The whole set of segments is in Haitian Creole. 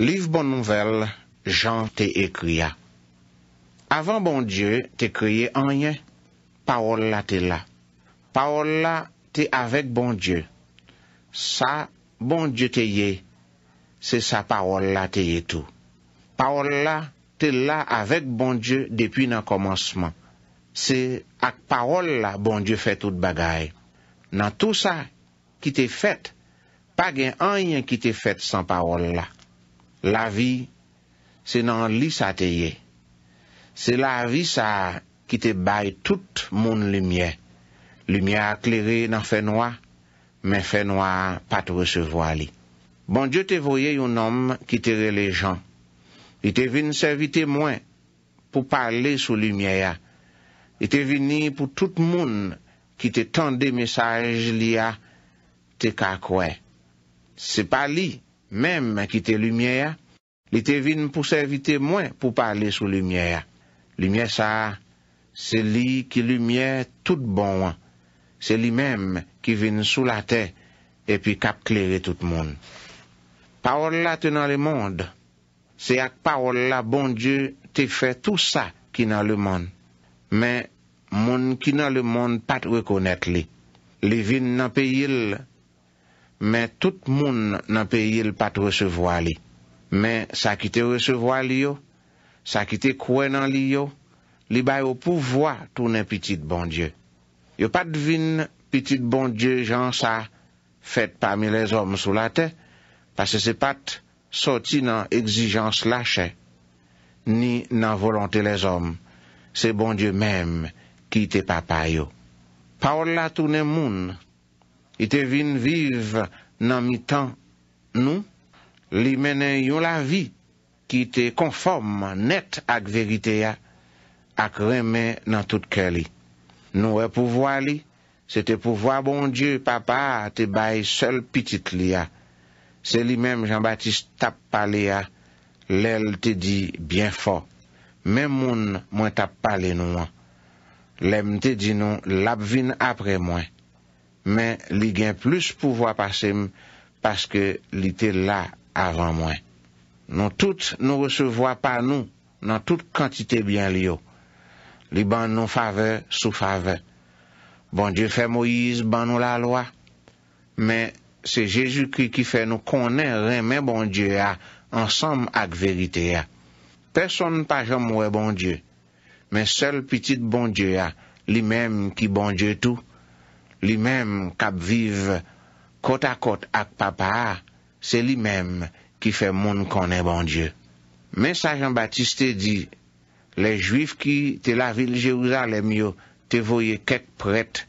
Liv bon nouvel, jan te ekriya. Avan bon die te kriye anyen, parola te la. Parola te avek bon die. Sa bon die te ye, se sa parola te ye tou. Parola te la avek bon die depi nan komanseman. Se ak parola bon die fe tout bagay. Nan tou sa ki te fet, pa gen anyen ki te fet san parola la. La vi se nan li sa te ye. Se la vi sa ki te bay tout moun lumiye. Lumiye aklere nan fè noa, men fè noa pat resevo ali. Bon Diyo te voye yon om ki tere le jan. I te vin servite mwen pou pale sou lumiye ya. I te vini pou tout moun ki te tende mesaj li ya te kakwe. Se pa li. Mèm ki te lumiè, li te vin pou servite mwen pou pale sou lumiè. Lumiè sa, se li ki lumiè tout bon. Se li mèm ki vin sou la te, epi kap kleri tout moun. Paol la te nan le moun, se ak paol la bon djou te fe tout sa ki nan le moun. Mè moun ki nan le moun pat wè konèt li. Li vin nan pe yil moun. men tout moun nan peye l pat resevo a li. Men sa ki te resevo a li yo, sa ki te kwen nan li yo, li bayo pou vwa tou nan pitit bon die. Yo pat vin pitit bon die jan sa, fet pa mi les om sou la bon te, pase se pat soti nan egzijans lache, ni nan volonte les om, se bon die mem ki te papa yo. Pa or la tou nan moun, I te vin viv nan mi tan nou, li menen yon la vi ki te konform net ak verite ya, ak remen nan tout ke li. Nou e pouvoa li, se te pouvoa bon die papa te bay sol pitit li ya. Se li menen Jean-Baptiste tap pale ya, lel te di bien fo, men moun mwen tap pale nou an. Lem te di nou, lap vin apre mwen. men li gen plus pouvoi pasem paske li te la avan mwen. Non tout nou resevoi pa nou nan tout kantite bian li yo. Li ban nou fave, sou fave. Bon Dje fè Moïse, ban nou la loa. Men se Jejou kri ki fè nou konen remen bon Dje ya ansam ak verite ya. Person nan pa jom mwe bon Dje. Men sel pitit bon Dje ya li men ki bon Dje tou. Li mèm kap vive kote a kote ak papa, se li mèm ki fe moun konen bon Diyo. Men sajan Batiste di, le Jouif ki te la vil Jeouza lem yo, te voye kek pret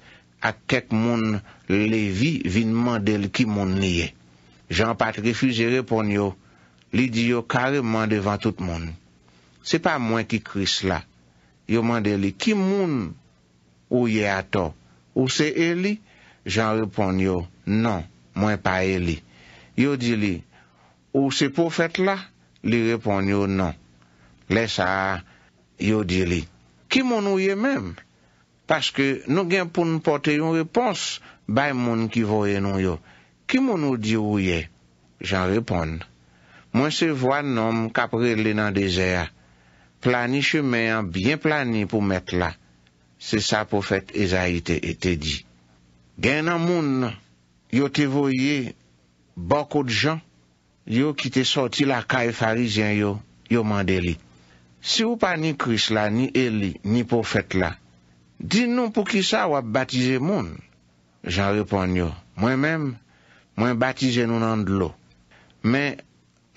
ak kek moun levi vin mandel ki moun liye. Jan Patrifu je repon yo, li di yo kareman devan tout moun. Se pa mwen ki kris la, yo mandel li, ki moun ouye ato, Ou se e li, jan repon yo, nan, mwen pa e li. Yo di li, ou se pou fèt la, li repon yo, nan. Le sa, yo di li. Ki moun ou ye mèm? Paske nou gen pou nou pote yon repons, bay moun ki voye nou yo. Ki moun ou di ou ye? Jan repon. Mwen se vwa nan mwen kapre li nan dezer. Plani chemè an, byen plani pou mèt la. Se sa pofet Ezaite ete di. Gen nan moun yo te voye bokou de jan, yo ki te soti la ka e farizyen yo, yo mande li. Si ou pa ni kris la, ni eli, ni pofet la, di nou pou ki sa wap batize moun? Jan repon yo. Mwen mèm, mwen batize nou nan dlo. Men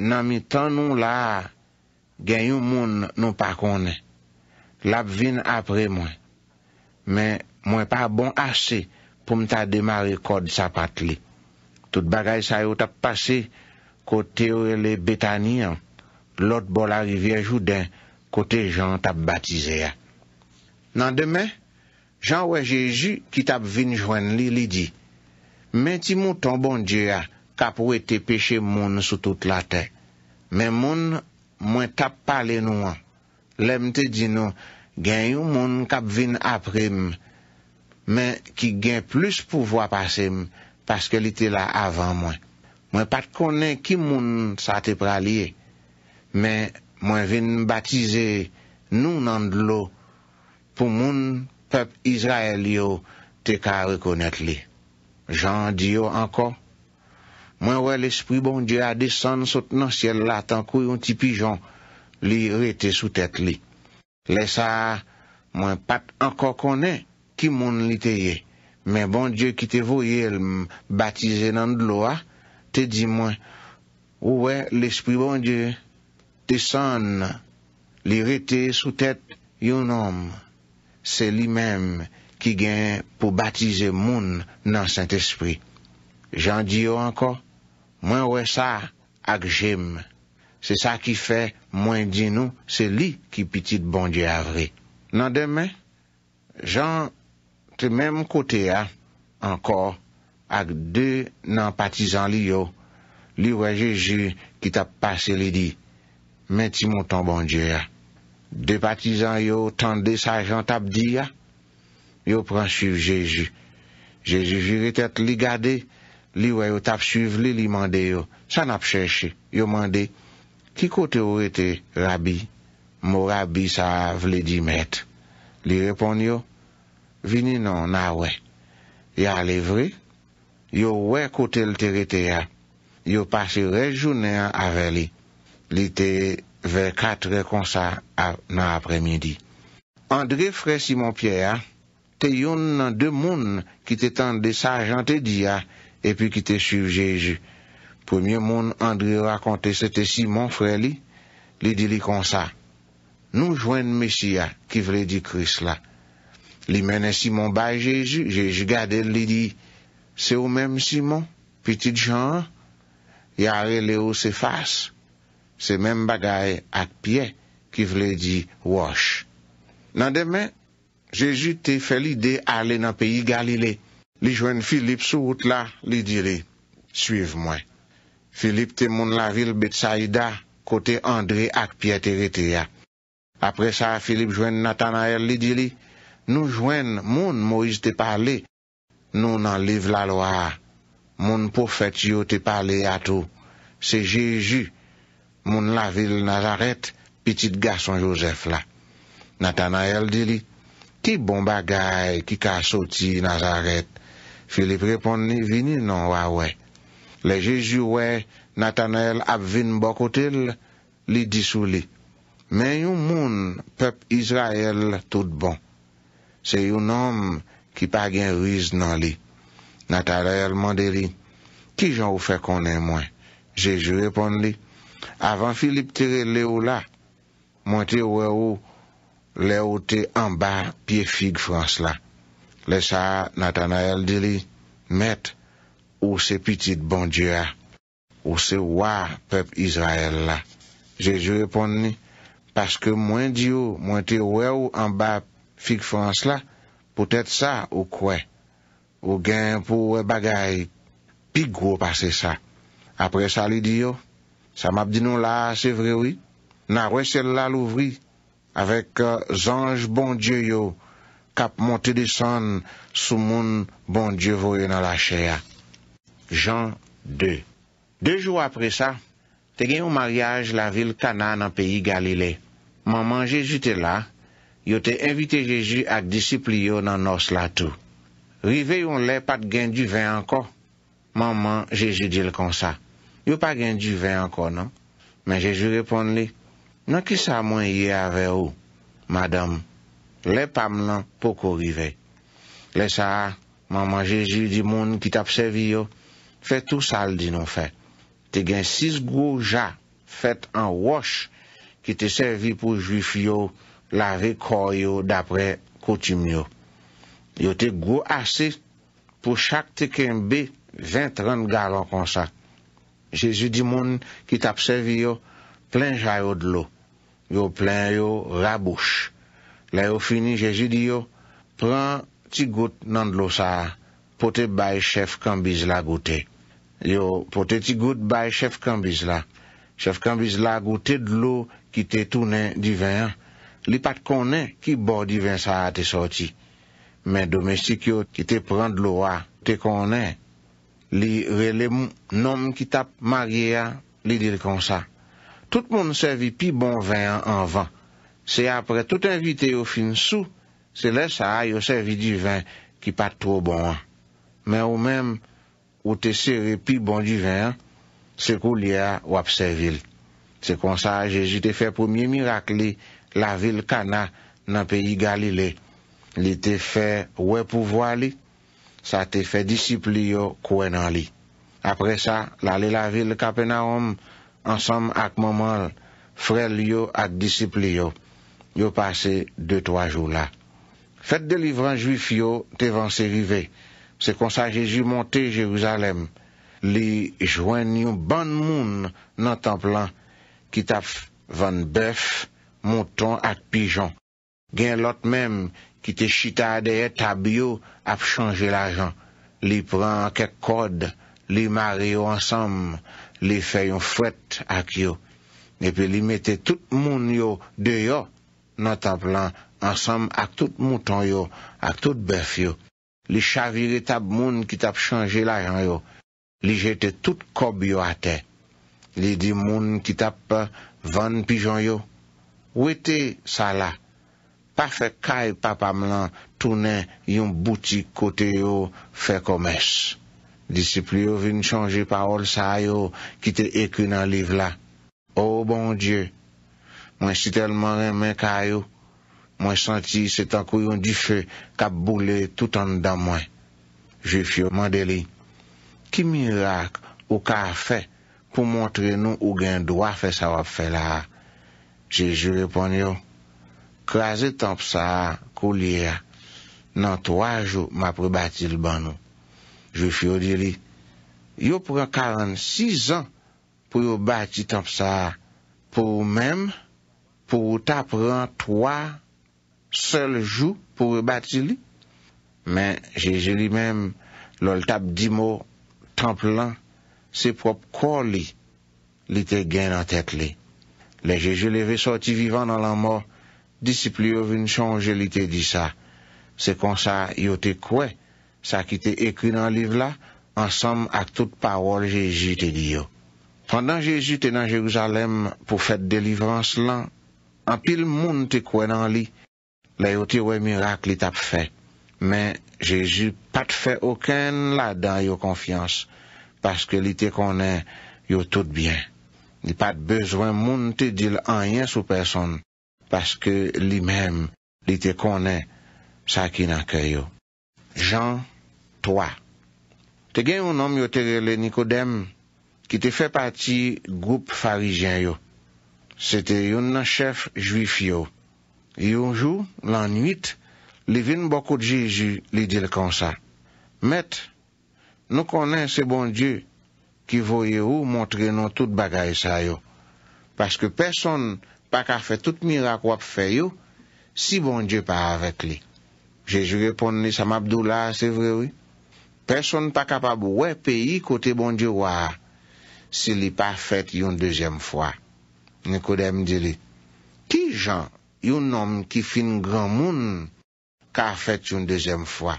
nan mi tan nou la, gen yon moun nou pa konen. Lap vin apre mwen. men mwen pa bon ase pou mwen ta demare kod sapat li. Tout bagay sa yo tap pase kote ou e le Betanian, lot bol a rivye jouden kote jan tap batize ya. Nan demen, jan we Jeju ki tap vinjwen li li di, men ti moun ton bon di ya kap wete peche moun sou tout la te. Men moun mwen tap pale nou an, lem te di nou an, gen yon moun kap vin apre m, men ki gen plus pouvoa pase m, paske li te la avan mwen. Mwen pat konen ki moun sa te pralie, men mwen vin batize nou nan dlo, pou moun pep Israel yo te ka rekonet li. Jan di yo anko, mwen wè l'espri bon Diyo a desen sot nan siel la tan kou yon ti pijon li rete sou tet li. Lesa, mwen pat anko konen ki moun li te ye, men bon Diyo ki te voye batize nan dlo a, te di mwen, ouwe, l'Espri bon Diyo, te san, li rete sou tet yon om, se li menm ki gen pou batize moun nan Saint-Espri. Jan di yo anko, mwen ouwe sa ak jem. Se sa ki fe, mwen di nou, se li ki pitit bondye avre. Nan demen, jan te menm kote ya, ankor, ak de nan patizan li yo, li wè Jeju ki tap pase li di, men ti moun ton bondye ya. De patizan yo, tan de sa jan tap di ya, yo pransuiv Jeju. Jeju jire tet li gade, li wè yo tap suiv li li mande yo. San ap chèche, yo mande, Ki kote ou ete rabi? Mo rabi sa vle di met. Li repon yo, Vini nan na we. Ya le vre, Yo we kote l terete ya. Yo pase rejoune an avali. Li te ve kat re konsa nan apremidi. Andre fre Simon Pierre, Te yon nan demoun ki te tan de sa jante di ya, E pi ki te suje ju. Premye moun Andri raconte sete Simon fre li, li di li konsa, nou jwen mesia ki vle di kris la. Li menen Simon baye Jezu, Jezu gade li di, se ou men Simon, pitit jan, yare le ou se fase, se men bagaye ak pie, ki vle di wosh. Nan demen, Jezu te fe li de ale nan peyi Galile, li jwen Filip sou out la, li di li, suiv mwen. Filip te moun la vil bet saida, kote André ak piyate rete ya. Apre sa, Filip jwen Nathanael li dili, Nou jwen moun Moïse te pale, nou nan liv la loa. Moun pofet yo te pale ato, se Jeju, moun la vil Nazaret, pitit gason Josef la. Nathanael dili, ti bon bagay ki ka soti Nazaret. Filip repon ni vini nan wawè. Le Jejou wè, Nathanael ap vin bokotil, li disou li. Men yon moun, pep Israel, tout bon. Se yon nom ki pagyen riz nan li. Nathanael mande li, ki jan ou fe konen mwen? Jejou repon li, avan Filip tire le ou la, mwen te we ou, le ou te amba, pie fig frans la. Le sa, Nathanael di li, mette, ou se pitit bon die a, ou se wwa pep Israel la. Jejou repon ni, paske mwen di yo, mwen te wè ou an bap fik frans la, pou tèt sa ou kwen, ou gen pou bagay, pi gwo pase sa. Apre sa li di yo, sa map di nou la, se vre wè, nan wè sel la louvri, avek euh, zanj bon die yo, kap monte de san, sou moun bon die vwe nan la che a. Jean 2. Deux jou apre sa, te gen yon mariage la vil Kana nan peyi Galilei. Maman Jejou te la, yo te invite Jejou ak disipli yo nan nos la tou. Rive yon le pat gen di ven anko. Maman Jejou dil kon sa. Yo pa gen di ven anko nan. Men Jejou repon li, Non ki sa mwen ye ave ou, madame? Le pam lan poko rive. Le sa, maman Jejou di moun ki tap sevi yo, Fè tou sal di nou fè. Te gen sis gwo ja fèt an wosh ki te servi pou juif yo lave kor yo dapre kotim yo. Yo te gwo ase pou chak te kembe 20-30 galon kon sa. Jezu di moun ki tap servi yo plen jay yo dlo. Yo plen yo rabouche. La yo fini jezu di yo pran ti gout nan dlo sa potè bay chef kambiz la goutè. Yo pote ti gout bay chef Kambizla. Chef Kambizla goutte d'lou ki te tounen divin an. Li pat konen ki bon divin sa a te sorti. Men domestik yo ki te pran d'lou a. Te konen. Li relemou nom ki tap magia. Li diri kon sa. Tout moun servi pi bon vin an van. Se apre tout invite yo fin sou. Se lesa yo servi divin ki pat tro bon an. Men ou men... ou te sere pi bon divan, se kou li a wap se vil. Se konsa, Jeji te fe pou mi mirak li, la vil kana nan peyi Galilei. Li te fe we pou vo li, sa te fe disipli yo kwenan li. Apre sa, la li la vil kapena om, ansam ak maman, fre li yo at disipli yo. Yo pase de toa jou la. Fet de livran juif yo, te van se rivey, Se konsa Jezu monte Jeruzalem, li jwen yon ban moun nan tan plan ki tap van bef mouton ak pijon. Gen lot menm ki te chita deye tab yo ap chanje la jan. Li pran kek kod, li mare yo ansam, li fè yon fwet ak yo. Nepe li mette tout moun yo deyo nan tan plan ansam ak tout mouton yo, ak tout bef yo. Li chavire tab moun ki tap chanje la jan yo. Li jete tout kob yo ate. Li di moun ki tap uh, van pijon yo. Ou ete sa la? Pa fe kay papam lan, toune yon bouti kote yo fe komes. Disiplio vin chanje pa ol sa yo, ki te ekun nan liv la. Ou oh bon die, mwen si telman remen ka yo. Mwen santi se tankou yon di fe ka boule toutan dan mwen. Je fiyo mande li. Ki mirak ou ka fe pou montre nou ou gen doa fe sa wap fe la? Che je repon yo. Klaze tanp sa kou liya nan toa jo ma pou bati l ban nou. Je fiyo di li. Yo pran 46 an pou yo bati tanp sa pou mèm pou ta pran 3 Sèl jou pou rebati li. Men, jè jè li mèm lòl tap di mò, Tamp lan, sè prop kò li, Li te gen nan tèt li. Le jè jè li ve sòti vivan nan lan mò, Disipli ou vin chonjè li te di sa. Sè kon sa, yo te kwe, Sa ki te ekri nan liv la, Ansem ak tout pa wòl jè jè te di yo. Pandan jè jè te nan Jègouzalèm pou fèt delivrans lan, Anpil moun te kwe nan li, La yo te we mirak li tap fe. Men, je ju pat fe oken la dan yo konfians. Paske li te konen yo tout bien. Ni pat bezwen moun te dil anyen sou person. Paske li men, li te konen sa ki nan kre yo. Jan 3 Te gen yon nom yo te rele Nikodem. Ki te fe pati goup farijen yo. Se te yon nan chef juif yo. Yonjou, lan nwit, li vin bokou djejou li dil konsa. Met, nou konen se bon dje ki voye ou montre nou tout bagay sa yo. Paske peson pa ka fè tout mirak wap fè yo, si bon dje pa avèk li. Jejou repon li sa mabdou la, se vre wè. Peson pa kapab wè peyi kote bon dje wè. Se li pa fèt yon djejou fwa. Nekou dem di li, ki jan wè? yon nom ki fin gran moun ka fet yon dezem fwa.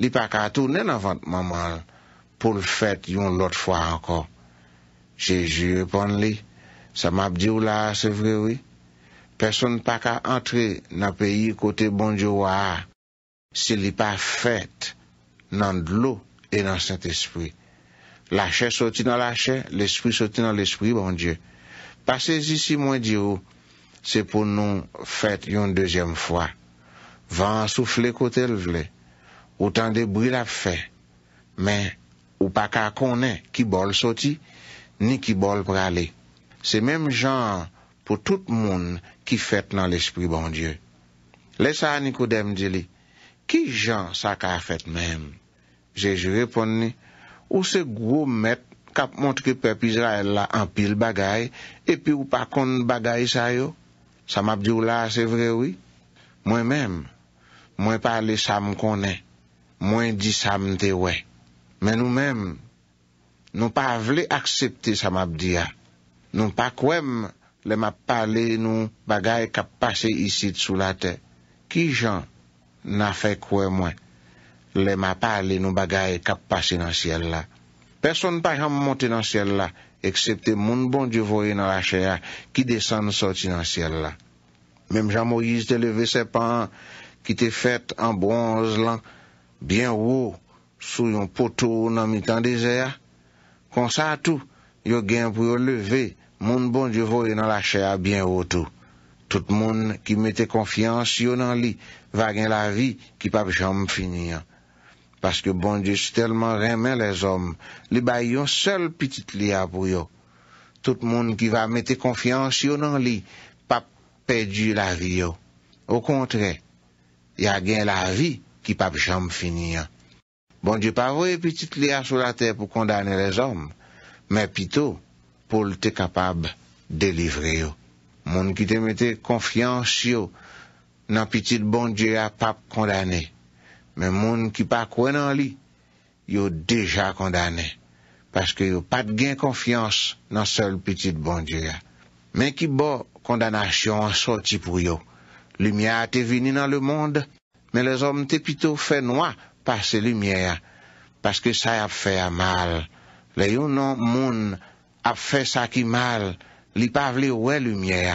Li pa ka toune nan vant mamal pou fet yon lot fwa anko. Che jye pon li, sa map di ou la, se vre wè. Person pa ka entre nan peyi kote bon di ou a. Se li pa fet nan dlou e nan sent espri. La chè soti nan la chè, l'espri soti nan l'espri, bon di ou. Pase zisi mwen di ou, Se pou nou fèt yon dezyem fwa. Van soufle kote l vle. Ou tan de bril ap fè. Men, ou pa ka konen ki bol soti, ni ki bol pralè. Se menm jan pou tout moun ki fèt nan l espri bon Diyo. Lesa Nikodem dili, ki jan sa ka fèt menm? Je je repon ni, ou se gwo met kap montre pep Izrael la anpil bagay, e pi ou pa konen bagay sa yo? Samabdi ou la se vre oui? Mwen menm, mwen pale sam konen, mwen di sam te we. Men nou menm, nou pa vle aksepte samabdi ya. Nou pa kwem le ma pale nou bagay kap pase isi sou la te. Ki jan na fe kwe mwen? Le ma pale nou bagay kap pase nan siel la. Person pa yon monte nan siel la. eksepte moun bon djivoye nan la chèya ki desan nou soti nan sèl la. Mem jan Moïse te leve sepan ki te fèt an bronz lan, byen ou sou yon pote ou nan mitan dèzè ya. Kon sa tou, yo gen pou yo leve moun bon djivoye nan la chèya byen ou tou. Tout moun ki mete konfians yo nan li, vagen la vi ki pap jom finiyan. Paske bon die si telman remen les om, li bay yon sel pitit li a pou yo. Tout moun ki va mette konfians yo nan li, pap pedi la vi yo. Ou kontre, ya gen la vi ki pap jam fini ya. Bon die pa voye pitit li a sou la te pou kondane les om, men pito pou lte kapab delivre yo. Moun ki te mette konfians yo nan pitit bon die a pap kondane yo. men moun ki pa kwen nan li, yo deja kondane, paske yo pat gen konfians nan sol pitit bon diya. Men ki bo kondanasyon an soti pou yo, lumiye a te vini nan le monde, men le zom te pito fè noa paske lumiye, paske sa ap fè a mal, le yo nan moun ap fè sa ki mal, li pa vli wè lumiye,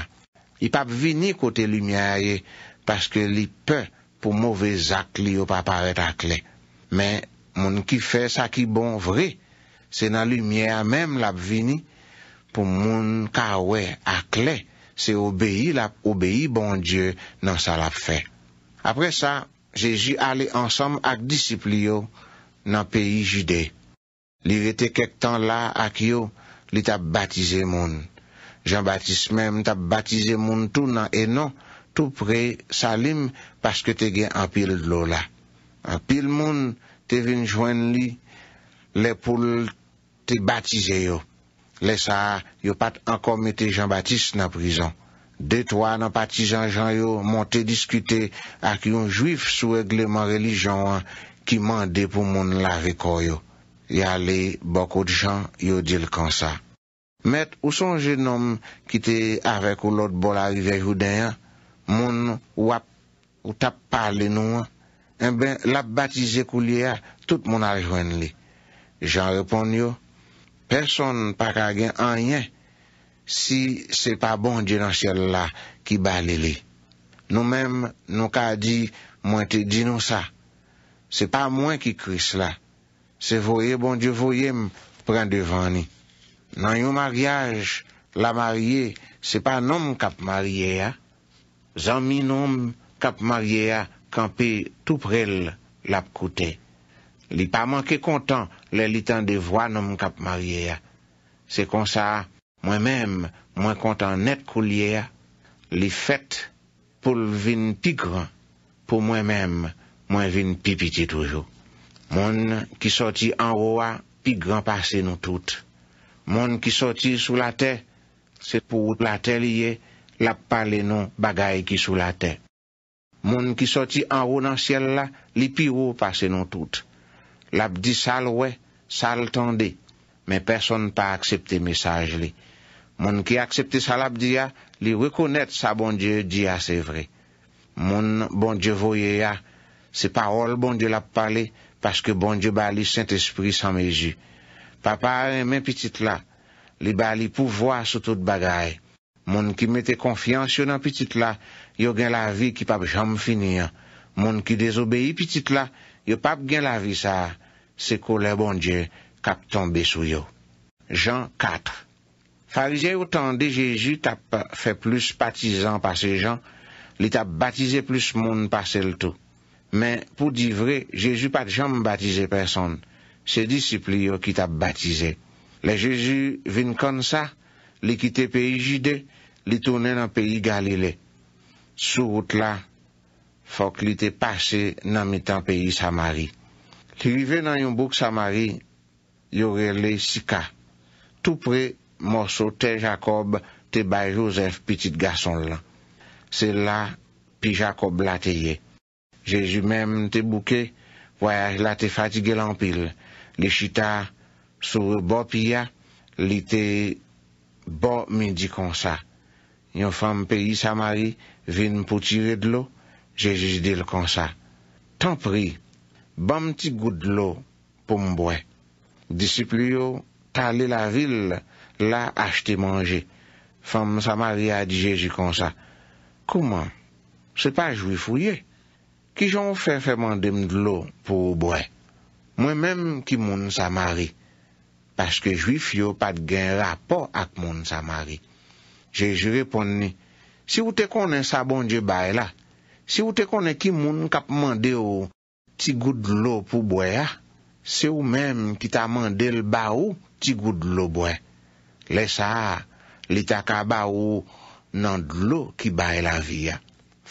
li pa vini kote lumiye, paske li pe fè, pou mouvè zak li yo pa pare tak lè. Mè moun ki fè sa ki bon vre, se nan lumiè mèm l ap vini, pou moun ka wè ak lè, se obeyi bon Diyo nan sa l ap fè. Apre sa, je ju ale ansom ak disipli yo nan peyi jide. Li rete kek tan la ak yo, li tap batize moun. Jan batise mèm, tap batize moun tou nan enon, tou pre salim paske te gen an pil lo la. An pil moun te vin jwen li, le pou te batize yo. Le sa, yo pat ankomite jan batise nan prizon. Dey toan nan patizan jan yo, monte diskute ak yon juif sou egleman relijon ki mande pou moun la veko yo. Ya le, bokou di jan yo dil kan sa. Met ou son jenom ki te avek ou lot bol arivek ou den ya, moun wap ou tap pale nou an, eh en ben lap batize kou li a, tout moun arjwen li. Jan repon yo, person pa kagen anyen, si se pa bon djinansyal la ki bale li. Nou menm nou ka di mwen te dino sa. Se pa mwen ki kris la. Se voye bon dje voye mpren devan ni. Nan yo maryaj, la marye se pa nou mkap marye ya, Zanmi noum kap marye ya kanpe tou prel lap koute. Li pa manke kontan le li tan de vwa noum kap marye ya. Se konsa, mwen menm mwen kontan net kou li ya. Li fet pou lvin pi gran pou mwen menm mwen vin pi piti toujou. Moun ki soti anroa pi gran pase nou tout. Moun ki soti sou la te se pou la te liye l ap pale non bagay ki sou la ten. Moun ki soti an rou nan siel la, li pi rou pase non tout. L ap di sal we, sal tende, men person pa aksepte mesaj li. Moun ki aksepte sal ap di ya, li rekonet sa bon die di ya se vre. Moun bon die voye ya, se parole bon die l ap pale, paske bon die bali sent espri san meji. Papa en men pitit la, li bali pouvoa sou tout bagay. Moun ki mette konfiansyonan pitit la, yo gen la vi ki pap jam finir. Moun ki dezobeyi pitit la, yo pap gen la vi sa, seko le bon dje kap tombe sou yo. Jan 4 Farize ou tan de Jejou tap fe plus patizan pa se jan, li tap batize plus moun pa sel tou. Men pou di vre, Jejou pat jam batize person. Se disipli yo ki tap batize. Le Jejou vin kon sa, Li kite peyi jide, li tone nan peyi galile. Sou wot la, fok li te pase nan mitan peyi Samari. Li rive nan yon bouk Samari, yore le sika. Tou pre, morsote Jacob te bay Joseph pitit gason lan. Se la, pi Jacob la te ye. Jezu mem te bouke, voyaj la te fatige lan pil. Li chita, sou re bop ya, li te... Bo mi di konsa. Yon fam peyi Samari vin pou tire d'lo. Jeji di l'konsa. Tan pri. Ban mti gout d'lo pou mbwe. Disi pli yo, tali la vil la achte manje. Fam Samari a di jeji konsa. Kouman? Se pa jwi fuyye? Ki jon fe fe mandem d'lo pou mbwe? Mwen menm ki moun Samari. Paske jwi fyo pat gen rapor ak moun Samari. Je jirepon ni, Si ou te konen sa bon dje bay la, Si ou te konen ki moun kap mande ou ti goud lo pou bwe ya, se ou menm ki ta mande l ba ou ti goud lo bwe. Le sa, li ta ka ba ou nan dlo ki bay la vi ya.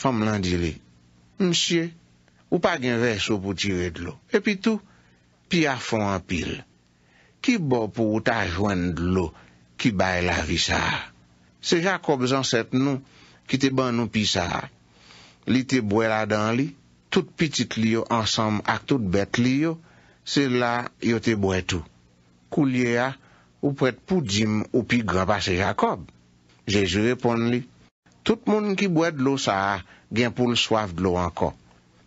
Fom lan diri, Msyè, ou pa gen resou pou tire dlo. E pi tou, pi a fon apil. Ki bo pou ou ta jwen d'lo ki bay la vi sa a? Se Jakob zan set nou ki te ban nou pi sa a. Li te bwe la dan li, tout pitit li yo ansam ak tout bet li yo, se la yo te bwe tou. Kou li ya, ou pwet pou jim ou pi gran pa se Jakob. Jejou repon li, tout moun ki bwe d'lo sa a gen pou l'swav d'lo anko.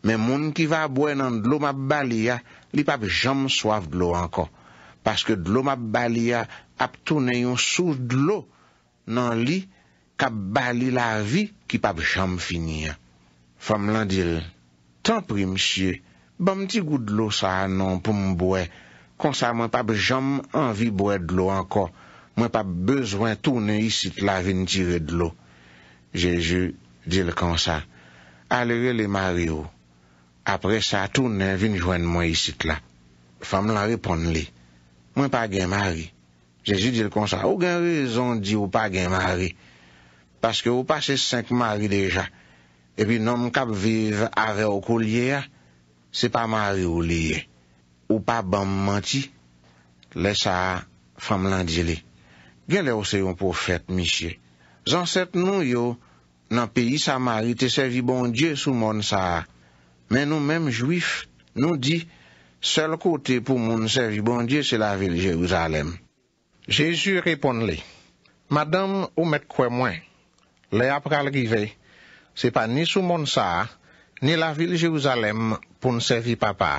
Men moun ki va bwe nan d'lo ma bali ya, li pa be jom swav d'lo anko. paske dlo map bali a ap toune yon sou dlo nan li kap bali la vi ki pab jom finia. Fom lan diri, Tampri msye, bom ti gout dlo sa nan pou mboue, konsa mwen pab jom anvi boue dlo ankon, mwen pab bezwen toune isit la vin tire dlo. Jeju diri konsa, Ale re le mario, apre sa toune vin jwen mwen isit la. Fom lan repon li, Mwen pa gen mari. Jezu dil konsa. Ou gen rezon di ou pa gen mari. Paske ou pa se 5 mari deja. E pi nom kap vive are ou kolye ya. Se pa mari ou liye. Ou pa bam manti. Le sa a fam landye li. Gen le ou se yon profet mi chie. Zan set nou yo nan peyi sa mari te servi bon die sou mon sa a. Men nou menm juif nou di... Sèl kote pou moun sèvi bondye sè la vil Jeouzalem. Jezou repon li. Madame ou mèd kwe mwen, le ap ralrive, se pa ni sou moun sa, ni la vil Jeouzalem pou nsevi papa.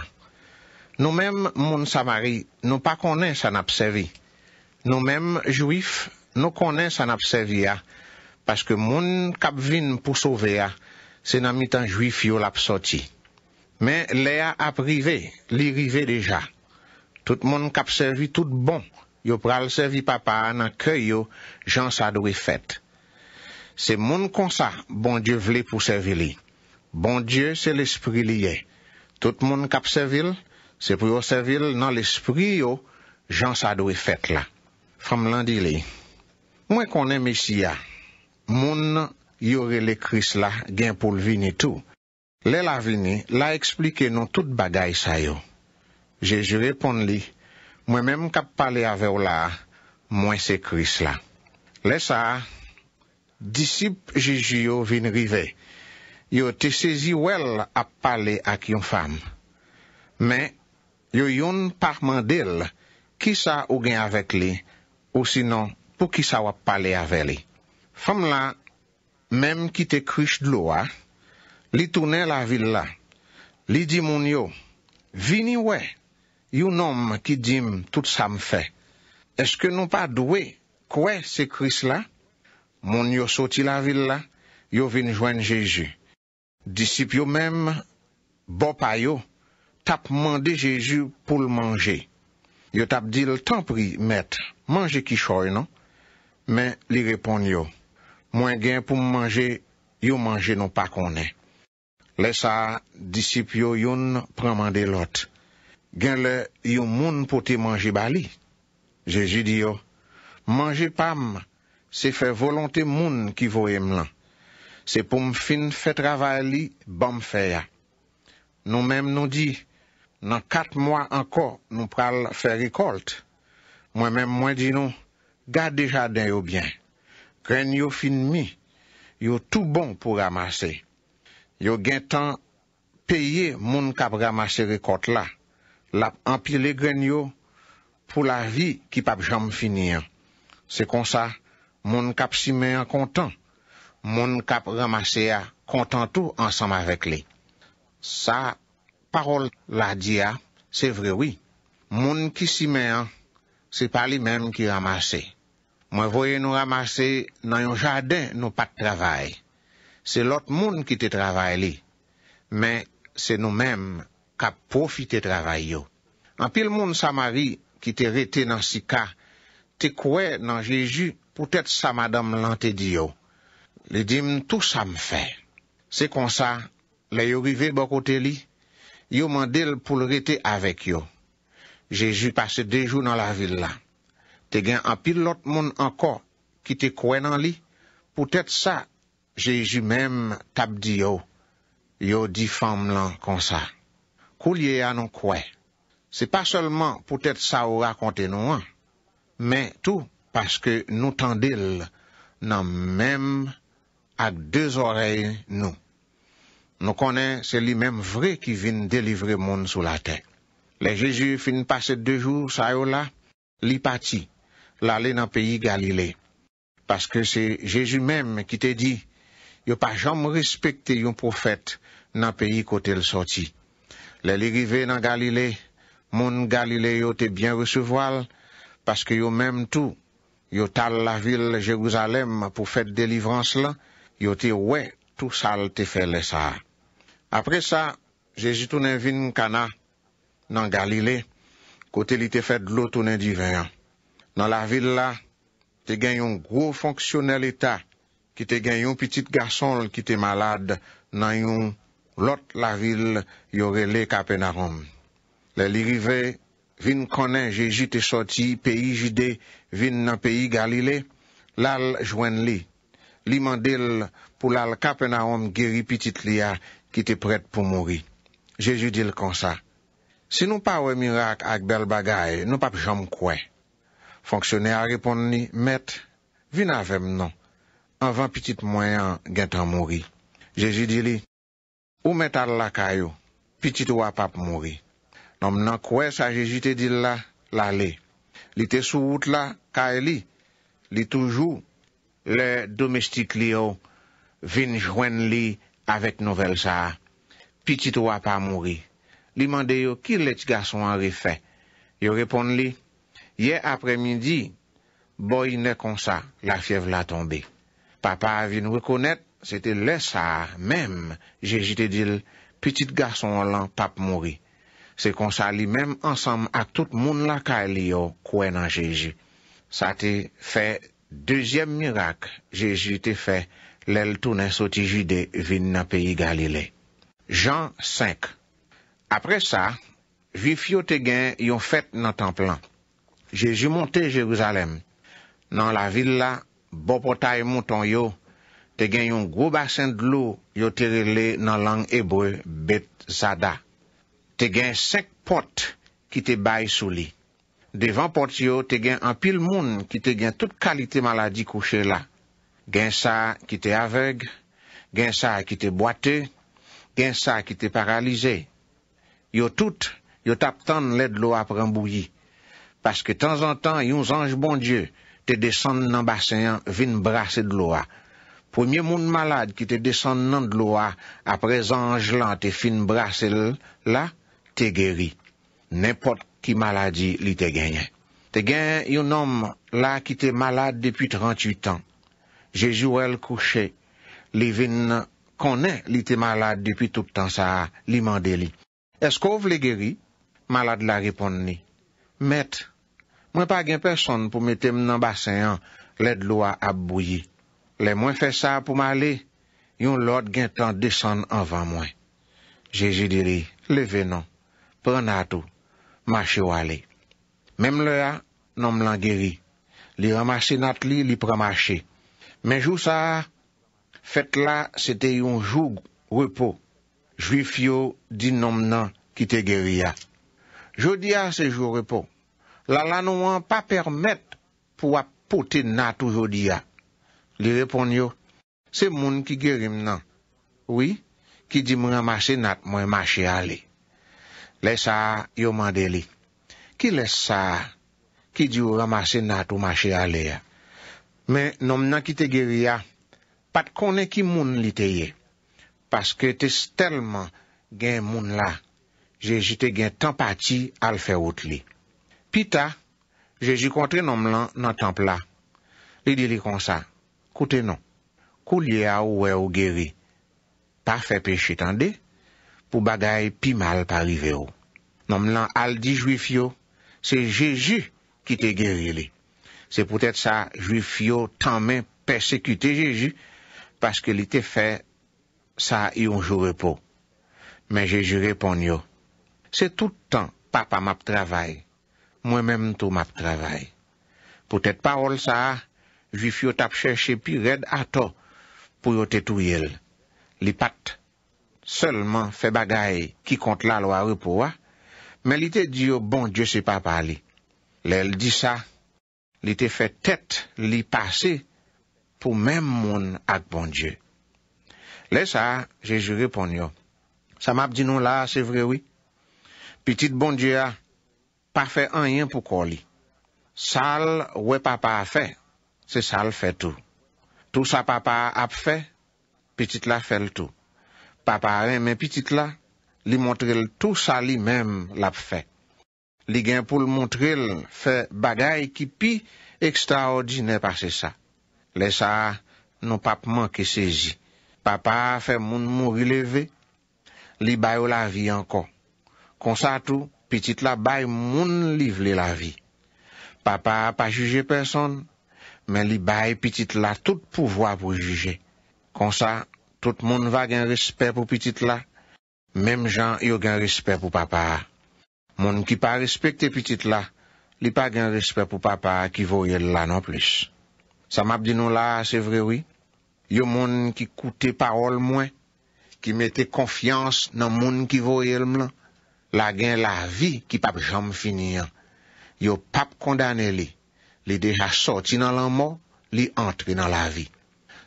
Nou mèm moun Samari nou pa konè san ap sèvi. Nou mèm Jouif nou konè san ap sèvi a, paske moun kap vin pou sove a, se nan mitan Jouif yo lap soti. Men le a ap rive, li rive deja. Tout moun kap servil tout bon, yo pral servil papa nan kè yo jan sa do e fèt. Se moun konsa, bon Diyo vle pou servili. Bon Diyo se l'espril yè. Tout moun kap servil, se pou yo servil nan l'espril yo jan sa do e fèt la. Fram lan di li. Mwen konen mesya, moun yore le kris la gen pou l'vi ni tou. Lè la vini, la explike nou tout bagay sa yo. Jeji repon li, mwen mèm kap pale ave ou la, mwen se kris la. Lè sa, disip Jeji yo vin rive. Yo te sezi wel ap pale ak yon fam. Mè, yo yon parman del, ki sa ou gen avek li, ou sinon pou ki sa wap pale ave li. Fam la, mèm ki te kris dlo a, Li tounen la vil la, li di moun yo, vini wè, yon nom ki dim tout sa mfè. Eske nou pa dwe, kwe se kris la? Moun yo soti la vil la, yo vin joen Jeju. Disip yo menm, bopay yo, tap mande Jeju pou l manje. Yo tap dil, tan pri met, manje ki choy non? Men li repon yo, mwen gen pou m manje, yo manje nou pa konen. Lesa disipyo yon praman de lot. Gen le, yon moun pote manji bali. Jeji di yo, manji pam, se fe volante moun ki vo em lan. Se pou m fin fe travali, bom fe ya. Nou menm nou di, nan kat mwa anko nou pral fe rekolt. Mwen menm mwen di nou, ga deja den yo bien. Gen yo fin mi, yo tou bon pou ramasey. Yo gen tan peye moun kap ramase rekot la, la anpile gren yo pou la vi ki pap jam finyen. Se kon sa, moun kap si men an kontan, moun kap ramase a kontan tou ansanm avek li. Sa parol la di a, se vre wii, moun ki si men an, se pa li men ki ramase. Mwen voye nou ramase nan yon jaden nou pat travay. Se lot moun ki te travaye li. Men, se nou menm ka profite travaye yo. An pil moun sa mari ki te rete nan si ka, te kwe nan Jeju pou tete sa madame lan te di yo. Le dim tout sa m fe. Se konsa, le yo vive bokote li, yo mandel pou le rete avek yo. Jeju pase dejou nan la vil la. Te gen an pil lot moun anko ki te kwe nan li, pou tete sa Jejou mèm tabdi yo, yo difam lan konsa. Kou liye anon kwe. Se pa solman pou tèt sa ou rakonte nou an, men tou paske nou tan dil nan mèm a dezorey nou. Nou konen se li mèm vre ki vin delivre moun sou la tek. Le jejou fin pase de jou sa yo la, li pati, la le nan peyi galile. Paske se jejou mèm ki te di, yo pa jom respecte yon profet nan peyi kote l sorti. Le li rive nan Galile, moun Galile yo te bien resevoal, paske yo mem tou, yo tal la vil Jeruzalem pou fet delivrans la, yo te we tou sal te fe lesa. Apre sa, jezi tou nan vin kana nan Galile, kote li te fet lotou nan divan. Nan la vil la, te gen yon gro fonksyonel etat ki te gen yon pitit gasonl ki te malad nan yon lot la vil yore le kapen arom. Le li rive, vin konen jeji te soti, peyi jide, vin nan peyi galile, lal jwen li, li mandel pou lal kapen arom geri pitit liya ki te pret pou mori. Jeji dil konsa. Se nou pa we mirak ak bel bagay, nou pa pjom kwen. Fonksyonè a repon ni, met, vin avem non. avan pitit mwayan gen tan mouri. Jeji di li, ou metal la kayo, pitit wap ap mouri. Nom nan kwe sa jeji te di la, la li. Li te sou wout la, ka e li, li toujou, le domestik li yo, vin jwen li, avek nouvel sa, pitit wap ap mouri. Li mande yo, ki let gason an rife? Yo repon li, ye apre midi, boy ne konsa, la fyev la tombe. Papa vin wikonet, se te lesa, mem, jeji te dil, petit garson lan, pap mori. Se konsali, mem, ansam ak tout moun la ka li yo, kwen an jeji. Sa te fe, dezyem mirak, jeji te fe, lel toune soti jide, vin na peyi Galilei. Jan 5 Apre sa, vi fiyo te gen, yon fet nan tanplan. Jeji monte Jeruzalem, nan la villa, Bo potay mouton yo, te gen yon gro basen d'lou yo terele nan lang ebre bet zada. Te gen sek pot ki te bay sou li. Devan pot yo, te gen an pil moun ki te gen tout kalite maladi kouche la. Gen sa ki te aveg, gen sa ki te boate, gen sa ki te paralize. Yo tout, yo tap tan led lou apren bouyi. Paske tan zan tan yon zanj bon dieu. te desan nan basen yon vin brase d'lo a. Premier moun malade ki te desan nan d'lo a, apre zanj lan te fin brase l, la, te geri. Nenpot ki maladi li te genyen. Te genyen yon nom la ki te malade depi 38 an. Jejou el kouche, li vin konen li te malade depi toutan sa, li mande li. Eskou vle geri? Malade la repon ni. Mette. Mwen pa gen peson pou metem nan basen an led lo a abouye. Le mwen fe sa pou male, yon lod gen tan desen an van mwen. Jeji diri, leve nan, pren ato, mache wale. Mem le a, nanm lan geri. Li ramase nat li, li premache. Men jou sa, fet la, se te yon jou repo. Joui fyo, di nanm nan, ki te geriya. Jou di a, se jou repo. Lala nou an pa permèt pou ap pote nat ou jodi ya. Li repon yo, se moun ki gerim nan. Oui, ki di m ramase nat mwen mache a li. Lesa yo mande li. Ki lesa ki di ou ramase nat ou mache a li ya. Men, nom nan ki te gerim ya, pat konen ki moun li te ye. Paske te stelman gen moun la, je jite gen tan pati al feout li. Pita, je ju kontre nom lan nan temple la. Li di li konsa, koute non. Kou li a ou e ou geri, pa fe peche tande pou bagay pi mal pa rive ou. Nom lan al di juif yo, se je ju ki te geri li. Se pou tete sa, juif yo tanmen persekute je ju paske li te fe sa yon jure pou. Men je ju repon yo. Se toutan pa pa map travay. mwen menm tou map travay. Po tèt parol sa, jwi fyo tap chèche pi red ato pou yo tètou yel. Li pat, selman fè bagay ki kont la lo a repouwa, men li tè di yo bon djè se pa pali. Le l di sa, li tè fè tèt li pase pou menm moun ak bon djè. Le sa, jè jure pon yo. Sa map di nou la, se vre wè. Pitit bon djè a, Pa fe anyen pou ko li. Sal we papa fe. Se sal fe tou. Tou sa papa ap fe. Petit la fe l tou. Papa reme petit la. Li montre l tou sa li menm l ap fe. Li gen pou l montre l fe bagay ki pi. Ekstraordine pa se sa. Le sa nou pap manke seji. Papa fe moun moun rileve. Li bayo la vi ankon. Kon sa tou. Petit la bay moun livle la vi. Papa a pa juje person, men li bay petit la tout pouvoi pou juje. Kon sa, tout moun va gen respet pou petit la, menm jan yo gen respet pou papa a. Moun ki pa respet te petit la, li pa gen respet pou papa a ki voyel la nan plis. Sa map di nou la, se vre wii, yo moun ki koute parol mwen, ki mette konfians nan moun ki voyel mwen, la gen la vi ki pap jom finian. Yo pap kondane li, li deja soti nan lan mo, li antre nan la vi.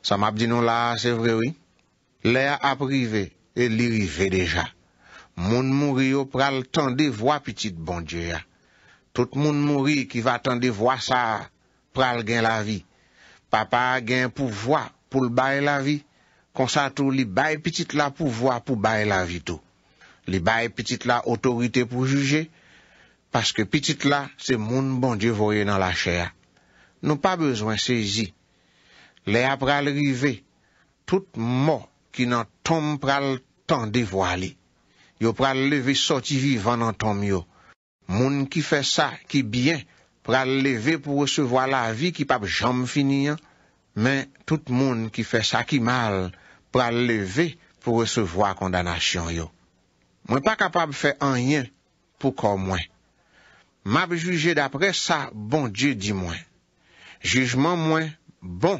Sa map di nou la, se vrewi, le a aprive, e li rive deja. Moun mouri yo pral tende vwa pitit bon die ya. Tout moun mouri ki va tende vwa sa, pral gen la vi. Papa gen pou vwa pou l baye la vi, konsa tou li baye pitit la pou vwa pou baye la vi tou. li baye pitit la otorite pou juje, paske pitit la se moun bon dievoye nan la chèa. Nou pa bezwen sezi, le ap pral rive, tout mò ki nan tom pral tan devoye li, yo pral leve soti vi van nan tom yo, moun ki fe sa ki byen, pral leve pou resevo la vi ki pap jom finyen, men tout moun ki fe sa ki mal, pral leve pou resevo a kondanasyon yo. Mwen pa kapab fè anyen pou kon mwen. Mab juje dapre sa, bon, di di mwen. Jujman mwen, bon,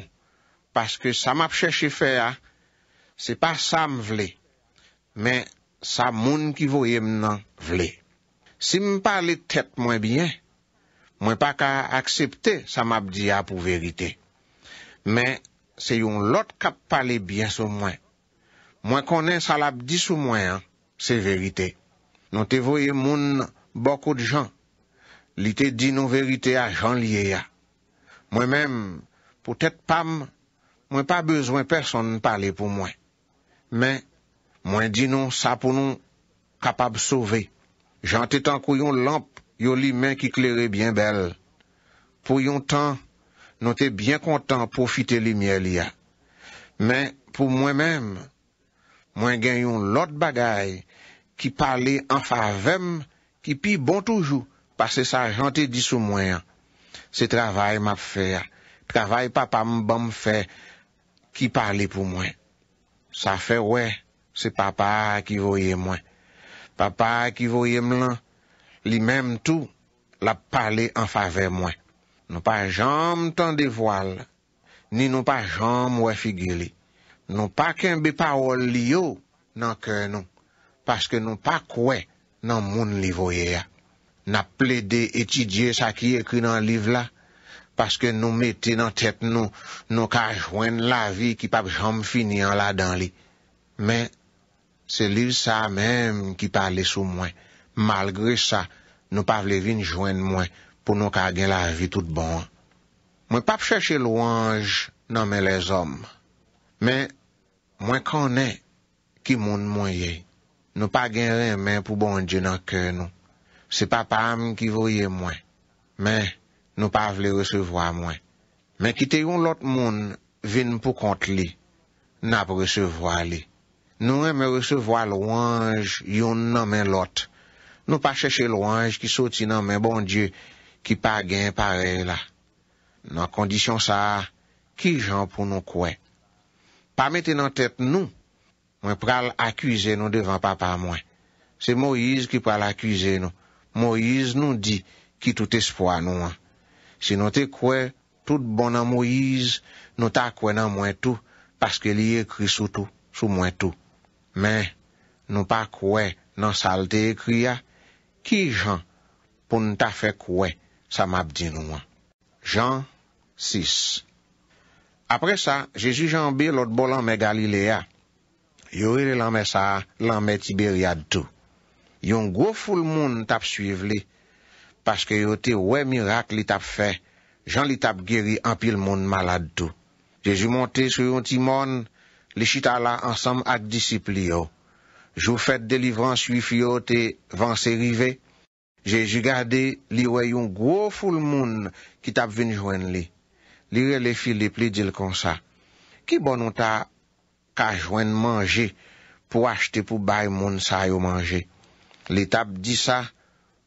paske sa mab chèche fè a, se pa sa m vle, men sa moun ki voye m nan vle. Se m pale tèt mwen byen, mwen pa ka aksepte sa mab di a pou verite. Men se yon lot kap pale byen sou mwen, mwen konen sa lab disou mwen an, Se verite, nou te voye moun bokou de jan, li te di nou verite a jan liye ya. Mwen men, pou tete pam, mwen pa bezwen person n'pale pou mwen. Men, mwen di nou sa pou nou kapab sove. Jan te tankou yon lamp yon li men ki kleri bien bel. Pou yon tan, nou te bien kontan pou fite li miel ya. Men, pou mwen men, mwen gen yon lot bagay, ki pale an favem, ki pi bon toujou, pase sa jante disou mwen. Se travay m ap fè, travay papa m bom fè, ki pale pou mwen. Sa fè wè, se papa ki voye mwen. Papa ki voye m lan, li mèm tou, la pale an favem mwen. Non pa jom tan de voal, ni non pa jom wè figye li. Non pa kenbe paol li yo, nan kè nou. paske nou pa kwen nan moun livoye ya. Na ple de etidye sa ki ekri nan liv la, paske nou meti nan tet nou, nou ka jwen la vi ki pap jom fini an la dan li. Men, se liv sa menm ki pale sou mwen. Malgre sa, nou pa vle vin jwen mwen pou nou ka gen la vi tout bon. Mwen pap chèche louanj nan men les om. Men, mwen konen ki moun mwen yey. Nou pa gen ren men pou bon die nan ke nou. Se papa m ki voye mwen. Men, nou pa vle resevo a mwen. Men ki te yon lot moun ven pou kont li. Na presevo a li. Nou eme resevo a louange yon nan men lot. Nou pa chèche louange ki soti nan men bon die ki pa gen pare la. Nan kondisyon sa, ki jan pou nou kwen. Pa mette nan tèt nou. Mwen pral akwize nou devan papa mwen. Se Moïse ki pral akwize nou. Moïse nou di ki tout espwa nou an. Si nou te kwe, tout bon nan Moïse, nou ta kwe nan mwen tou, paske li ekri sou tou, sou mwen tou. Men, nou pa kwe nan salte ekri ya, ki jan pou nou ta fe kwe, sa map di nou an. Jan 6 Apre sa, Jezu jan bi lout bolan me Galilea, Yo wile lanme sa, lanme tiberi ad tou. Yon gwo ful moun tap suive li, paske yo te wè mirak li tap fè, jan li tap geri anpil moun malad tou. Jejou montè sou yon timon, li chita la ansam ad disipli yo. Jou fèt delivran suif wi yo te vansè rive, jejou gade li wè yon gwo ful moun ki tap vinjwen li. Li wè le fili pli dil konsa. Ki bonon ta, ka jwen manje pou achte pou bay moun sa yo manje. Li tab di sa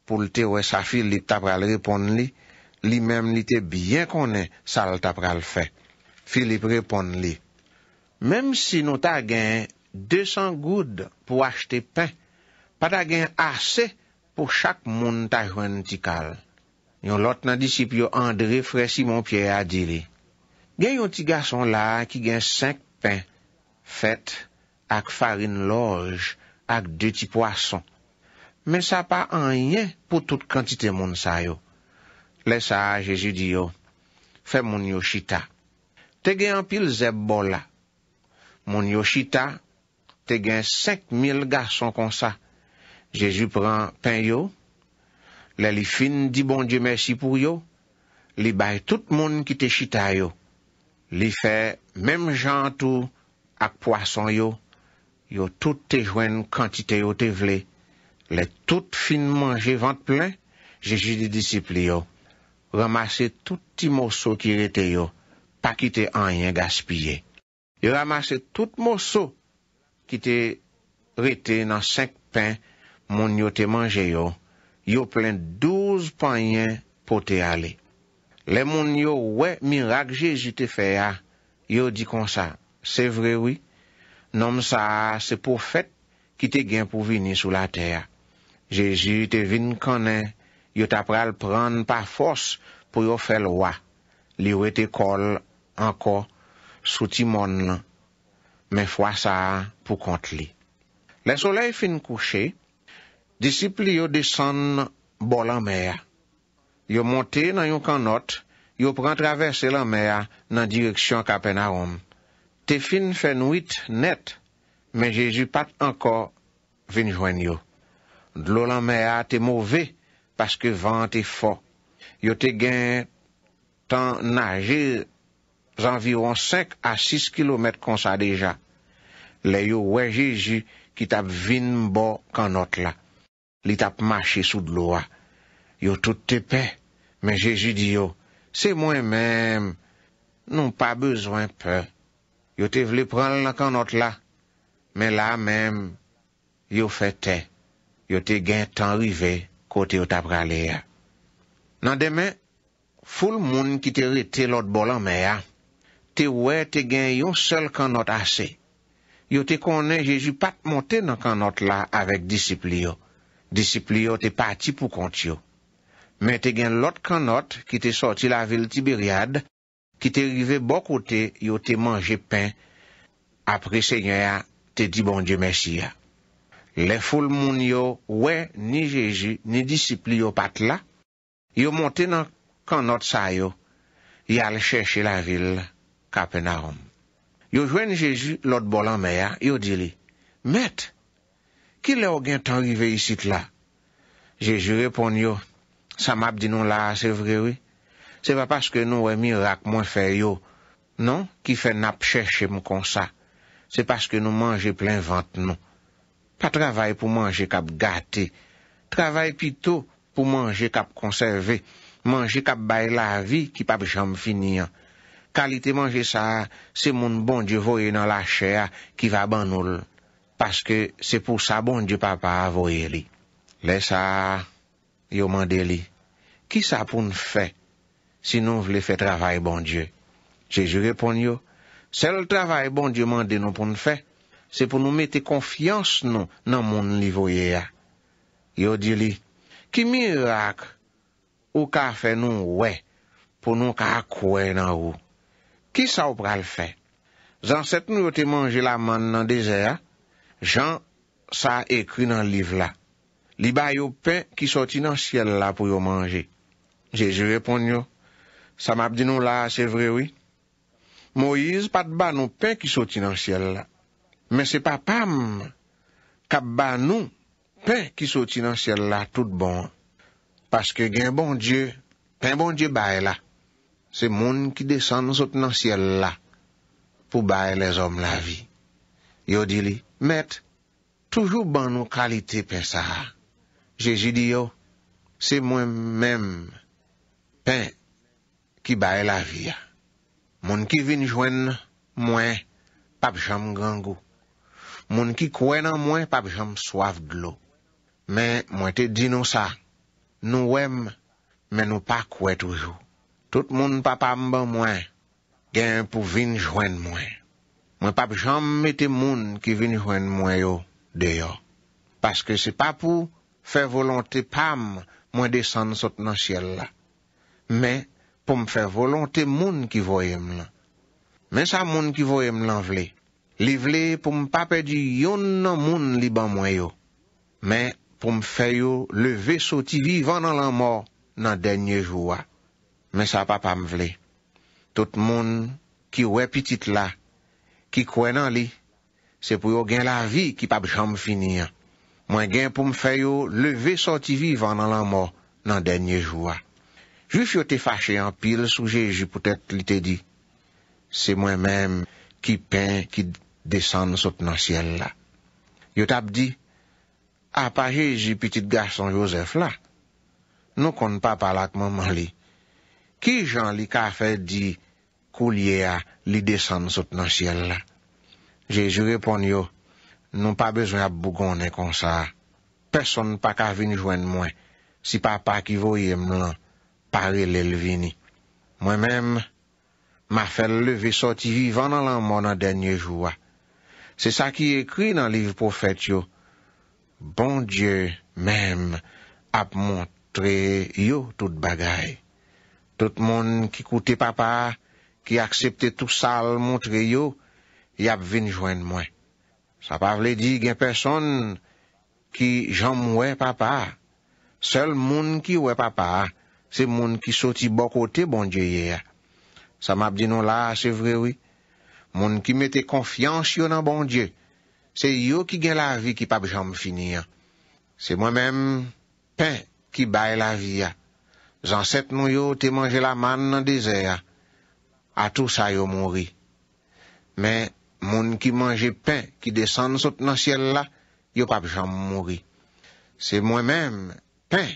pou lte we sa Filip ta pral repon li, li mem li te byen konen sa lta pral fe. Filip repon li. Mem si nou ta gen 200 goud pou achte pen, pa ta gen ase pou chak moun ta jwen ti kal. Yon lot nan disipyo André Fréssy-Montpierre a diri. Gen yon ti gason la ki gen 5 pen manje, Fèt ak farin loj ak de ti poason. Men sa pa an yen pou tout kantite moun sa yo. Le sa, Jezu di yo, Fè moun yo chita. Tè gen an pil zèb bo la. Moun yo chita, Tè gen sek mil gason kon sa. Jezu pran pen yo. Le li fin di bon die mersi pou yo. Li bay tout moun ki te chita yo. Li fè menm jan tou. Ak poason yo, yo tout te jwen kantite yo te vle. Le tout fin manje vant plen, jeji di disipli yo. Ramase tout ti moso ki rete yo, pa ki te anyen gaspije. Yo ramase tout moso ki te rete nan senk pen, mon yo te manje yo. Yo plen douz panyen po te ale. Le mon yo we mirak jeji te fe ya, yo di konsa. Se vrewi, nom sa se poufet ki te gen pou vini sou la ter. Jezi te vin kane, yo tapral pran pa fos pou yo fel wa. Liwe te kol anko sou timon nan, men fwa sa pou kont li. Le solei fin kouche, disipli yo desan bolan mea. Yo monte nan yon kanot, yo pran traverse lan mea nan direksyon kapen arom. Te fin fenwit net, men Jeju pat ankor vinjwen yo. Dlo lan mè a te mouvè, paske van te fò. Yo te gen tan nage, zanviron 5 a 6 kilometre konsa deja. Le yo wè Jeju ki tap vinbo kanot la. Li tap mache sou dlo a. Yo tout te pe, men Jeju di yo, se mwen mèm nou pa bezwen pe. Yo te vle pral nan kanot la, men la men yo fe te, yo te gen tan rive kote yo tabrali ya. Nan demen, ful moun ki te rete lot bolan me ya, te we te gen yon sel kanot ase. Yo te konen jeju pat monten nan kanot la avek disiplio. Disiplio te pati pou kont yo. Men te gen lot kanot ki te soti la vil tibiriad, Ki te rive bokote, yo te manje pen, apre se nye a, te di bon die messi a. Le ful moun yo, we ni jeju, ni disipli yo pat la, yo monte nan kanot sa yo, yal cheshe la vil kapen a om. Yo jwen jeju lot bolan me a, yo di li, met, ki le o gen tan rive yisit la? Jeju repon yo, sa map di nou la, se vre wey. Se pa paske nou wè mi rak mwen fè yo. Non, ki fè nap chè chè mwen konsa. Se paske nou manje plen vant nou. Pa travay pou manje kap gate. Travay pito pou manje kap konserve. Manje kap bay la vi ki pap jom finian. Kalite manje sa, se moun bon di voye nan la chè ya ki va ban oul. Paske se pou sa bon di papa voye li. Le sa, yo mande li. Ki sa pou n'fè? si nou vle fè travay bon Diyo. Jejou repon yo, sel travay bon Diyo mande nou pou nou fè, se pou nou mette konfians nou nan moun nivou ye ya. Yo di li, ki mirak ou ka fè nou wè, pou nou ka akwè nan ou. Ki sa ou pral fè? Zan set nou yo te manje la man nan deze ya, jan sa ekri nan liv la. Li ba yo pen ki soti nan siel la pou yo manje. Jejou repon yo, Sa map di nou la, se vre wè. Moïse pat ban nou pen ki soti nan siel la. Men se pa pam, ka ban nou pen ki soti nan siel la tout bon. Paske gen bon die, pen bon die baye la. Se moun ki desan nou soti nan siel la, pou baye les om la vi. Yo di li, met, toujou ban nou kalite pen sa. Jeji di yo, se mwen men pen sa. Ki bae la via. Moun ki vinjwen mwen, pap jom gangou. Moun ki kwen nan mwen, pap jom swav glou. Men, mwen te di nou sa. Nou wèm, men nou pa kwen toujou. Tout moun pap ambe mwen, gen pou vinjwen mwen. Mwen pap jom mette moun ki vinjwen mwen yo deyo. Paske se pa pou fe volante pam mwen desan sot nan siel la. Men, pou m fè volonte moun ki voyem lan. Mè sa moun ki voyem lan vle. Li vle pou m pape di yon nan moun li ban mwen yo. Mè pou m fè yo leve soti vivan nan lan mò nan denye joua. Mè sa papa m vle. Tout moun ki we pitit la, ki kwen nan li, se pou yo gen la vi ki pape jam finia. Mwen gen pou m fè yo leve soti vivan nan lan mò nan denye joua. Jif yo te fache yon pil sou Jeji pou tèt li te di, se mwen mèm ki pen ki desan sot nan siel la. Yo tab di, a ah, pa Jeji pitit gason Josef la, nou kon pa palak mwen man li, ki jan li ka fe di kou liye a li desan sot nan siel la. Jeji repon yo, nou pa bezwen ap bougon ne kon sa, person pa ka vini jwen mwen, si pa pa ki voye mwen, Pare lèl vini. Mwen mèm ma fèl levé soti vivan an lan moun an denye joua. Se sa ki ekri nan liv pou fèt yo. Bon Diyo mèm ap montre yo tout bagay. Tout moun ki koute papa, ki aksepte tout sal montre yo, yap vin jwen mwen. Sa pa vle di gen person ki jom wè papa. Sel moun ki wè papa a, Se moun ki soti bokote, bon die ye ya. Sa map di nou la, se vre we. Moun ki mete konfians yo nan bon die. Se yo ki gen la vi ki pap jam fini ya. Se moun men, pen ki bay la vi ya. Zan set nou yo te manje la man nan dese ya. A tou sa yo mori. Men, moun ki manje pen ki desan sot nan siel la, yo pap jam mori. Se moun men, pen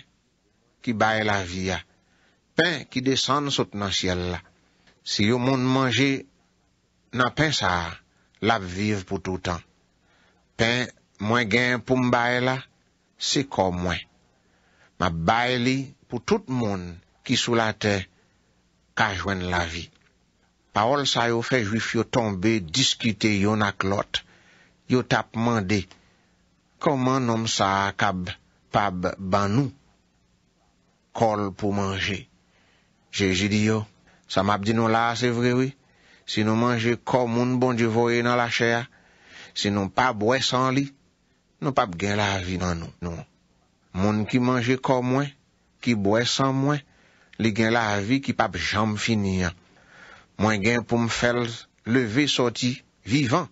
ki bay la vi ya. pen ki desan sot nan siel la. Si yo moun manje, nan pen sa la viv pou toutan. Pen mwen gen pou mbay la, se ko mwen. Ma bay li pou tout moun ki sou la te ka jwen la vi. Paol sa yo fe juif yo tombe, diskite yo na klot, yo tap mande, koman nom sa kab pab banou? Kol pou manje. Jeji di yo, sa map di nou la se vrewi, si nou manje ko moun bon di voye nan la chea, si nou pa boye san li, nou pap gen la avi nan nou. Moun ki manje ko mwen, ki boye san mwen, li gen la avi ki pap jam finia. Mwen gen pou m fel leve soti vivan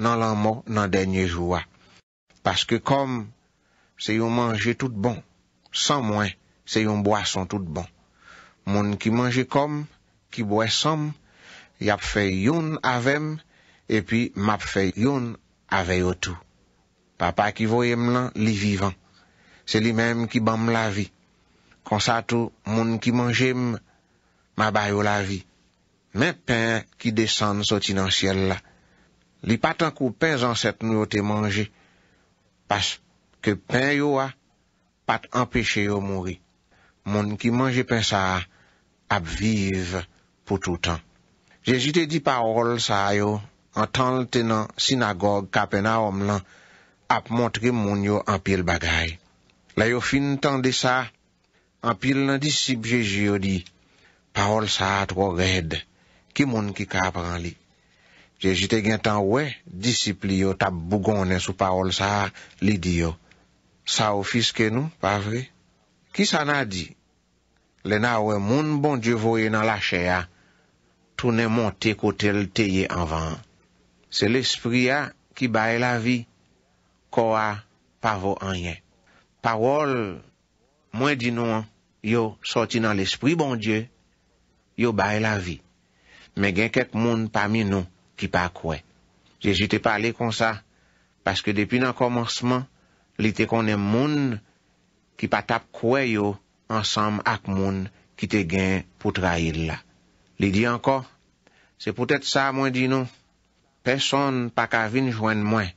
nan lan mou nan denye jwa. Paske kom se yon manje tout bon, san mwen se yon boye son tout bon. Moun ki manje kom, ki boye som, yap fe youn avem, epi map fe youn aveyo tou. Papa ki voyem lan li vivan. Se li menm ki bam la vi. Konsa tou, moun ki manje m, mabayo la vi. Men pen ki desan so tinansyel la. Li patan kou pen zan set nou yo te manje, paske pen yo a, patan peche yo mori. Moun ki manje pen sa a, ap vive pou toutan. Jejite di parol sa yo, an tanl tenan sinagogue kapena om lan, ap montre moun yo an pil bagay. La yo fin tan de sa, an pil nan disip jeji yo di, parol sa a tro red, ki moun ki kapran li. Jejite gen tan we, disip li yo tab bougonnen sou parol sa a li di yo. Sa ou fiske nou, pa vre? Ki sa nan di? Lè na wè moun bon Diyo voye nan la chèya, tou ne monte kote l'teyye anvan. Se l'esprit ya ki baye la vi, kwa pa vo anyen. Parol mwen di nou an, yo sorti nan l'esprit bon Diyo, yo baye la vi. Mè gen kek moun pami nou ki pa kwe. Je jite pale kon sa, paske depi nan komanseman, li te konen moun ki pa tap kwe yo, ansanm ak moun ki te gen pou tra il la. Li di anko, se pou tèt sa mwen di nou, peson pa kavin jwen mwen,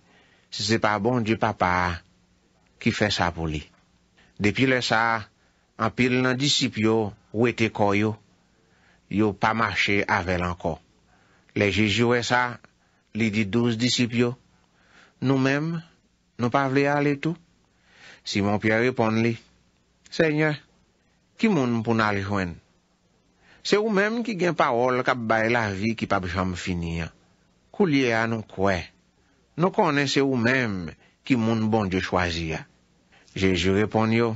se se pa bon di papa, ki fe sa pou li. Depi le sa, anpil nan disipyo, wete koyo, yo pa mache avel anko. Le jejou e sa, li di douz disipyo, nou menm, nou pa vle ale tou. Simon pya repon li, senyan, Ki moun mpoun aljwen? Se ou mèm ki gen parol kap baye la vi ki pa bicham finia. Kou liye an nou kwe. Nou konen se ou mèm ki moun bon diyo chwazia. Jejou repon yo.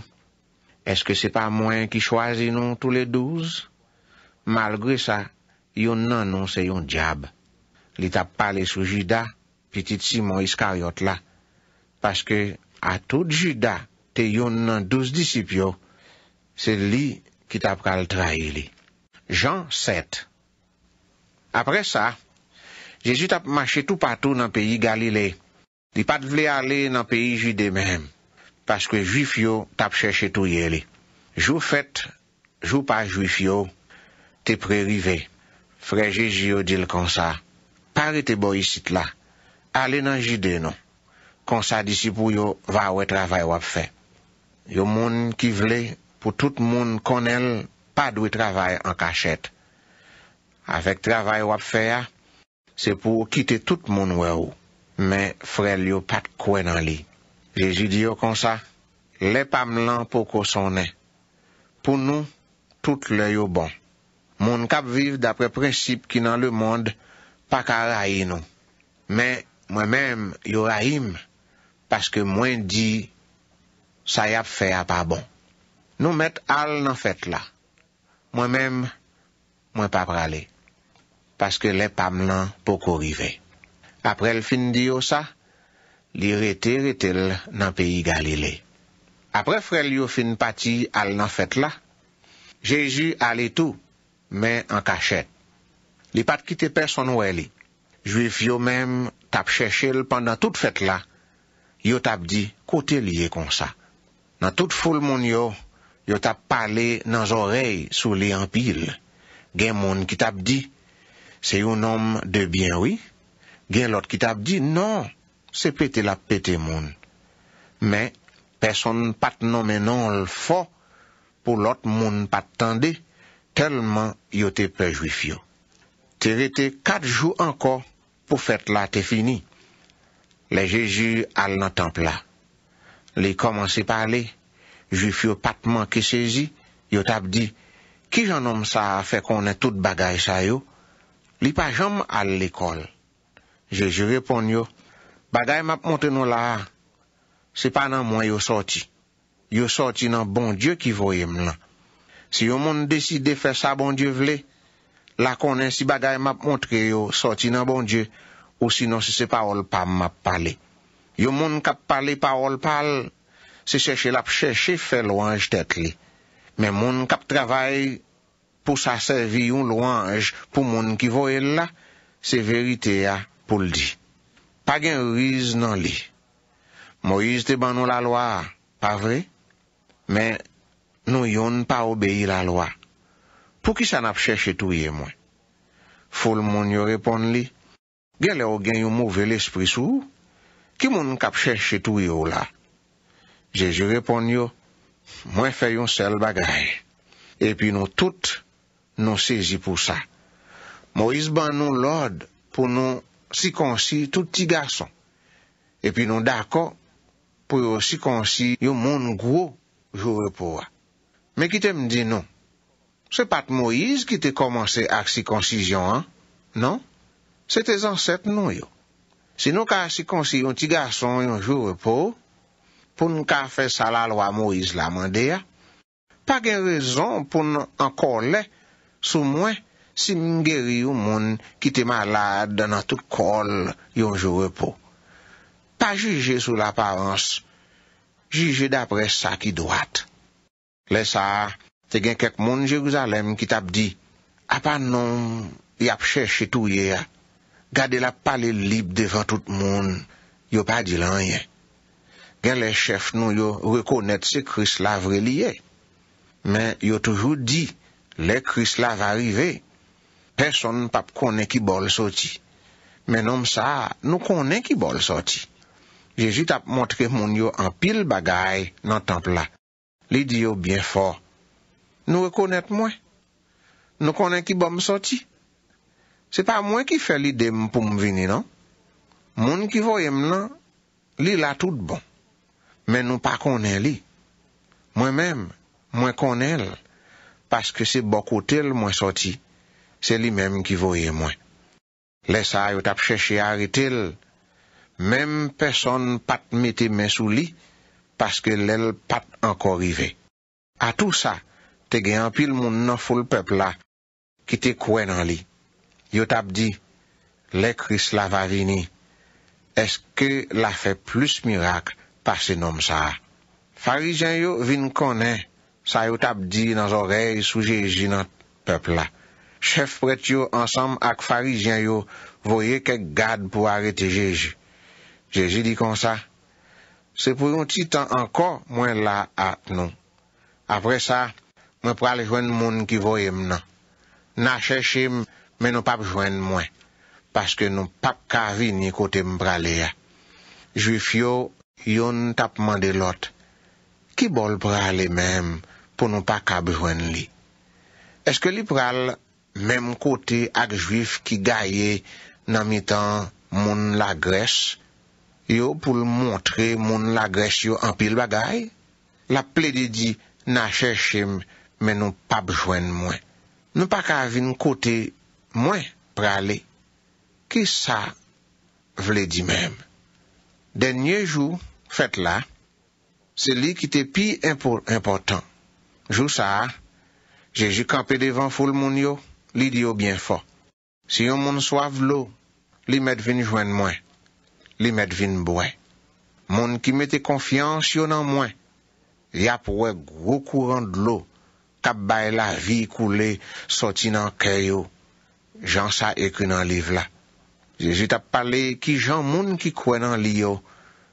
Eske se pa mwen ki chwazi nou tou le douz? Malgre sa, yon nan nou se yon diyab. Li tap pale sou juda, pitit Simon Iskariot la. Paske a tout juda te yon nan douz disipyo, Se li ki tap kal tra ili. Jan 7 Apre sa, Jezu tap mache tou patou nan peyi Galilei. Di pat vle ale nan peyi jide men. Paske juif yo tap cheche tou ye li. Jou fèt, jou pa juif yo, te prerive. Freje jo di l kon sa. Pare te bo yisit la. Ale nan jide non. Kon sa disi pou yo, va we travay wap fe. Yo moun ki vle, yo moun ki vle, pou tout moun konel pa dwi travay an kachet. Afek travay wap fè ya, se pou kite tout moun wè ou, men frel yo pat kwen an li. Je ji di yo konsa, le pam lan poko sonen. Pou nou, tout lè yo bon. Moun kap viv dapre prensip ki nan le mond, pa ka rayi nou. Men, mwen men yo rayim, paske mwen di, sa yap fè ya pa bon. Nou met al nan fèt la. Mwen mèm, mwen pa pralè. Paske lè pam lan poko rive. Apre l fin di yo sa, li rete rete l nan peyi Galile. Apre frel yo fin pati al nan fèt la, Jejü al etou, mè an kachè. Li pat kite person wè li. Jwif yo mèm tap chèchè l pandan tout fèt la, yo tap di, kote li ye kon sa. Nan tout foul moun yo, yo tap pale nan zorey sou li anpil. Gen moun ki tap di, se yon nom de bien oui, gen lot ki tap di, non, se pete la pete moun. Men, peson pat nomenon l fo, pou lot moun pat tende, telman yo te prejwifyo. Te vete kat jou anko, pou fet la te fini. Le Jeju al nan temple la. Li koman se pale, Jwi fyo patman ke sezi, yo tap di, ki jan om sa fe konen tout bagay sa yo, li pa jom al l'ekol. Je, je repon yo, bagay map monten nou la, se pa nan mwen yo sorti. Yo sorti nan bon dieu ki voyem lan. Si yo moun deside fe sa bon dieu vle, la konen si bagay map montre yo, sorti nan bon dieu, ou si nan se se pa ol pa map pale. Yo moun kap pale, pa ol pale, Se seche lap seche fe louange tet li. Men moun kap travay pou sa sevi yon louange pou moun ki vo el la, se verite ya pou l di. Pa gen riz nan li. Moiz te ban nou la loa, pa vre? Men nou yon pa obeyi la loa. Pou ki san ap seche touye mwen? Foul moun yo repon li. Gen le ou gen yon mou ve l espri sou? Ki moun kap seche touye ou la? Jejou repon yo, mwen fe yon sel bagay. Epi nou tout nou seji pou sa. Moiz ban nou lorde pou nou si konsi tout ti gason. Epi nou dako pou yo si konsi yon moun gwo jou repowa. Mwen ki te mdi nou, se pat Moiz ki te komanse ak si konsi yon an, non? Se te zanset nou yo. Se nou ka si konsi yon ti gason yon jou repowa, pou nou ka fe salal wamo islamande ya. Pa gen rezon pou nou an kol le, sou mwen, si nou gen riyou moun ki te malade dan an tout kol yon jorepo. Pa juje sou l'aparense, juje dapre sa ki doat. Le sa, te gen kek moun Jeruzalem ki tap di, apan nou, yap chèche tou ye ya, gade la pale lib devan tout moun, yo pa di lan ye. gen le chef nou yo rekonet se kris la vre liye. Men yo toujou di, le kris la va rive, person pa p konen ki bol soti. Men om sa, nou konen ki bol soti. Jejit ap montre moun yo an pil bagay nan temple la. Li di yo bien for. Nou rekonet mwen. Nou konen ki bol m soti. Se pa mwen ki fe li dem pou m vini nan. Moun ki vo em nan, li la tout bon. men nou pa konen li. Mwen men, mwen konen li, paske se bokotel mwen soti, se li men ki voye mwen. Lesa yo tap cheshe harite li, men peson pat mette men sou li, paske lel pat anko rive. A tout sa, te gen pil moun nan foul pepla, ki te kwen nan li. Yo tap di, le kris la va vini, eske la fe plus mirak, Pase nom sa a. Farijen yo vin konen. Sa yo tabdi nan zorey sou jeji nan tepe la. Chef pret yo ansam ak farijen yo. Voye kek gad pou arete jeji. Jeji di kon sa. Se pou yon ti tan ankon mwen la at nou. Apre sa. Mwen prale jwen moun ki voye mnen. Na cheshe mwen. Men nou pap jwen mwen. Paske nou pap kavi ni kote mwen prale ya. Jwi fyo mwen. yon tapman de lot ki bol prale mem pou nou pa ka bejwen li? Eske li prale mem kote ak jwif ki gaye nan mitan moun la gres? Yo pou l montre moun la gres yo anpil bagay? La ple di di na cheshem men nou pa bejwen mwen. Nou pa ka vin kote mwen prale ki sa vle di mem? Denye jou Fèt la, se li ki te pi impotant. Jou sa, jeji kampe devan foul moun yo, li di yo bien fò. Si yon moun soav lò, li mèd vin jwen mwen, li mèd vin bwen. Moun ki mète konfians yon an mwen. Yap wè gwo kouran d'lò, tabay la vi koule, soti nan kè yo. Jan sa ekun an liv la. Jeji tap pale ki jan moun ki kwen an li yo.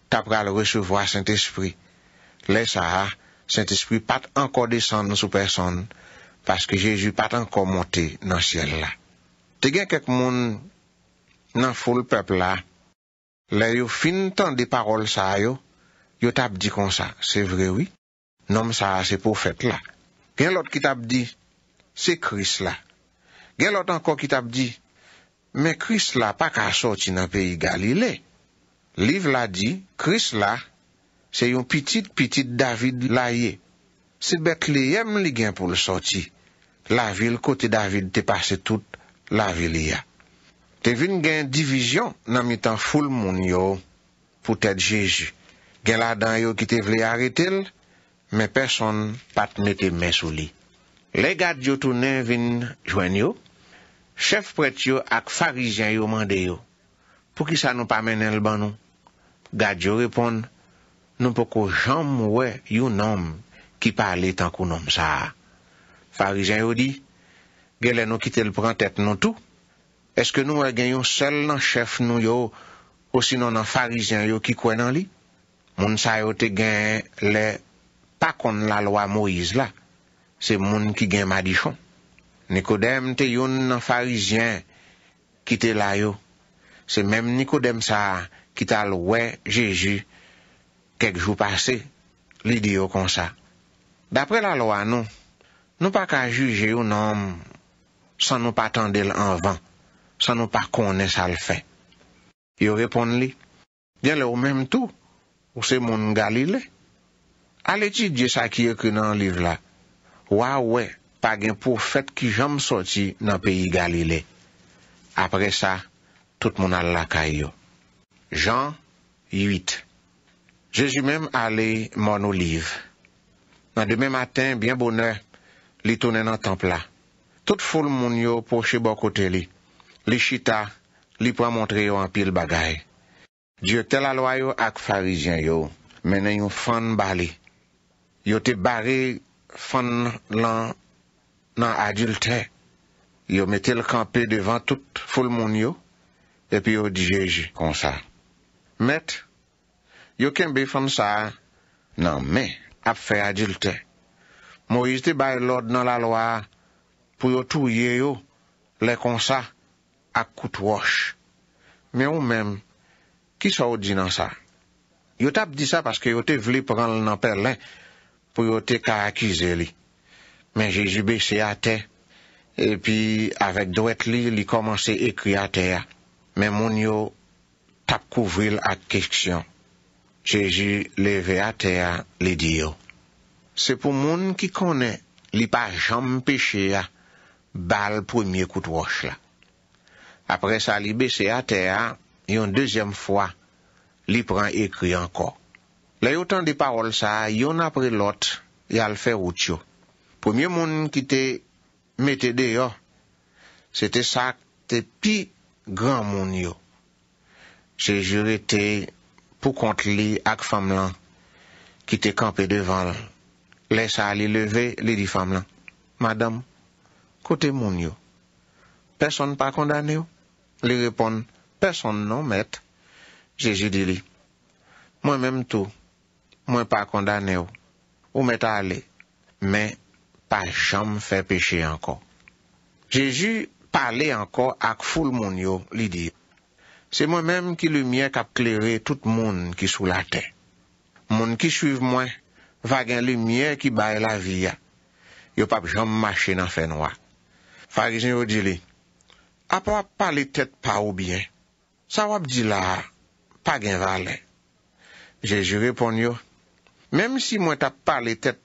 Ta pral recevwa Saint-Esprit. Le, saha, Saint-Esprit pat anko desan nou sou person, paske Jejou pat anko mote nan siel la. Te gen kek moun nan foul pepl la, le yo fin tan de parol saha yo, yo tab di kon sa, se vre wii, nom saha se poufet la. Gen lot ki tab di, se Kris la. Gen lot anko ki tab di, me Kris la pa ka soti nan peyi Galilei. Liv la di, kris la, se yon pitit pitit David la ye. Se bet le yem li gen pou le soti. La vil kote David te pase tout, la vil ya. Te vin gen division nan mi tan ful moun yo pou tete Jeju. Gen la dan yo ki te vle aretel, me person pat ne te mesou li. Le gad yo tou nen vin jwen yo, chef pret yo ak farijen yo mande yo. Pou ki sa nou pa menen l ban nou? Gadyo repon, nou pou ko jom wè yon nom ki pale tankou nom sa. Farizyan yo di, gelè nou kite l prantet nou tou. Eske nou wè gen yon sel nan chef nou yo, osi nan nan Farizyan yo ki kwen nan li? Moun sa yo te gen le pakon la loa Moiz la. Se moun ki gen madichon. Nikodem te yon nan Farizyan kite la yo. Se mèm Nikodem sa a, Kit al we, je ju, kek jou pase, li di yo konsa. Dapre la lo anou, nou pa ka juje yo nan, san nou pa tende l anvan, san nou pa kone sa l fe. Yo repon li, dyan le ou menm tou, ou se moun Galilei. Ale ti di sa ki yo kri nan liv la, waw we, pa gen pou fèt ki jom soti nan peyi Galilei. Apre sa, tout moun al la ka yo. Jean 8 Jejou mèm ale mon oliv. Nan demè matin, byen bonè, li tonè nan temple la. Tout foul moun yo poche bokote li. Li chita, li pou an montre yo an pi l bagay. Diyo tel alwayo ak farizyen yo, menè yon fan bali. Yo te bari fan lan nan adultè. Yo metel kampe devan tout foul moun yo, epi yo diyeji konsa. Met, yo kembe fan sa, nan men, ap fe adilte. Mo is te bay lode nan la loa, pou yo touye yo, le konsa, ak kout wosh. Men ou men, ki sa ou di nan sa? Yo tap di sa paske yo te vli pran nan perlen, pou yo te karakize li. Men Jejube se ate, epi avek dwet li, li komanse ekri ate ya. Men moun yo... tap kouvril ak keksyon. Cheji leve atea li diyo. Se pou moun ki kone, li pa jom peche ya, bal premye kout wosh la. Apre sa li bese atea, yon dezyem fwa, li pran ekri anko. La yo tan de parol sa, yon apre lot, yal fe rout yo. Premye moun ki te metede yo, se te sak te pi gran moun yo. Jejou ete pou kont li ak fam lan ki te kampe devan la. Lesa li leve li di fam lan. Madame, kote moun yo. Person pa kondane yo? Li repon, person non met. Jejou di li. Mwen menm tou, mwen pa kondane yo. Ou met a li. Men, pa jam fe peche anko. Jejou pale anko ak foul moun yo li di yo. se mwen menm ki lumiè kap klerè tout moun ki sou la ten. Moun ki chuiv mwen, vagen lumiè ki baye la viya. Yo pap jom mache nan fè noua. Fariz nyo di li, ap wap pale tèt pa ou bien, sa wap di la, pagen valen. Je jure pon yo, menm si mwen tap pale tèt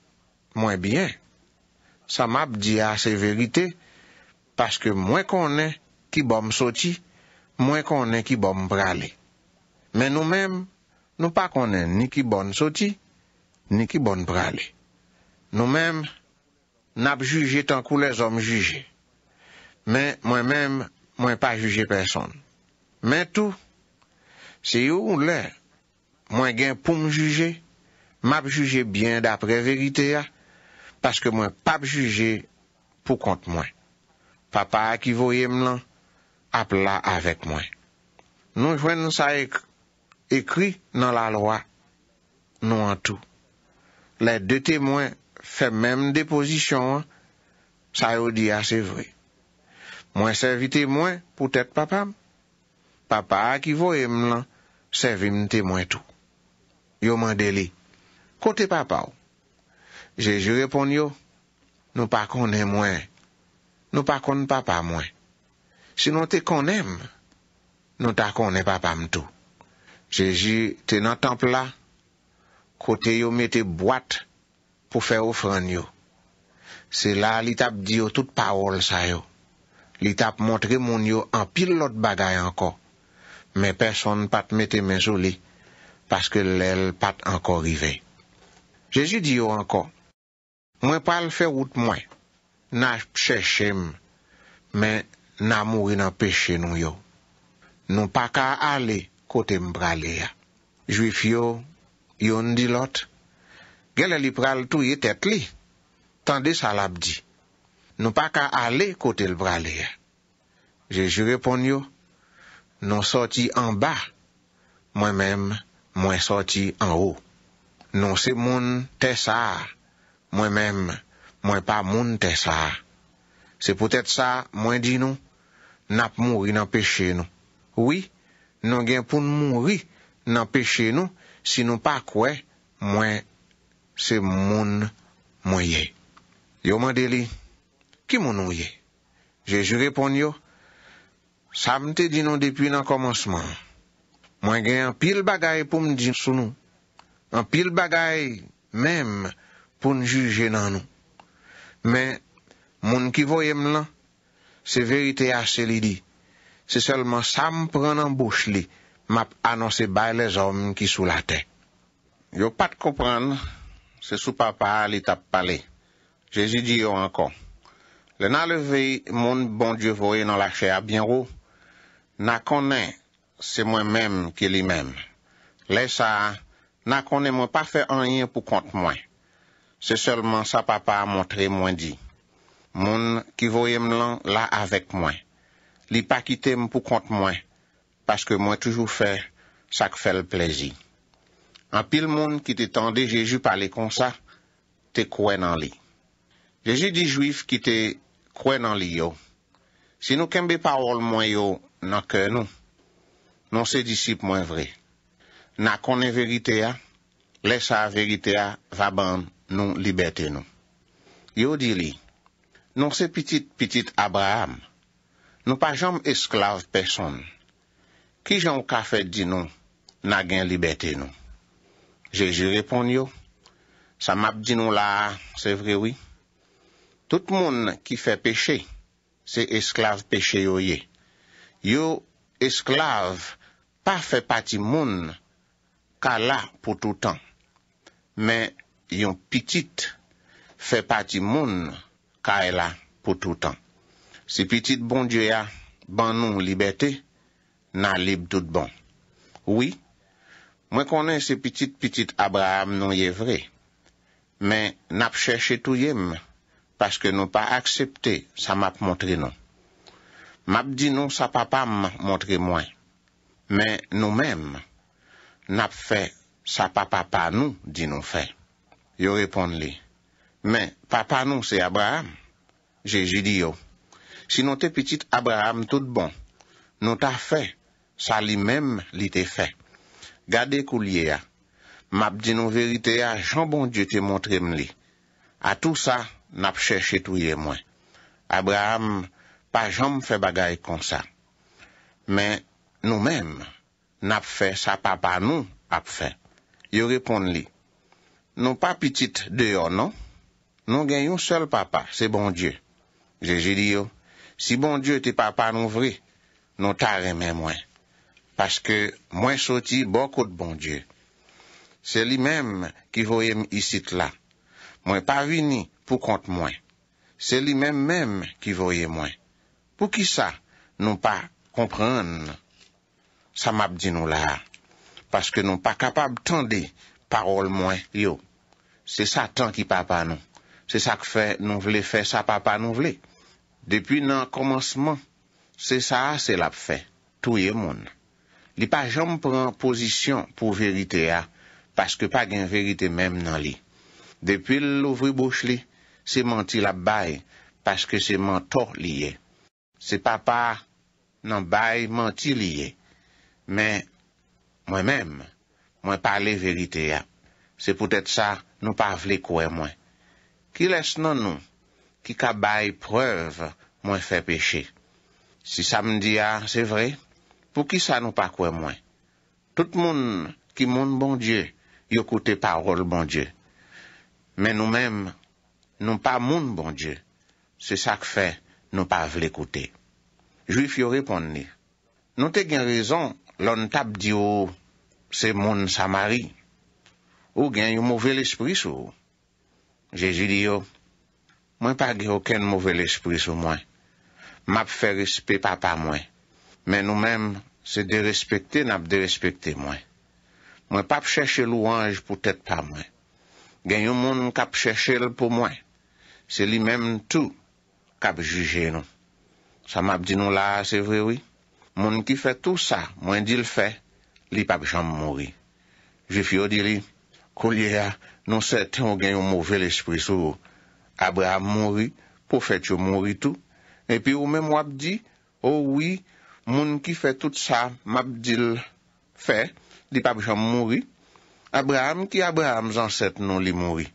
mwen bien, sa mwen ap di a se verite, paske mwen konen ki bom soti, Mwen konnen ki bon mprale. Men nou men, nou pa konnen ni ki bon soti, ni ki bon prale. Nou men, nap juje tan kou les om juje. Men, mwen men, mwen pa juje person. Men tou, se yo ou lè, mwen gen pou m juje, map juje bien dapre verite ya, paske mwen pap juje pou kont mwen. Papa akivoye m lan, ap la avek mwen. Nou fwen sa ekri nan la lwa, nou an tou. Le de temwen fe menm depozisyon, sa yo di ase vre. Mwen servite mwen pou tete papa. Papa akivo em lan, servim temwen tou. Yo mwen dele. Kote papa ou? Jejou repon yo, nou pa kone mwen, nou pa kone papa mwen. Si nou te konem, nou ta konepa pa mtou. Jeji, te nan temple la, kote yo mete boate pou fe ofran yo. Se la, li tap diyo tout paol sa yo. Li tap montre moun yo an pil lot bagay anko. Men person pat mete men soli, paske lel pat anko rive. Jeji diyo anko, mwen pal fe wout mwen, nan cheshe mwen, nan mouri nan peche nou yo. Nou pa ka ale kote mbrale ya. Jwi fyo, yon di lot, gel li pral tou ye tet li, tan de salab di, nou pa ka ale kote lbrale ya. Je jure pon yo, nou soti an ba, mwen men, mwen soti an ho. Nou se moun te sa, mwen men, mwen pa moun te sa. Se pote sa mwen di nou, nap mouri nan peche nou. Ouwi, nan gen pou mouri nan peche nou, si nou pa kwe, mwen se moun mwen ye. Yo mande li, ki moun moun ye? Je jure pon yo, sa mte di nou depi nan komonsman. Mwen gen an pil bagay pou mdi sou nou. An pil bagay, menm pou njuge nan nou. Men, moun ki voyem lan, Se verite a se li di, se selman sa m pran an bouch li, map anonsi bay le zom ki sou la te. Yo pat kompran, se sou papa li tap pale, je zidi yo ankon. Le nan levei moun bon dievoye nan la chea bianro, na konen se mwen menm ki li menm. Le sa, na konen mwen pa fe anyen pou kont mwen, se selman sa papa a montre mwen di. Moun ki voyem lan la avek mwen. Li pa ki tem pou kont mwen. Paske mwen toujou fe sak fel plezi. An pil moun ki te tende Jejou pale konsa, te kwen nan li. Jejou di Jouif ki te kwen nan li yo. Si nou kembe parol mwen yo nan ke nou, non se disip mwen vre. Na konen verite ya, lesa verite ya vaban nou libeten nou. Yo di li, Nou se pitit-pitit Abraham, nou pa jom esklav person. Ki jan ou ka fet di nou, na gen liberté nou? Je jirepon yo. Sa map di nou la, se vrewi. Tout moun ki fe peche, se esklav peche yo ye. Yo esklav pa fe pati moun, ka la pou toutan. Men yon pitit fe pati moun, pa e la pou tout an. Se pitit bon die ya, ban nou libeté, nan libe tout bon. Oui, mwen konen se pitit-pitit Abraham nou ye vre, men nap chèche tou yem, paske nou pa aksepte sa map montre nou. Map di nou sa papa m montre mwen, men nou men, nap fè sa papa pa nou di nou fè. Yo repond li, men papa nou se Abraham, Jeji di yo, si nou te pitit Abraham tout bon, nou ta fe, sa li mem li te fe. Gade kou liye a, map di nou verite a, jan bon die te montre m li. A tout sa, nap cheche touye mwen. Abraham, pa jan m fe bagay kon sa. Men nou mem, nap fe sa papa nou ap fe. Yo repon li, nou pa pitit deyo non, nou gen yon sel papa, se bon die. Je je li yo, si bon dieu te papa nou vre, nou ta remen mwen. Paske mwen soti boko de bon dieu. Se li menm ki voye isit la. Mwen pa vini pou kont mwen. Se li menm menm ki voye mwen. Pou ki sa nou pa komprende sa map di nou la. Paske nou pa kapab tende parol mwen yo. Se sa ten ki papa nou. Se sa nou vle fe sa papa nou vle. Depi nan komanseman, se sa se lap fe, touye moun. Li pa jom pran posisyon pou verite ya, paske pa gen verite mem nan li. Depi louvri bouch li, se manti la baye, paske se mantor liye. Se papa nan baye manti liye. Men, mwen mem, mwen pale verite ya. Se poutet sa, nou pa vle kouen mwen. Ki les nan nou? Ki kabay preuve mwen fe peche. Si sa mdi a, se vre, pou ki sa nou pa kwe mwen? Tout moun ki moun bon Dje, yo koute parol bon Dje. Men nou men, nou pa moun bon Dje. Se sa k fe, nou pa vle koute. Jouif yo repond ni. Nou te gen rezon, loun tab di yo se moun sa mari. Ou gen yo mouve l'esprit sou. Jeji di yo, Mwen pa ge oken mouvel espri sou mwen. Map fe respe papa mwen. Men nou men se de respekte nap de respekte mwen. Mwen pap chèche lou anj pou tèt pa mwen. Gen yon moun kap chèche l pou mwen. Se li men tout kap juje nou. Sa map di nou la, se vre wè. Moun ki fè tout sa, mwen di l fè, li pap chanm mouri. Je fio di li, kolye ya, nou se ten yon gen yon mouvel espri sou mwen. Abraham mouri, pou fèt yo mouri tou, epi ou mèm wap di, oh ou wè, moun ki fè tout sa, mab dil fè, di pab chan mouri, Abraham ki Abraham zansèt nou li mouri,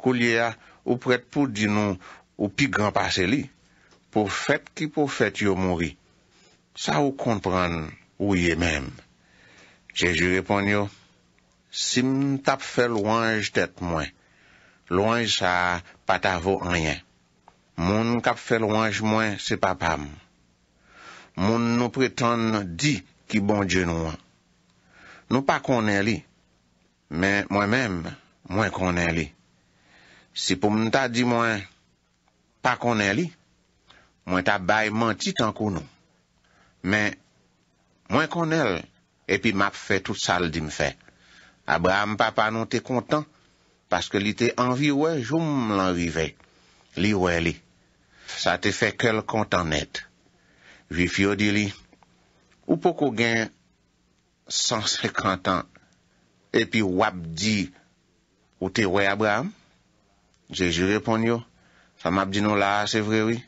kou liya ou prèt pou di nou, ou pi gran pasè li, pou fèt ki pou fèt yo mouri. Sa ou konpran, ou ye mèm. Jejou reponyo, si m tap fè lwenj tèt mwenj, Louanj sa patavo anyen. Moun kap fe louanj moun se papa moun. Moun nou pretan di ki bon djeno moun. Nou pa konen li. Men moun men moun konen li. Se pou moun ta di moun pa konen li, moun ta bay manti tankou nou. Men moun konen li. E pi map fe tout sal di mwen fe. Abraham papa nou te kontan. Paske li te anvi wè, joum l'anvi wè. Li wè li. Sa te fè kel kontan net. Vi fiyo di li. Ou poko gen, 150 an. Epi wap di, ou te wè Abraham? Jeji repon yo. Sa map di nou la, se vre wè.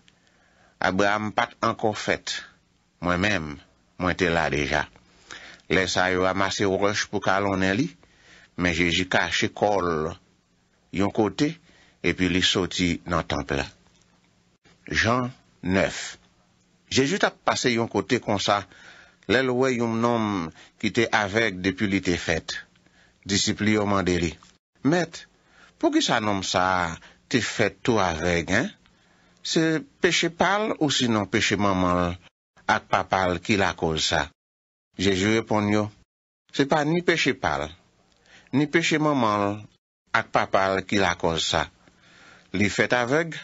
Abraham pat ankon fèt. Mwen mèm, mwen te la deja. Le sa yo amase wò ròj pou kalonè li. Men jeji kache kol lò. yon kote, epi li soti nan temple. Jan 9 Jejou ta pase yon kote kon sa, lèl wè yon nom ki te avek depi li te fet. Disipli yon manderi. Met, pou ki sa nom sa te fet tou avek, se peche pal ou sinon peche mamal, ak pa pal ki la kol sa. Jejou epon yo, se pa ni peche pal, ni peche mamal, ak papal ki lakonsa. Li fet aveg,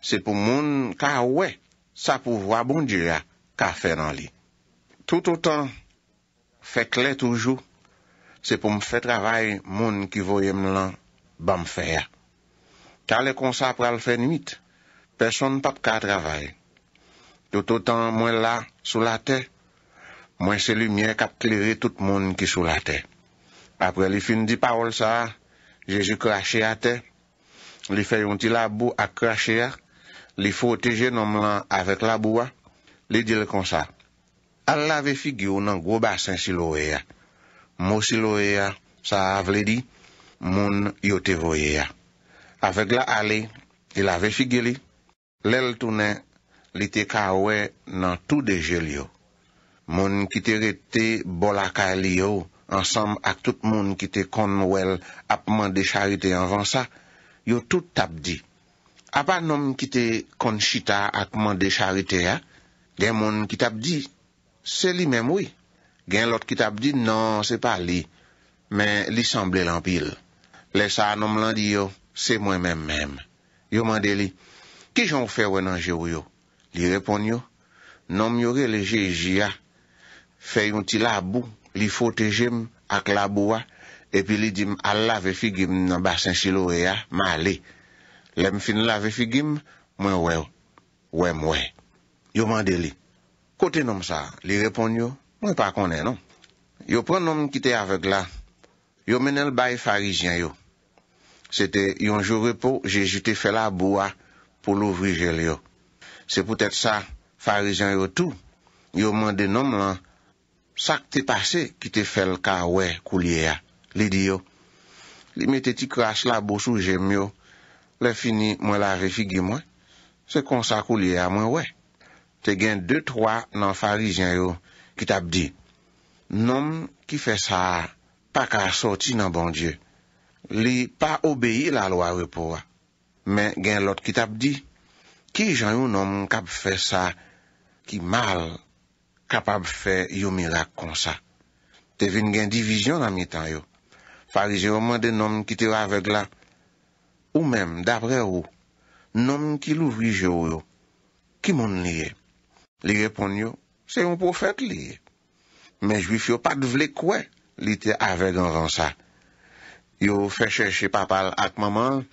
se pou moun ka we, sa pou vwa bondya, ka fe nan li. Tout otan, fet le toujou, se pou m fe travay moun ki voyem lan, bam fe ya. Ka le konsa pral fe nimit, person pap ka travay. Tout otan mwen la, sou la te, mwen se lumiye kap kleri tout moun ki sou la te. Apre li fin di paol sa a, Jejou non krashe a te, li fe yon ti la bou ak krashe a, li foteje nom lan avek la bou a, li dile konsa, al la ve figyo nan gwo basen si lo e a. Mo si lo e a, sa avle di, moun yo te vo e a. Avek la ale, li la ve figyo li, lel toune, li te kawe nan tou de jel yo. Moun ki te rete bolaka li yo, ansanm ak tout moun ki te kon wel ap mande charite anvan sa, yo tout tabdi. A pa nom ki te kon chita ak mande charite ya, gen moun ki tabdi, se li menm woy. Gen lot ki tabdi, non, se pa li, men li sanble lanpil. Le sa, nom lan di yo, se mwen menm menm. Yo mande li, ki joun fe wè nan je woy yo? Li repon yo, nom yo re le je je ya, fe yon ti la bou, li fotejem ak la boua, epi li dim, al la ve figim nan basen shilowe ya, ma li. Lem fin la ve figim, mwen wew, we mwe. Yo mande li. Kote nom sa, li repon yo, mwen pa konen non. Yo pren nom ki te avek la, yo menel bay farizyan yo. Sete, yon jo repo, je jite fe la boua, pou louvri jel yo. Se pote sa, farizyan yo tou, yo mande nom lan, Sak te pase ki te fel ka we kou liye a, li di yo. Li me te ti kras la bo sou jem yo, le fini mwen la refigi mwen, se konsa kou liye a mwen we. Te gen 2-3 nan farijen yo ki tap di, nom ki fe sa pa ka soti nan bon die. Li pa obeye la lo a repowa, men gen lot ki tap di, ki jan yo nom kap fe sa ki mal repowa. Kapab fè yo mirak kon sa. Te vin gen divizyon nan mi tan yo. Farize yo mwen de nom ki te avek la. Ou men, dapre ou. Nom ki louvri jo yo. Ki moun liye? Liye pon yo. Se yon profet liye. Men jwi fyo pat vle kwe. Li te avek anvan sa. Yo fè chèche papal ak maman.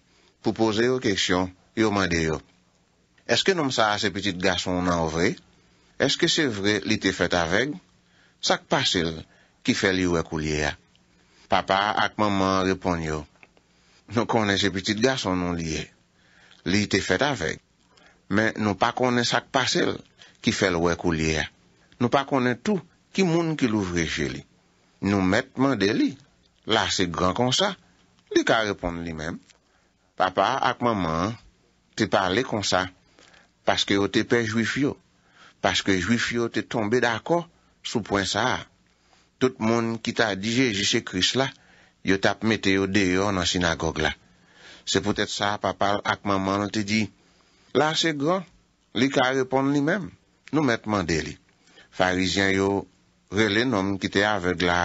Pou pose yo kèksyon. Yo mwen de yo. Eske nom sa se petit gason nan vre? Yo mwen de yo. Eske se vre li te fet avek? Sak pasel ki fe li wek ou li ya. Papa ak maman repon yo. Nou konen se petit garson non li ye. Li te fet avek. Men nou pa konen sak pasel ki fe le wek ou li ya. Nou pa konen tou ki moun ki lou vre che li. Nou met man de li. La se gran kon sa. Li ka repon li men. Papa ak maman te pale kon sa. Paske yo te pejwif yo. paske juif yo te tombe dako soupwen sa a. Tout moun ki ta dije jise kris la, yo tap mete yo deyo nan sinagog la. Se potet sa, papal ak maman te di, la se gran, li ka repon li mem, nou met mwen dele. Farizyan yo rele nom ki te aveg la,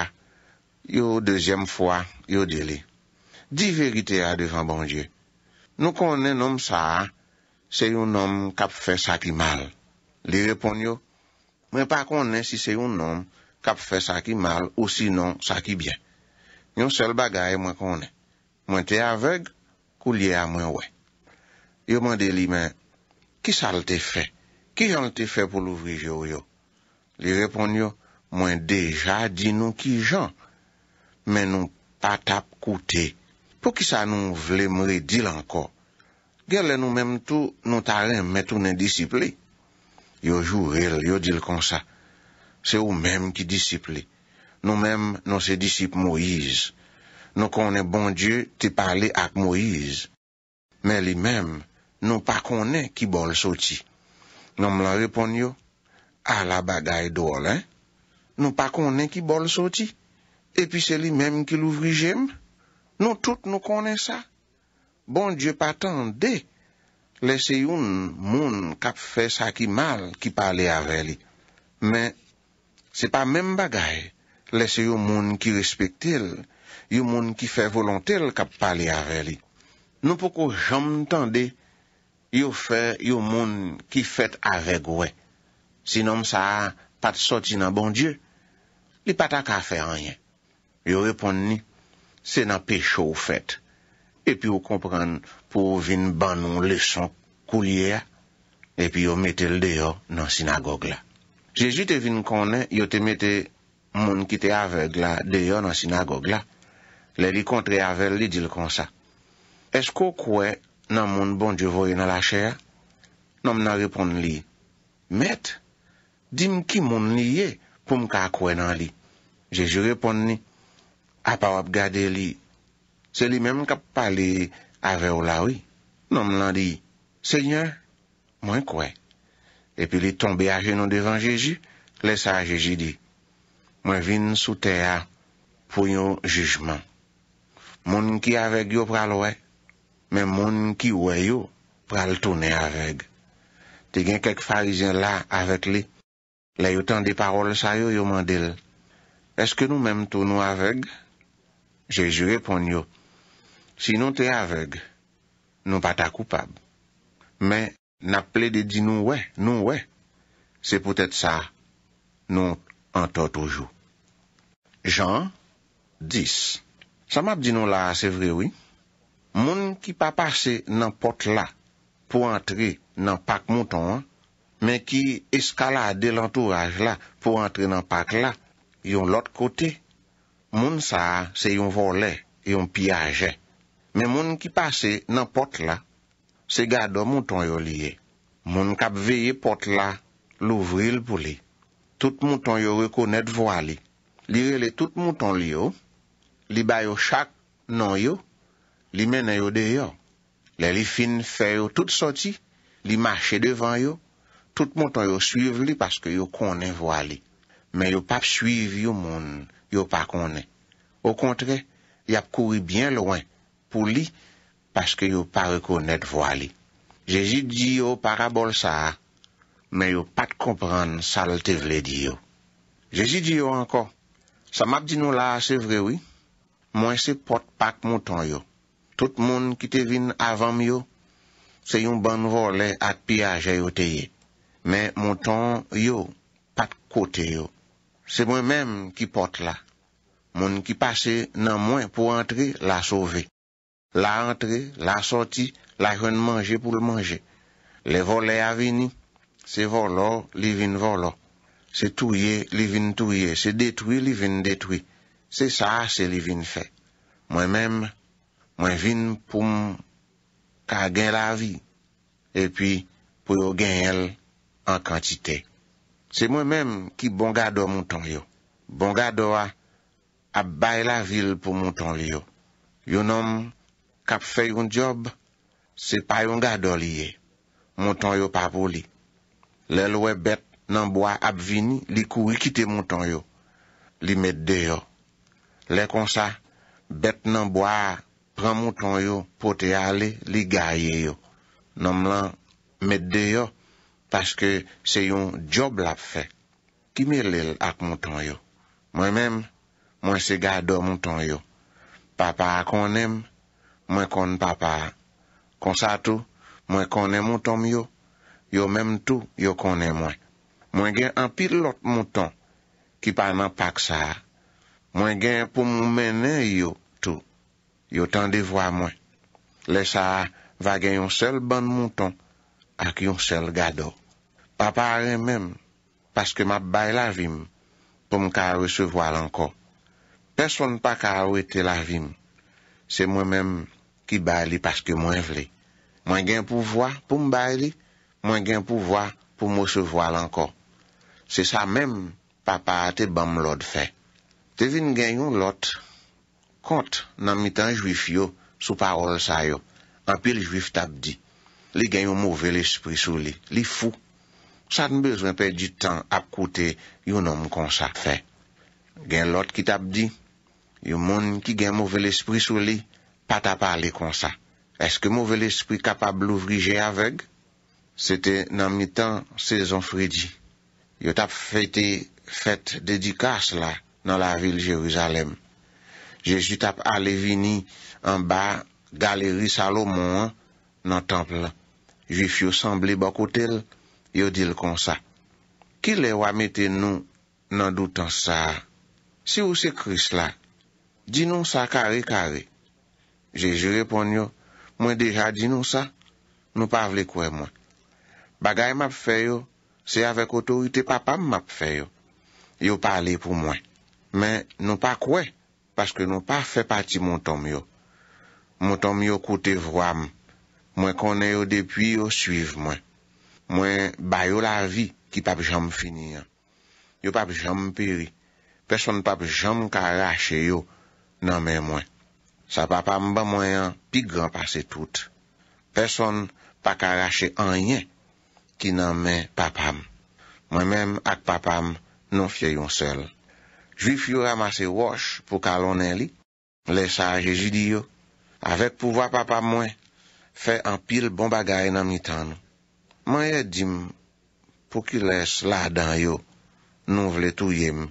yo dezem fwa yo dele. Di verite a devan bonje. Nou konen nom sa a, se yo nom kap fe sakimal. Li repon yo, mwen pa konnen si se yon nom kap fè sa ki mal ou si non sa ki bien. Nyon sel bagay mwen konnen, mwen te aveg kou liye a mwen wè. Yo mwen de li men, ki sa lte fè? Ki jan lte fè pou louvri jè ou yo? Li repon yo, mwen deja di nou ki jan, men nou patap koute. Po ki sa nou vle mre di lanko, gelen nou menm tou nou tarèm men tou nen disipli. Yojou el, yojil konsa. Se ou mem ki disipli. Nou mem nou se disipli Moïse. Nou konen bon dieu te pale ak Moïse. Men li mem nou pa konen ki bol soti. Nou m la repon yo. A la bagay do ol, hein. Nou pa konen ki bol soti. E pi se li mem ki louvri jem. Nou tout nou konen sa. Bon dieu patan dek. Lese yon moun kap fe sakimal ki pale avè li. Men, se pa men bagay. Lese yon moun ki respetil. Yon moun ki fe volantil kap pale avè li. Nou poko jom tande. Yon moun ki fet avè gwe. Sinon sa pat soti nan bon die. Li pata ka fe anyen. Yon repon ni. Se nan pecho ou fet. E pi ou kompran fok. pou vin ban nou leson kou liye ya, epi yo metel deyo nan sinagogue la. Jeji te vin konen, yo te metel moun ki te aveg la, deyo nan sinagogue la, le li kontre aveg li dil kon sa. Esko kwe nan moun bon jevo yo nan la chè ya? Nom nan repon li, Met, dim ki moun liye pou mka kwe nan li? Jeji repon li, apawap gade li, se li menm kap pale li, Ave ou lawi. Nom lan di, Seigneur, mwen kwe. Epi li tombe a geno devan Jeji, le sa Jeji di, mwen vin sou teya pou yon jujman. Moun ki avek yo pral we, men moun ki we yo pral tonen avek. Te gen kek farizyen la avek li, le yo tan de parol sa yo yo mandel. Eske nou menm tonen avek? Jeji repon yo, Si nou te aveg, nou pa ta koupab. Men, nap ple de di nou we, nou we. Se potet sa, nou an to tojou. Jan, 10. Sa map di nou la, se vre wè. Moun ki pa pase nan pot la pou antre nan pak mouton, men ki eskalade lantouraj la pou antre nan pak la, yon lot kote. Moun sa se yon volè, yon piyajè. Men moun ki pase nan pot la, se gado mouton yo liye. Moun kap veye pot la, louvri l pou li. Tout mouton yo rekonet vwa li. Li rele tout mouton li yo, li bayo chak nan yo, li menen yo deyo. Le li fin fe yo tout soti, li mache devan yo. Tout mouton yo suive li paske yo konen vwa li. Men yo pap suive yo moun, yo pa konen. Ou kontre, yap kouri bien louen. pou li, paske yo pa rekonet voa li. Jeji di yo para bol sa, men yo pat kompran sal te vle di yo. Jeji di yo anko, sa map di nou la se vrewi, mwen se pot pat moutan yo. Tout moun ki te vin avan myo, se yon banvo le at piya jayoteye, men moutan yo pat kote yo. Se mwen menm ki pot la, moun ki pase nan mwen pou antre la sove. La antre, la soti, la kwen manje pou l manje. Le vole avini, se volo, li vin volo. Se touye, li vin touye. Se detouye, li vin detouye. Se sa, se li vin fe. Mwen mèm, mwen vin poum ka gen la vi. E pi, pou yo gen el an kantite. Se mwen mèm ki bonga do moun ton yo. Bonga do a abbay la vil pou moun ton yo. Yo nom, kap fè yon job, se pa yon gado liye, moun ton yo pa pou li. Lèl wè bet nanboa ap vini, li kou wikite moun ton yo, li mèd deyo. Lè kon sa, bet nanboa pran moun ton yo, pote a li, li gaye yo. Nom lan, mèd deyo, paske se yon job lap fè. Kimè lèl ak moun ton yo? Mwen mèm, mwen se gado moun ton yo. Papa akon mèm, Mwen konn papa a. Kon sa tou, mwen konnen mouton myo. Yo menm tou, yo konnen mwen. Mwen gen an pil lot mouton. Ki panman pak sa a. Mwen gen pou mwen menen yo tou. Yo tan de vwa mwen. Le sa a, va gen yon sel ban mouton. Ak yon sel gado. Papa a ren menm. Paske ma bay la vim. Pou mka rechevwal anko. Person pa ka ou ete la vim. Se mwen menm. Ki bay li paske mwen vle. Mwen gen pou vwa pou m bay li. Mwen gen pou vwa pou m wse vwal anko. Se sa menm papa te ban m lod fe. Te vin gen yon lot. Kont nan mitan juif yo sou parol sa yo. An pi li juif tabdi. Li gen yon mouvel espri sou li. Li fou. Sa n bezwen pe di tan ap koute yon nom kon sa fe. Gen lot ki tabdi. Yon moun ki gen mouvel espri sou li. Pa ta pale kon sa. Eske mouvel espri kapab louvrije aveg? Sete nan mitan sezon fredji. Yo tap fete fete dedikas la nan la vil Jeruzalem. Jejou tap ale vini an ba galeri salo moun nan temple la. Jef yo sanble bokotel. Yo dil kon sa. Ki le wame te nou nan doutan sa? Si ou se kris la? Di nou sa kare kare. Je je repon yo, mwen deja di nou sa, nou pavle kwe mwen. Bagay m ap fe yo, se avek otorite papa m ap fe yo. Yo pale pou mwen, men nou pa kwe, paske nou pa fe pati mouton m yo. Mouton m yo kote vwa m, mwen kone yo depi yo suiv mwen. Mwen bayo la vi ki pap jom finia. Yo pap jom peri, person pap jom karache yo nan mwen mwen. Sa papam ba mwen yon pi gran pase tout. Person pa karache an yon ki nan men papam. Mwen men ak papam non fye yon sel. Jwi fyo ramase wosh pou kalonnen li. Lesa aje jidi yo. Awek pouwa papam mwen, fe an pil bon bagay nan mitan nou. Mwen yon dim pou ki les la dan yo. Non vle tou yon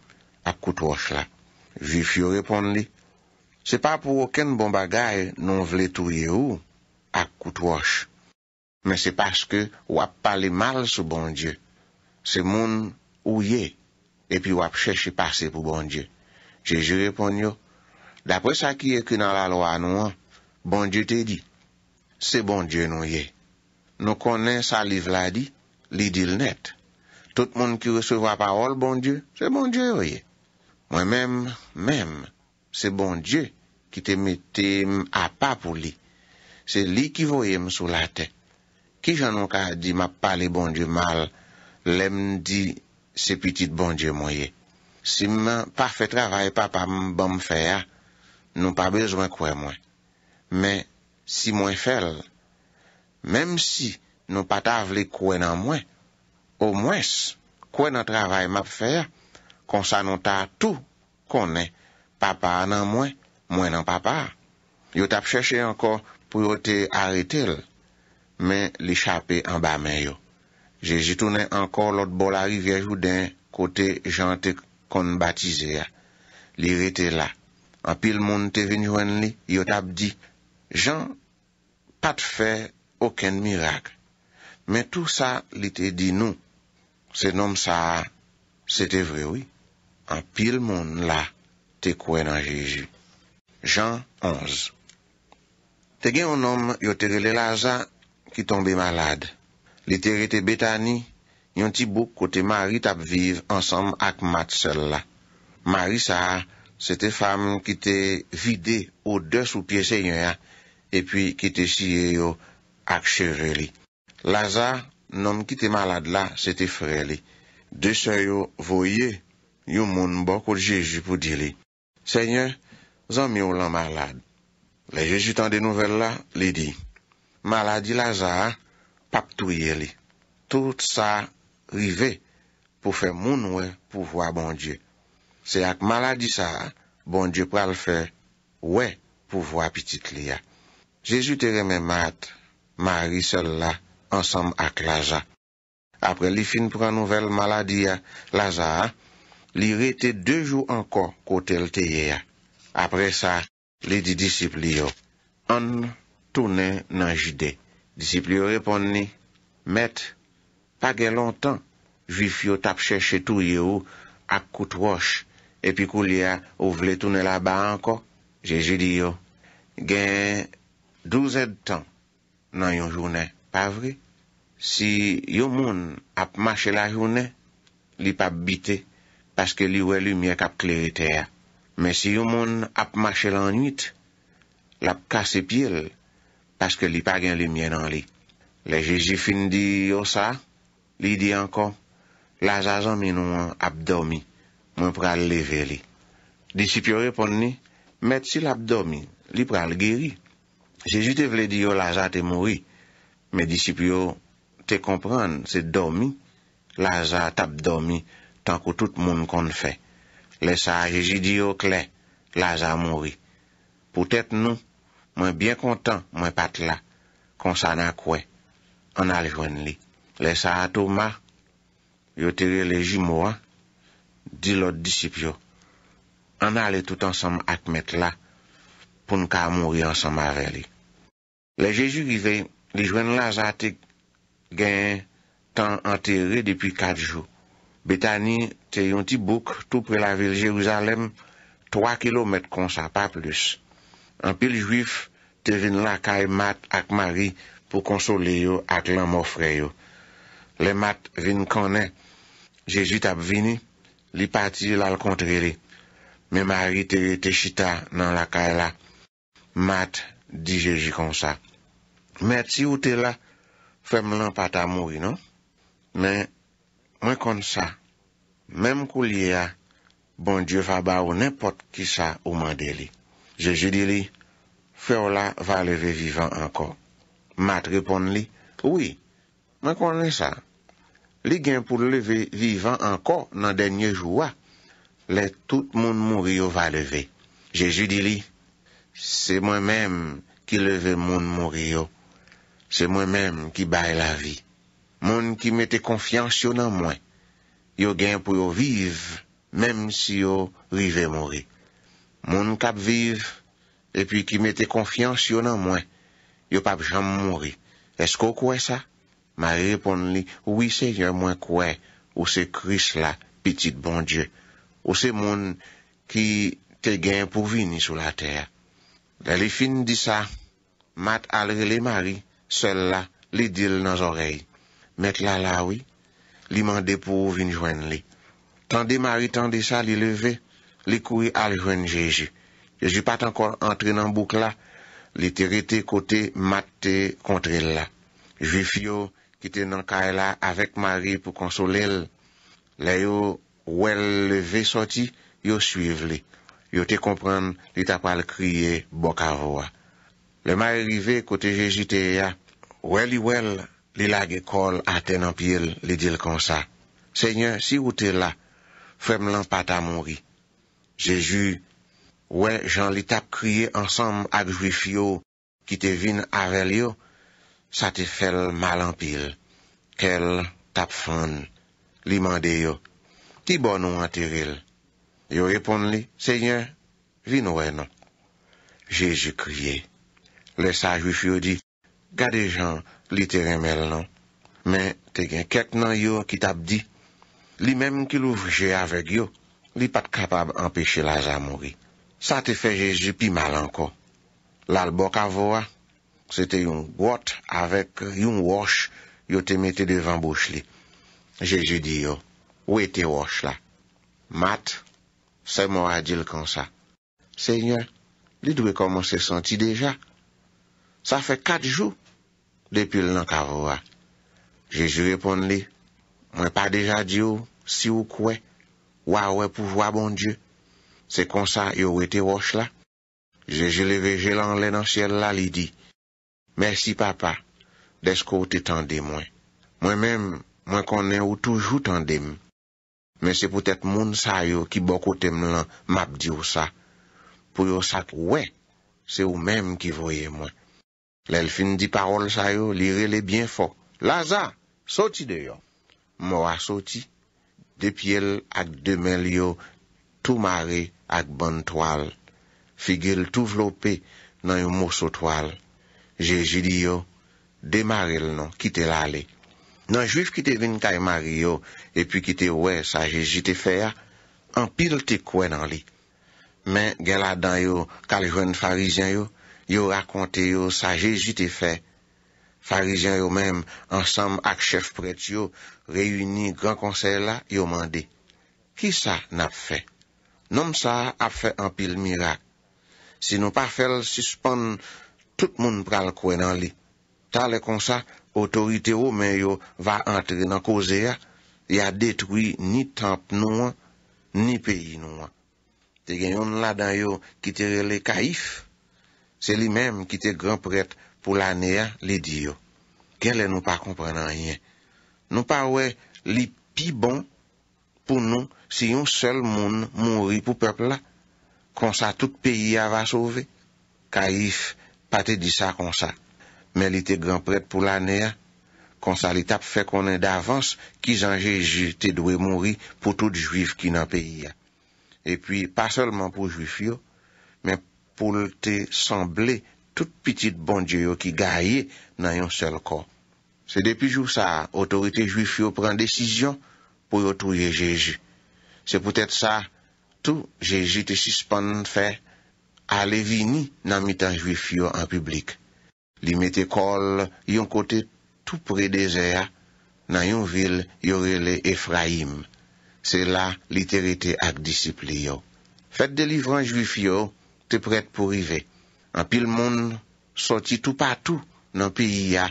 ak kout wosh la. Jwi fyo repon li. Se pa pou woken bon bagay non vle touye ou, ak kout wosh. Men se paske wap pale mal sou bon Diyo. Se moun ouye, epi wap cheshe pase pou bon Diyo. Je jire pon yo, dapwe sa ki ye ki nan la lo anouan, bon Diyo te di, se bon Diyo non ye. Nou konen sa li vla di, li dil net. Tout moun ki resevwa parol, bon Diyo, se bon Diyo ye. Mwen menm, menm, se bon Diyo. ki te mette a pa pou li. Se li ki voye m sou la te. Ki janon ka di ma pali bon die mal, lem di se pitit bon die mwenye. Si mwen pa fe travay pa pa m bom feya, nou pa bezwen kwe mwen. Men, si mwen fel, menm si nou pa ta vle kwe nan mwen, ou mwes, kwe nan travay ma feya, kon sa nou ta tou konen pa pa nan mwen, Mwen an papa, yo tap cheche anko pou yo te arete l, men li chape an ba men yo. Jeji toune anko lot bol a rivyej ou den kote jan te kon batize ya. Li rete la. An pil moun te ven yon li, yo tap di, jan pat fe oken mirak. Men tou sa li te di nou, se nom sa, se te vrewi, an pil moun la te kwen an jeji. Jean 11 Te gen yon nom yo terele Laza ki tombe malade. Li tere te betani, yon ti bou kote Mari tap vive ansam ak mat sel la. Mari sa, sete fam ki te vide ou de sou pie se nye a, e pi ki te siye yo ak che re li. Laza, nom ki te malade la, se te fre li. De se yo voye, yo moun bok ou je ju pou di li. Se nye, Zan mi ou lan malade. Le jejoutan de nouvel la, li di, maladi la za, pap touye li. Tout sa rive pou fe moun we pou vwa bon die. Se ak maladi sa, bon die pral fe we pou vwa pitit li ya. Jejoutere men mat, mari sol la, ansanm ak la za. Apre li fin pran nouvel maladi ya, la za, li rete de jou anko kote l teye ya. Apre sa, li di disipli yo. An, toune nan jide. Disipli yo repon ni, met, pa gen lontan. Jwi fyo tap chèche tou yo ak kout wosh. Epi kou li a, ou vle toune la ba anko, je jidi yo. Gen douze tan nan yon jounen, pa vri. Si yon moun ap mache la jounen, li pa bite. Paske li wè lumiè kap klerite ya. Men si yo moun ap mache lan nuit, l ap kase pil, paske li pa gen oh li mwen nan li. Le Jeji fin di yo sa, li di anko, la zazan mi nou ap domi, moun pral leve li. Disipyo repon ni, met si l ap domi, li pral geri. Jeji te vle di yo oh, la zazan te mouri, men disipyo te kompran se domi, la zazan te ap domi, tan ko tout moun kon fè. Le sa a jeji di yo kle la za mori. Poutet nou, mwen bien kontan mwen pat la konsa nan kwen. An al jwen li. Le sa a tou ma, yo tere le ji mou an, di lot disip yo. An al le tout ansam akmet la pou nka mori ansam avè li. Le jeji give, li jwen la za te gen tan an tere depi kat jou. Betani... se yon ti bouk tou pre la vil Jeruzalem, 3 km konsa, pa plis. An pil juif, te vin lakay mat ak mari, pou konsole yo ak li an mou freyo. Le mat vin kone, Jezi tab vini, li pati lal kontre li. Me mari te jete chita nan lakay la. Mat di Jezi konsa. Met si ou te la, fem lan pata moui, non? Men, mwen konsa, Mem kou liye a, bon die va ba ou nepot ki sa ou mande li. Jeju di li, feola va leve vivan anko. Mat repon li, oui, man konen sa. Li gen pou leve vivan anko nan denye joua, le tout moun mou riyo va leve. Jeju di li, se moun menm ki leve moun mou riyo. Se moun menm ki bay la vi. Moun ki mette konfiansyon an moun. yo gen pou yo vive, menm si yo rive mori. Moun kap vive, epi ki mette konfians yo nan mwen, yo pap jam mori. Esko kwe sa? Mari repon li, oui se jen mwen kwe, ou se kris la, pitit bon die, ou se moun ki te gen pou vini sou la ter. Dalifin e di sa, mat alre li mari, sel la, li dil nan zorey. Met la lawi, Li mande pou vin jwen li. Tande mari tande sa li leve, li koui al jwen Jeji. Jeji pat ankon entre nan bouk la, li te rete kote mat te kontre la. Jeji fiyo kite nan kaela avek mari pou konsolel. La yo wèl leve soti, yo suive li. Yo te kompran li tapal kriye bok avwa. Le mari vive kote Jeji te ya, wèl li wèl. li lage kol aten anpil, li dil kon sa. Seigne, si ou te la, fem lan pata moun ri. Jeju, wè, jan li tap kriye ansam ak juif yo, ki te vin avèl yo, sa te fel mal anpil. Kel, tap fon, li mande yo, ti bon ou anteril. Yo repon li, seigne, vin wè non. Jeju kriye, le sa juif yo di, Gade jan li te remel lan, non? men te gen ket nan yo ki tab di. Li menm ki louvje avek yo, li pat kapab empeshe la zamouri. Sa te fe Jejou pi mal anko. Lal bok avowa, se te yon gout avèk yon wosh yo te mette devan bouch li. Jejou di yo, ou e te wosh la? Mat, se mou adil konsa. Senyon, li dwe koman se senti deja Sa fe kat jou depil nan kavo a. Jejou repon li, mwen pa deja di yo si ou kwe. Wa we pou wabon diyo. Se konsa yo we te wosh la. Jejou leve jelan le nan syel la li di. Mersi papa, desko ou te tende mwen. Mwen men, mwen konen ou toujou tende mwen. Men se pwetet moun sa yo ki bokotem nan map diyo sa. Pw yo sak we, se ou menm ki voye mwen. Lèl fin di parol sa yo, lirè lè byen fok. Laza, soti de yo. Mwa soti, depyèl ak demèl yo, tou mare ak ban toal. Figèl tou vlopè nan yon mousso toal. Jeji di yo, demare l non, kite l alè. Nan juif kite vin kay mari yo, epi kite wè sa jeji te fè ya, anpil te kwen nan li. Men gèl adan yo, kal jwen farizyan yo, Yo rakonte yo sa jejite fe. Farijan yo menm ansam ak chef pret yo reyuni gran konsey la yo mande. Ki sa nap fe? Non sa ap fe anpil mirak. Si nou pa fel suspon tout moun pral kwenan li. Tal kon sa, otorite yo men yo va antre nan koze ya. Ya detwi ni tant nou an, ni peyi nou an. Te genyon la dan yo ki terele kaif. Se li menm ki te gran prete pou la nea li diyo. Kè le nou pa kompren nan yen. Nou pa we li pi bon pou nou si yon sel moun mounri pou peple la. Kon sa tout peyi a va sove. Kaif pa te di sa kon sa. Men li te gran prete pou la nea. Kon sa li tap fe konen davans ki zanje te dwe mounri pou tout juif ki nan peyi a. E pi pa solman pou juif yo. Men. pou te sanble tout pitit bondye yo ki gaye nan yon sel ko. Se depi jou sa, otorite juif yo pren desisyon pou yo touye Jeji. Se poutet sa, tou Jeji te sispande fe, ale vini nan mitan juif yo an publik. Li me te kol yon kote tout pre desea, nan yon vil yorele Efraim. Se la literite ak disipli yo. Fet de livran juif yo, Te prete pou rive. An pi l moun soti tout patou nan pi ya.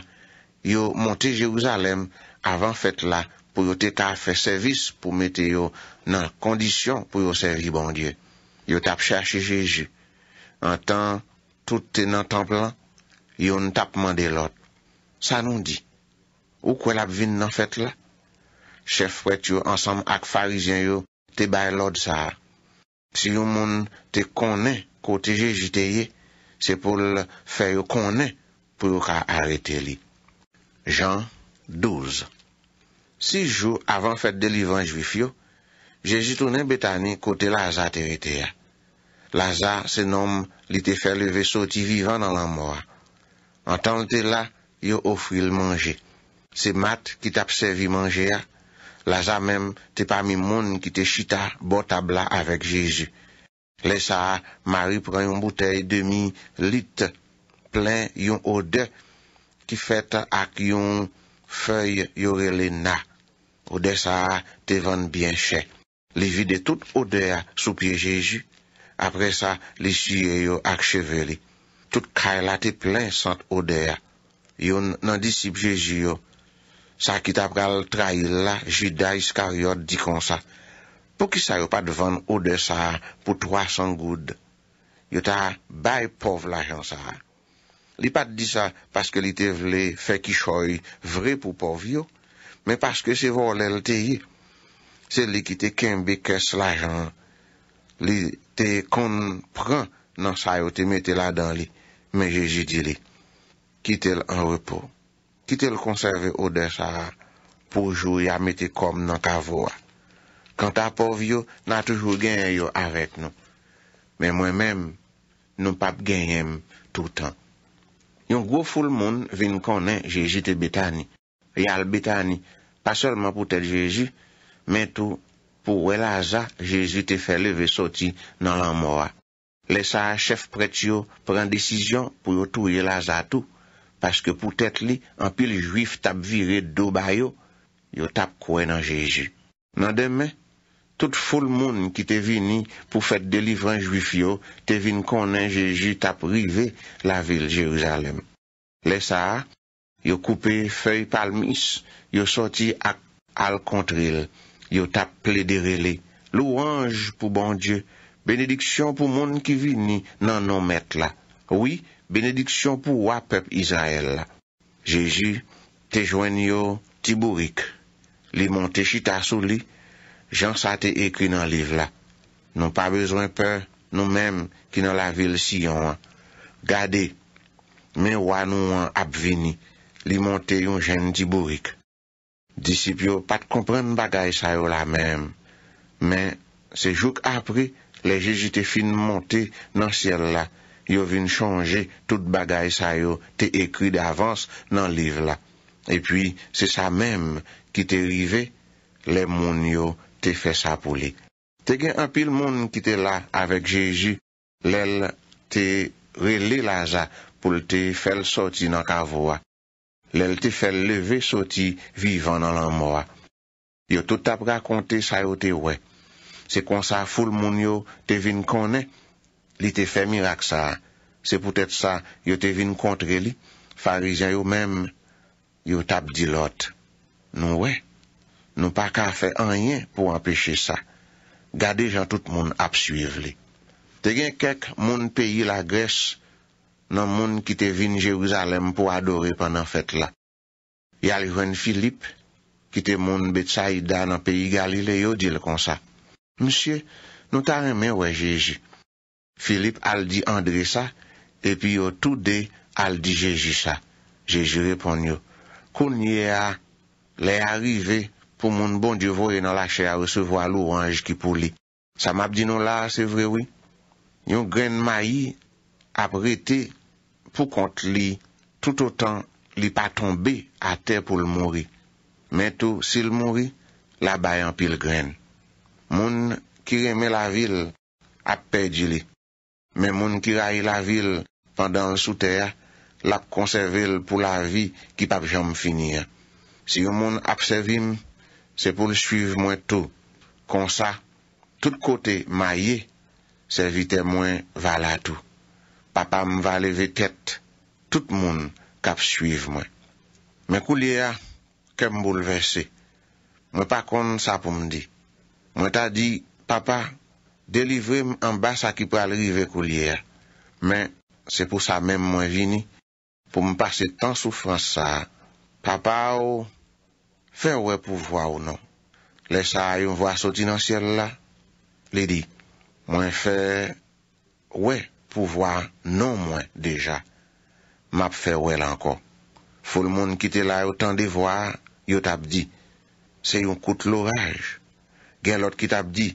Yo monte Jeruzalem avan fet la pou yo te ka fe servis pou mete yo nan kondisyon pou yo servi bon Diyo. Yo tap chache Jeju. An tan tout te nan temple lan, yo nou tap mande lot. Sa nou di. Ou kwe la bvin nan fet la? Chef wet yo ansam ak farizyen yo te bay lot sa. Si yo moun te konen. Kote Jejiteye, se pou l fè yo konè pou yo ka arete li. Jan 12 Si jou avan fèt de livanj wif yo, Jejitounen betani kote la aza terete ya. Laza se nom li te fè le vesoti vivan an lan mwa. An tan te la, yo ofri l manje. Se mat ki tapsevi manje ya, Laza mem te pami moun ki te chita botabla avek Jejitou. Le sa, mari pren yon boutei demi lit, plen yon ode ki fet ak yon fey yorele na. Ode sa, te ven bien chè. Li vide tout odea sou pie Jeju. Apre sa, li siye yo ak cheve li. Tout kha la te plen sant odea. Yon nan disip Jeju yo. Sa ki ta pral trai la, jida iskari yo di kon sa. pou ki sa yo pa devan ou de sa a pou 300 goud, yo ta bay pov la jan sa a. Li pa di sa paske li te vle fekishoy vre pou pov yo, me paske se vo lel te ye, se li ki te kenbe kes la jan, li te kon pran nan sa yo te mete la dan li, me je ji di li, ki te l an repo, ki te l konserve ou de sa a, pou jou ya mete kom nan kavou a. Kant apov yo, nan toujou genye yo arek nou. Men mwen men, nou pap genyem toutan. Yon gwo foul moun vin konen jeji te betani. Yal betani, pa solman pou tèl jeji, men tou pou wè la za, jeji te fè leve soti nan lan mwa. Lesa chef pret yo pren desisyon pou yo tou wè la za tou, paske pou tèl li, anpil juif tap vire do bayo, yo tap kwen nan jeji. Nan demen, Tout foul moun ki te vini pou fet de livran juif yo, te vini konen Jeji tap rive la vil Jeruzalem. Lesa, yo koupe fey palmis, yo soti ak al kontril, yo tap ple derele. Louange pou bon Diyo, benediksyon pou moun ki vini nan nou met la. Ouye, benediksyon pou wap pep Israel la. Jeji, te jwen yo tiburik. Li moun te chita souli, Jan sa te ekri nan liv la. Nou pa bezwen pe, nou menm ki nou la vil si yon an. Gade, men wan nou an ap vini. Li montey yon jen di bourik. Disip yo pat kompren bagay sa yo la menm. Men, se jok apri, le jeji te fin montey nan siel la. Yo vin chanje tout bagay sa yo te ekri davans nan liv la. E pwi, se sa menm ki te rive, le moun yo. te fe sa pou li. Te gen apil moun ki te la avek Jeji, lel te rele la za pou lte fel soti nan kavwa. Lel te fel leve soti vivan nan lamwa. Yo tout ap rakonte sa yo te we. Se konsa ful moun yo te vin kone, li te fe mirak sa. Se pou tete sa yo te vin kontre li, farizyan yo menm yo tap di lot. Nou wey. Nou pa ka fe anyen pou anpeche sa. Gade jan tout moun ap suive li. Te gen kek moun peyi la Gres nan moun ki te vin Jeruzalem pou adore panan fet la. Yal ywen Filip ki te moun bet saida nan peyi Galileo di le kon sa. Monsie, nou ta remen we Jeji. Filip al di Andresa epi yo tou de al di Jeji sa. Jeji repon yo. Koun ye a le arive pou moun bon dievou e nan la chè non, a resevo a lou anj ki pou li. Sa map di nou la, se vre wè. Nyon gren ma yi ap rete pou kont li, tout o tan li pa tombe a tè pou l mouri. Mè tou, si l mouri, la bayan pi l gren. Moun ki reme la vil, ap pedi li. Mè moun ki rayi la vil pandan sou tè, la konsevel pou la vi ki pap jom finia. Si yon moun apsevim, Se pou li suiv mwen tou. Kon sa, tout kote ma ye, se vitè mwen va la tou. Papa m va leve tèt. Tout moun kap suiv mwen. Men kou liye a, ke m boulevese. Mwen pa kon sa pou m di. Mwen ta di, papa, delivre m amba sa ki pralrive kou liye a. Men, se pou sa mèm mwen vini, pou m pase tan soufrans sa. Papa ou... Fè wè pou vwa ou nou? Le sa yon vwa soti nan syel la? Le di, mwen fè wè pou vwa nou mwen deja. Map fè wè la ankon. Fou l'moun ki te la yo tan de vwa, yo tab di. Se yon koute l'oraj. Gen lot ki tab di.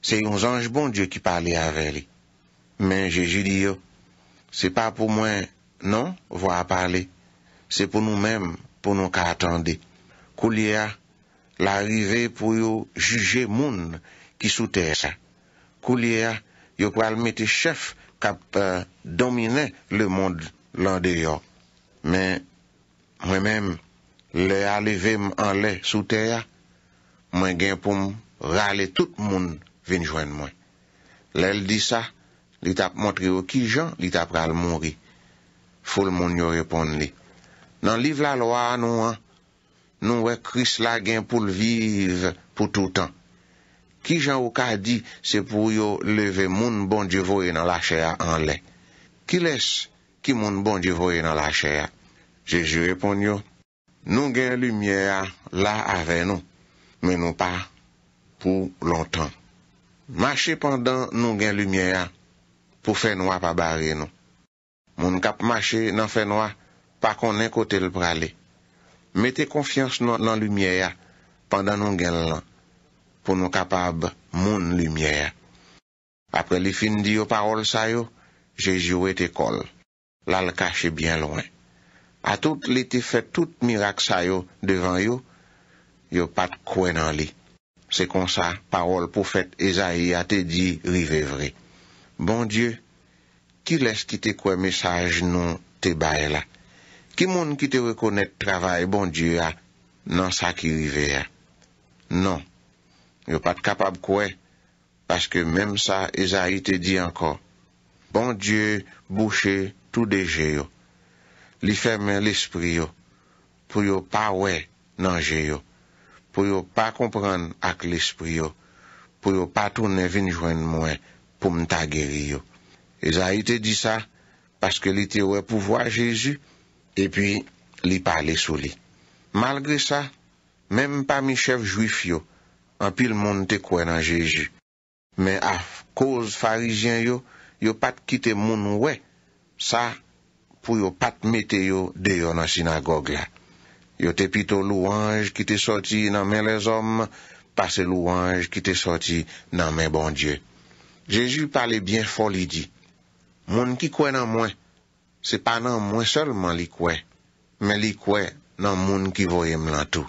Se yon zange bon die ki pale aveli. Men je judi yo. Se pa pou mwen nou vwa pale. Se pou nou men pou nou ka atande. Kou li ya la rive pou yo juje moun ki sou tere sa. Kou li ya yo kwa al meti chef kap euh, domine le moun lande yo. Men, mwen men, le aleve m an le sou tere ya, mwen gen pou m rale tout moun vin jwen mwen. Le l di sa, li tap montre yo ki jan, li tap ral moun ri. Foul moun yo repon li. Nan liv la lo a nou an, Nou wek kris la gen pou l'vive pou toutan. Ki jan ou ka di se pou yo leve moun bon di voye nan la chea an len. Ki les ki moun bon di voye nan la chea? Je ju repon yo, nou gen lumiye la ave nou, men nou pa pou lontan. Mache pandan nou gen lumiye pou fe nou apabare nou. Moun kap mache nan fe nou pa konen kote l praley. Mette konfians nan lumye ya, pandan nou gen lan, pou nou kapab moun lumye ya. Apre li fin di yo parol sa yo, je jou et ekol. La l kache bien loin. A tout li te fet tout mirak sa yo devan yo, yo pat kwen nan li. Se konsa, parol poufet Ezaïa te di rivevri. Bon dieu, ki les ki te kwen mesaj nou te bay la. Ki moun ki te rekonek travay bon dira nan sa ki rive ya? Non. Yo pat kapab kwe. Paske menm sa, Ezay te di anko. Bon dye, boucher, tout deje yo. Li ferme l'espri yo. Puyo pa we nan je yo. Puyo pa kompran ak l'espri yo. Puyo pa toune vin jwen mwen pou mta geri yo. Ezay te di sa. Paske li te we pou vwa Jezu. E pi li pale sou li. Malgre sa, menm pa mi chef juif yo, apil moun te kwen nan Jeju. Men af, koz farijen yo, yo pat kite moun we, sa pou yo pat mete yo deyo nan sinagog la. Yo te pito louange ki te soti nan men les om, pase louange ki te soti nan men bon Diyo. Jeju pale bien foli di. Moun ki kwen nan mwen, Se pa nan mwen solman li kwe, men li kwe nan moun ki voyem lantou.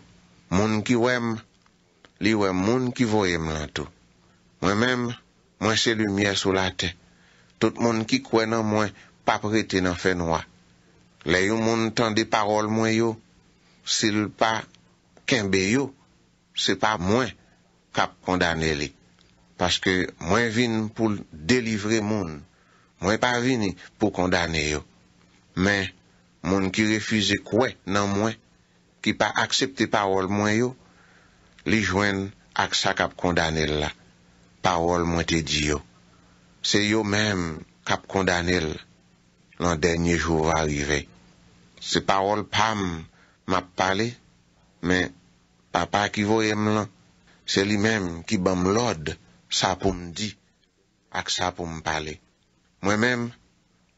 Moun ki wèm, li wèm moun ki voyem lantou. Mwen mèm, mwen se lumiè sou la te. Tout moun ki kwe nan mwen, pa prete nan fè noua. Le yon moun tan de parol mwen yo, se l pa kenbe yo, se pa mwen kap kondane li. Paske mwen vin pou delivre moun, mwen pa vin pou kondane yo. men, moun ki refize kwe nan mwen, ki pa aksepte parol mwen yo, li jwen ak sa kap kondanel la, parol mwen te di yo. Se yo men kap kondanel, lan denye jow arive. Se parol pam map pale, men, papa ki vo em lan, se li men ki bam lod, sa pou mdi, ak sa pou mpale. Mwen men,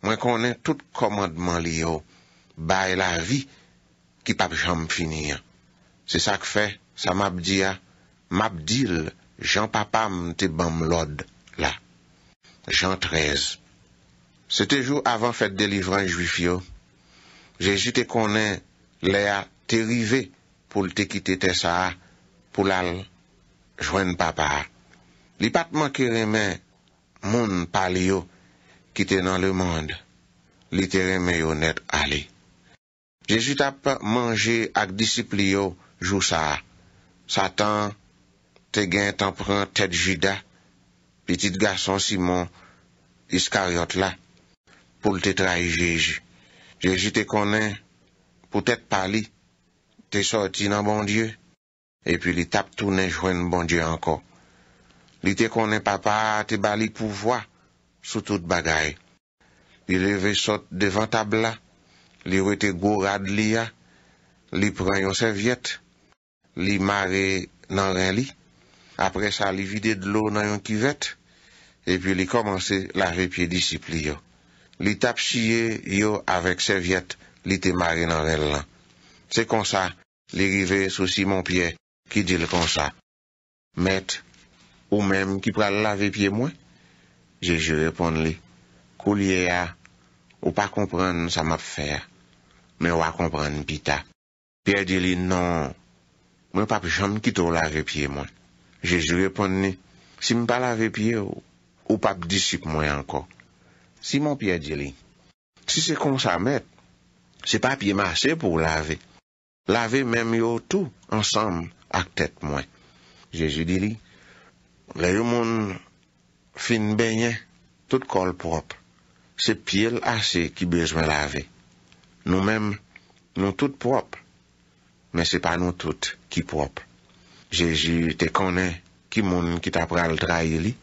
mwen konen tout komadman li yo, bay la vi ki pap jom finir. Se sa k fe, sa map di ya, map dil jan papa mte bam lod la. Jan 13 Se te jou avan fet delivran juif yo, je jite konen le a terive pou l te kite te sa, pou l al jwen papa. Li patman keremen moun pal yo, ki te nan le mande, li te reme yo net ale. Jeji tap manje ak disiplio jou sa a. Satan te gen tanpren tet jida, pitit gason Simon, iskaryot la, pou l te traje Jeji. Jeji te konen, pou tet pali, te sorti nan bon die, e pi li tap tounen jwen bon die anko. Li te konen papa, te bali pou vwa, sou tout bagay. Li leve sot devan tabla, li wete gwo rad li ya, li pre yon servyet, li mare nan ren li, apre sa li vide d'lo nan yon kivet, e pi li komanse lave pie disipli yo. Li tap chye yo avek servyet, li te mare nan ren lan. Se konsa, li rive sou Simon Pie, ki dile konsa, met ou menm ki pre lave pie mwen, Jejou repon li, kou liye a, ou pa kompren sa map fer, men wak kompren pita. Pye di li, non, men pa pi chanm kit ou lave piye mwen. Jejou repon li, si men pa lave piye, ou pa pi disip mwen anko. Si men piye di li, si se kon sa met, se pa piye mase pou lave. Lave men mi yo tou ansam ak tet mwen. Jejou di li, le yo moun anko. Fin benye, tout kol prop, se piel ase ki bezme lave. Nou mem, nou tout prop, men se pa nou tout ki prop. Jeju te kone, ki moun ki tapra l traye li,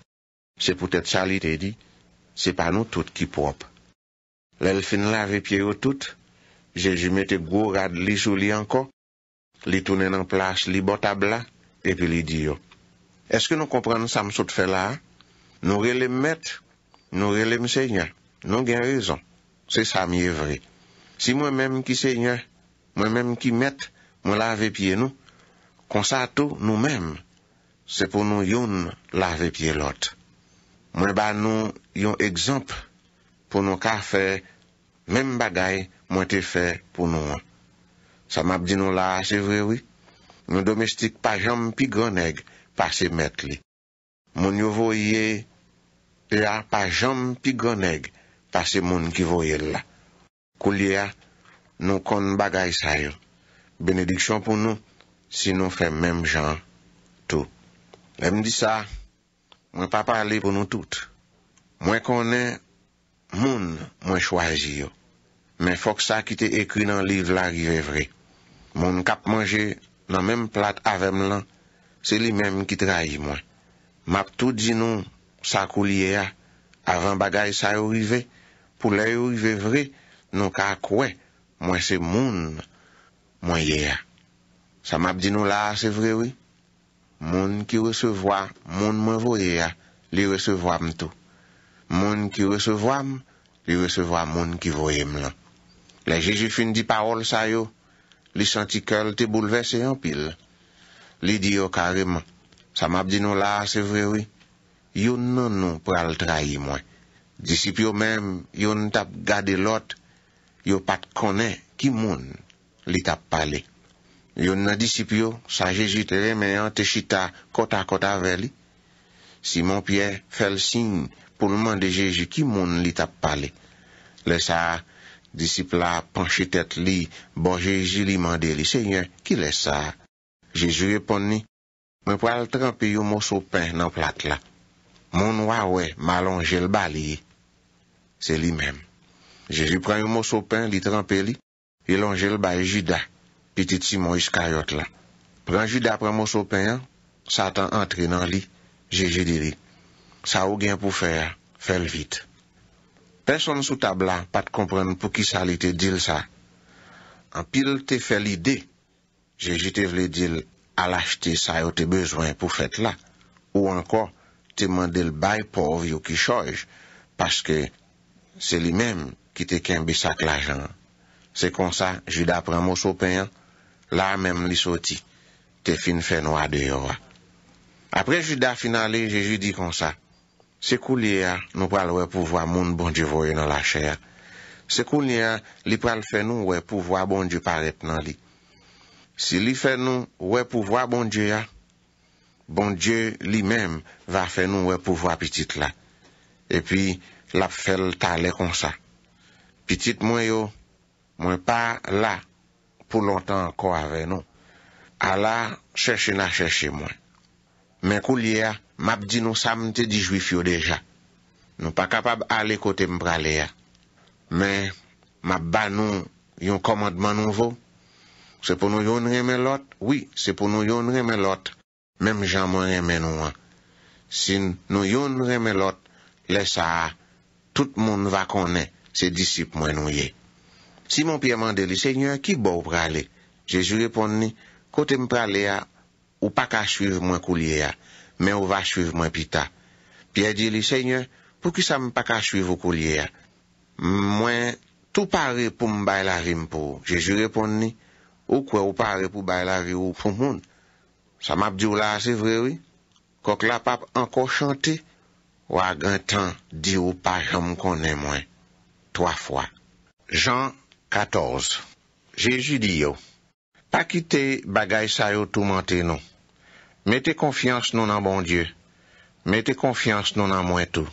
se poutet chali te di, se pa nou tout ki prop. Lèl fin lave pieyo tout, jeju mette gwo rad li sou li anko, li tounen an plas li botabla, epi li diyo. Eske nou kompren sa msot fe la a? Nou relem met, nou relem seigneur, nou gen rezon. Se sa mi evre. Si mwen menm ki seigneur, mwen menm ki met, mwen lave pie nou, konsato nou menm, se pou nou yon lave pie lot. Mwen ba nou yon ekzamp pou nou ka fe, menm bagay mwen te fe pou nou an. Sa map di nou la, se vre wè. Nou domestik pa jom pi goneg pa se met li. Moun yo voye la pa jom pi goneg pa se moun ki voye la. Kou liya, nou kon bagay sayo. Benediksyon pou nou, si nou fèm mèm jan, tout. Mèm di sa, mwen pa pale pou nou tout. Mwen konen, moun mwen chwazi yo. Mèm fok sa ki te ekri nan liv la gire vre. Moun kap manje nan mèm plat avem lan, se li mèm ki traji mwen. Map tout di nou sa kou liye ya, avan bagay sa yo rive, pou le yo rive vre, nou ka kwen, mwen se moun mwen ye ya. Sa map di nou la, se vre we, moun ki resevoa, moun mwen voye ya, li resevoa mto. Moun ki resevoa m, li resevoa moun ki voye m lan. Le jeje fin di parol sa yo, li senti kel te boulevese yon pil. Li di yo kareman, Sa map di nou la, se vrewi, yon nan nou pral trahi mwen. Disipyo men, yon tap gade lot, yon pat kone, ki moun li tap pale. Yon nan disipyo, sa Jejou te reme an, te chita kota kota ve li. Si moun piye, fel sin, pou nou mande Jejou, ki moun li tap pale. Le sa, disipyo la, panche tet li, bon Jejou li mande li. Se yon, ki le sa, Jejou epon ni. mwen pral trempi yo moso pen nan plat la. Moun wawè, malon jel bali. Se li mèm. Jeji pran yo moso pen, li trempi li, ilon jel bali juda, piti timon iskayot la. Pran juda pran moso pen, satan antri nan li, jeji diri. Sa ou gen pou fèr, fèl vit. Pèson sou tabla, pat kompran pou ki sa li te dil sa. An pil te fèl ide, jeji te vle dil alachte sa yo te bezwen pou fèt la, ou anko te mandel bay pov yo ki choj, paske se li menm ki te kembi sa k la jan. Se konsa, juda pran mou so pen, la menm li soti, te fin fè nou a deyo a. Apre juda finali, je judi konsa, se kou li a nou pral wè pou vwa moun bon di voye nan la chè. Se kou li a, li pral fè nou wè pou vwa bon di parep nan li. Si li fè nou wè pou vwa bon djè ya, bon djè li mèm va fè nou wè pou vwa pitit la. E pi, lap fè l talè kon sa. Pitit mwen yo, mwen pa la pou lontan kwa vè nou. A la, chèche na chèche mwen. Men kou li ya, map di nou sa mte di jwi fyo deja. Nou pa kapab ale kote mbrale ya. Men, map ba nou yon komadman nou vò. Se pou nou yon reme lot, oui, se pou nou yon reme lot, mem jan mwen reme nou an. Si nou yon reme lot, le sa, tout moun va konen, se disip mwen nou ye. Si moun piye mande li, seigne, kik bo ou prale? Jejou repon ni, kote m prale a, ou pa ka chvive mwen kou liye a, men ou va chvive mwen pita. Piye di li, seigne, pou ki sa m pa ka chvive mwen kou liye a? Mwen, tou pare pou m bay la rim pou. Jejou repon ni, jejou repon ni, Ou kwe ou pare pou bay la ri ou pou moun. Sa map di ou la se vrewi. Kok la pap anko chante. Ou agen tan di ou pa jam konen mwen. Toa fwa. Jan 14 Jeji di yo. Pa kite bagay sayo tou mante nou. Mete konfians nou nan bon die. Mete konfians nou nan mwen tou.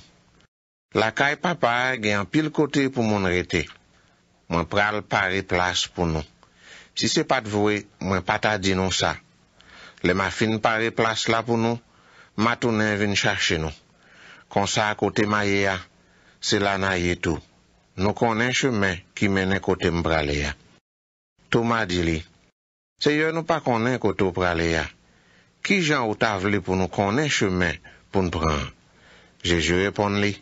La kay papa gen pil kote pou moun rete. Mwen pral pare plas pou nou. Si se pat vwe, mwen pata di nou sa. Le ma fin pare plas la pou nou, matounen vin chache nou. Kon sa kote maye ya, se lanaye tou. Nou konen cheme ki mene kote mprale ya. Tou ma di li, se yo nou pa konen kote mprale ya. Ki jan ou ta vle pou nou konen cheme pou mpran? Jejou repon li,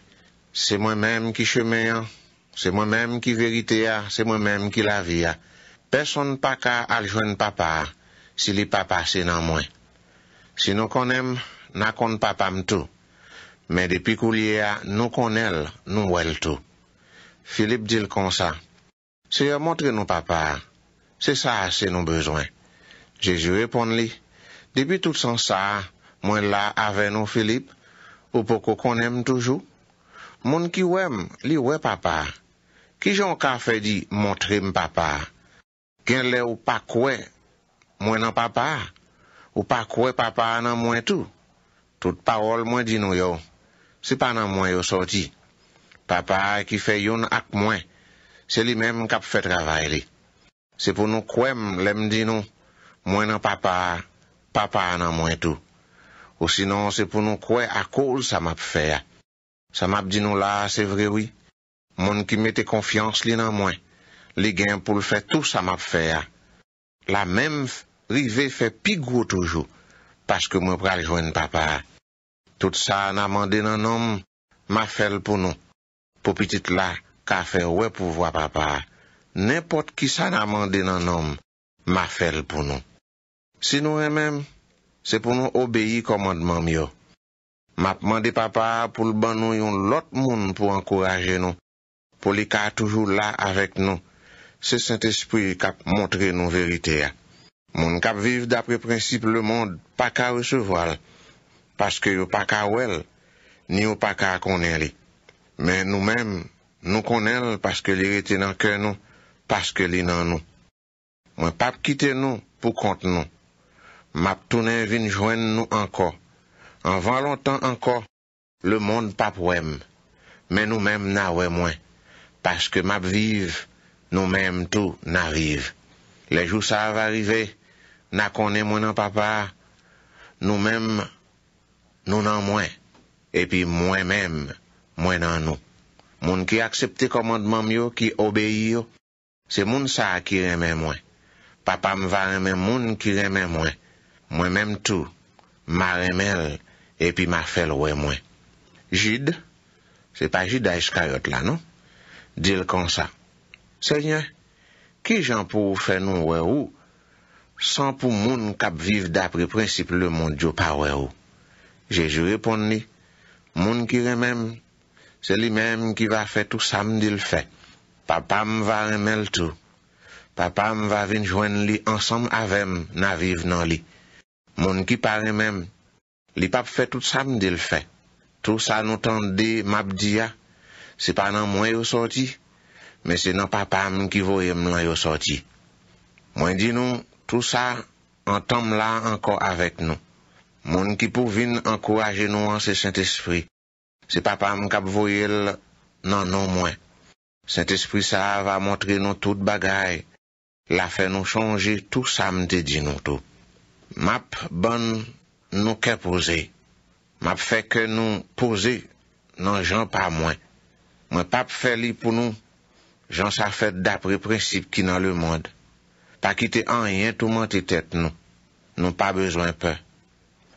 se mwen menm ki cheme ya, se mwen menm ki verite ya, se mwen menm ki lavi ya. Person pa ka aljwen papa, si li papa se nan mwen. Si nou konen, na kon papa mtou. Men depi kou liye a, nou konel, nou wel tou. Filip dil konsa, se ya montre nou papa, se sa se nou bezwen. Jejou epon li, depi tout san sa, mwen la ave nou Filip, ou poko konen toujou. Moun ki wèm, li wè papa. Ki jan ka fe di, montre m papa. gen le ou pa kwe, mwen an papa, ou pa kwe papa nan mwen tou, tout pa wol mwen di nou yo, se pa nan mwen yo soti, papa ki fe yon ak mwen, se li menm kap fe travay li, se pou nou kwe m, lem di nou, mwen an papa, papa nan mwen tou, ou sinon se pou nou kwe ak oul sa map fe ya, sa map di nou la, se vre wii, mwen ki mette konfians li nan mwen, Li gen pou l fè tou sa map fè ya. La menm rive fè pigou toujou. Paske mwen pral jwen papa. Tout sa nan mande nan nom, ma fèl pou nou. Po pitit la, ka fè wè pou vwa papa. Nenpot ki sa nan mande nan nom, ma fèl pou nou. Si nou remen, se pou nou obeyi komandman myo. Map mande papa pou l ban nou yon lot moun pou ankoraje nou. Po li ka toujou la avèk nou. Se Saint-Esprit kap montre nou verite ya. Moun kap vive dapre prinsip le moun pa ka recevo al. Paske yo pa ka ouel, ni yo pa ka konen li. Men nou men, nou konen paske li rete nan ken nou, paske li nan nou. Mwen pap kite nou pou kont nou. Map tounen vin joen nou anko. Anvan lontan anko, le moun pap wèm. Men nou men nan wèm wèm. Paske map vive dapre Nou menm tou nan rive. Le jou sa va rive, na kone mwen nan papa, nou menm, nou nan mwen, epi mwen menm, mwen nan nou. Mwen ki aksepte komandman myo, ki obeyo, se mwen sa ki reme mwen. Papa mva reme mwen ki reme mwen. Mwen menm tou, ma remel, epi ma fel we mwen. Jid, se pa jid a eskaryot la nou, dil kon sa, Senyè, ki jan pou fè nou wè ou, san pou moun kap viv dapre prinsip le moun djo pa wè ou. Jejou repon li, moun ki remèm, se li mèm ki va fè tout samdil fè. Papa m va remèl tou, papa m va vin jwen li ansam avem na viv nan li. Moun ki parem mèm, li pap fè tout samdil fè. Tou sa nou tan de map diya, se panan mwen yo sorti. men se nan papa m ki voye m lan yo sorti. Mwen di nou, tout sa, an tom la anko avek nou. Moun ki pou vin anko aje nou an se Saint-Esprit. Se papa m kap voye l, nan nou mwen. Saint-Esprit sa va montre nou tout bagay, la fe nou chanje, tout sa m de di nou tou. Map bon nou ke pose. Map fe ke nou pose, nan jan pa mwen. Mwen pap fe li pou nou, Jan sa fèt dapre prensip ki nan le mond. Pa ki te anyen touman te tèt nou. Nou pa bezwen pè.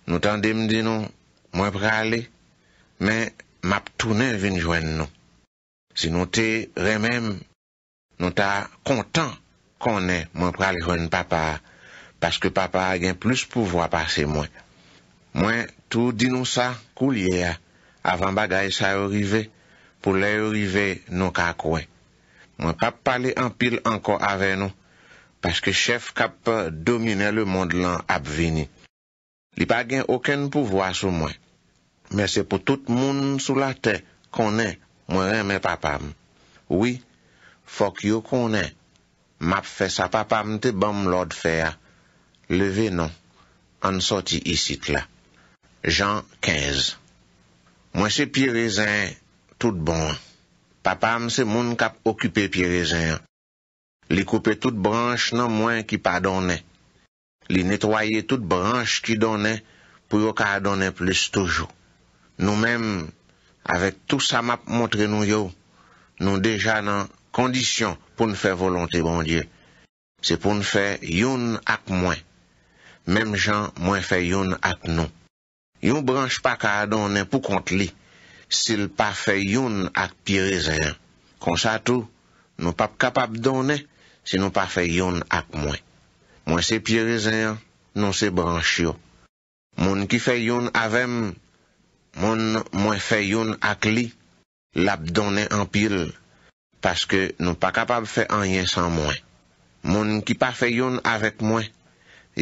Nou tan de mdi nou mwen prale, men map tounen vin jwen nou. Si nou te remem, nou ta kontan konen mwen prale jwen papa, paske papa gen plus pouvo apase mwen. Mwen tou di nou sa kou liye a, avan bagay sa yorive pou le yorive nou kakwen. Mwen pa pali an pil anko ave nou, paske chef kap eh, domine le mond lan ap vini. Li pa gen oken pouvoa sou mwen. Mwen se pou tout moun sou la te konen, mwen reme papa mwen. Ouwi, fok yo konen, map fe sa papa mwen te bom lode fe a. Leve non, an soti isi kla. Jean XV Mwen se pi rezen tout bon an. papam se moun kap okupè pi rezen. Li koupè tout branche nan mwen ki pa donè. Li netwayè tout branche ki donè pou yo ka donè ples toujou. Nou mèm, avèk tout sa map montre nou yo, nou deja nan kondisyon pou nou fè volante, bon die. Se pou nou fè yon ak mwen. Mèm jan mwen fè yon ak nou. Yon branche pa ka donè pou kont li. Sil pa fe yon ak pirezeyan. Kon sa tou, nou pa kapab done, si nou pa fe yon ak mwen. Mwen se pirezeyan, nou se branche yo. Moun ki fe yon avem, moun mwen fe yon ak li, lap done anpil, paske nou pa kapab fe anyen san mwen. Moun ki pa fe yon avek mwen,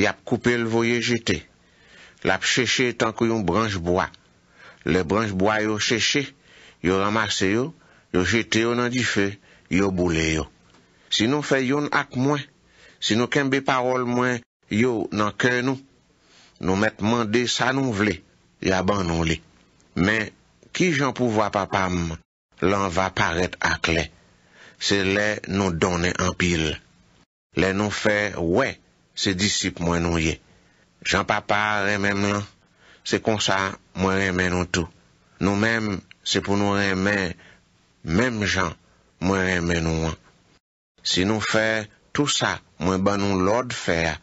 yap koupe l voye jete. Lap cheche tankou yon branche boya. Le branj bwa yo cheche, yo ramase yo, yo jete yo nan di fe, yo bole yo. Si nou fe yon ak mwen, si nou kembe parol mwen, yo nan ken nou. Nou met mande sa nou vle, yo aban nou le. Men, ki jan pou vwa papam, lan va paret ak le. Se le nou donen an pil. Le nou fe wè, se disip mwen nou ye. Jan papare menman, se konsa. mwen remen nou tou. Nou men, se pou nou remen, menm jan, mwen remen nou an. Si nou fe tout sa, mwen ban nou lod fe a,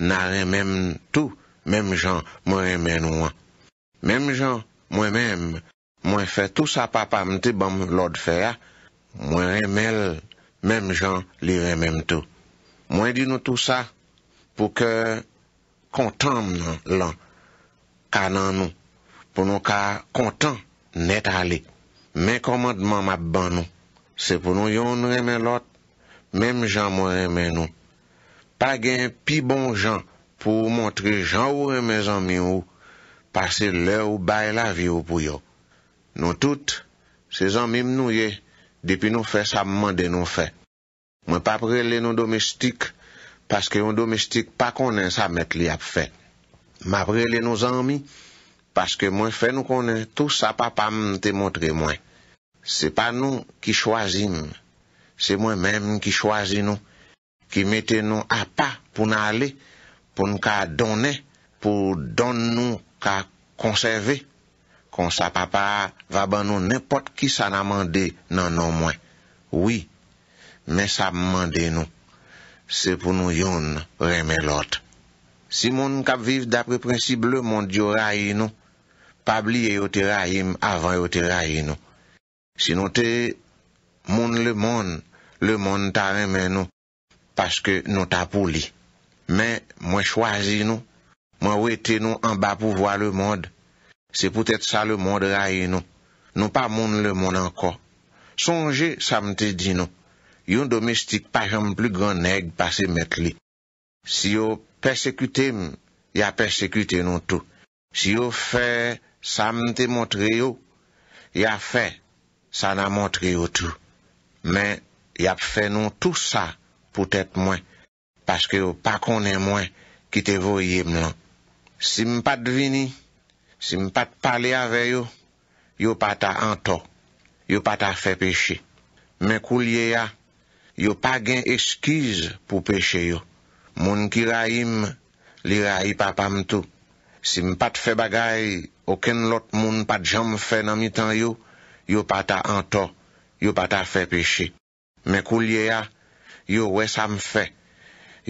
nan remen tou, menm jan, mwen remen nou an. Menm jan, mwen menm, mwen fe tout sa pa pa mte, ban lod fe a, mwen remel, menm jan, li remen tou. Mwen di nou tout sa, pou ke kontam nan lan, ka nan nou, pou nou ka kontan net a li. Men komandman map ban nou, se pou nou yon reme lot, menm janmou reme nou. Pa gen pi bon jan, pou montre janmou reme zanmi ou, pase lè ou baye la vi ou pou yo. Nou tout, se zanmi mnou ye, depi nou fe sa mman de nou fe. Mwen pa prele nou domestik, paske yon domestik pa konen sa met li ap fe. Ma prele nou zanmi, Paske mwen fè nou konen tout sa papa mwen te motre mwen. Se pa nou ki chwazi mwen. Se mwen mèm ki chwazi nou. Ki mette nou apa pou nan ale. Poun ka donè. Poun don nou ka konserve. Kon sa papa vaban nou. Nèpot ki sa nan mande nan nou mwen. Oui. Men sa mande nou. Se pou nou yon reme lot. Si moun nou kap viv dapre prensible moun diorayi nou. pa bli yo te rayim avan yo te rayi nou. Si nou te moun le moun, le moun ta remen nou, paske nou ta pou li. Men, mwen chwazi nou, mwen wete nou anba pou vwa le moun, se poutet sa le moun rayi nou, nou pa moun le moun anko. Sonje, sa mte di nou, yon domestik pa jom plu gran neg pa se met li. Si yo persekute, ya persekute nou tou. Sa m te montre yo, ya fe, sa na montre yo tou. Men, yap fe nou tou sa, pou tèt mwen, paske yo pa konen mwen, ki te voye mnen. Si m pat vini, si m pat pale ave yo, yo pat a anto, yo pat a fe peche. Men kou liye ya, yo pa gen eskiz pou peche yo. Moun ki rayim, li rayi papa m tou. Si m pat fe bagay, Oken lot moun pa djan m fè nan mi tan yo, yo pa ta anto, yo pa ta fè peche. Men kou liye ya, yo wè sa m fè.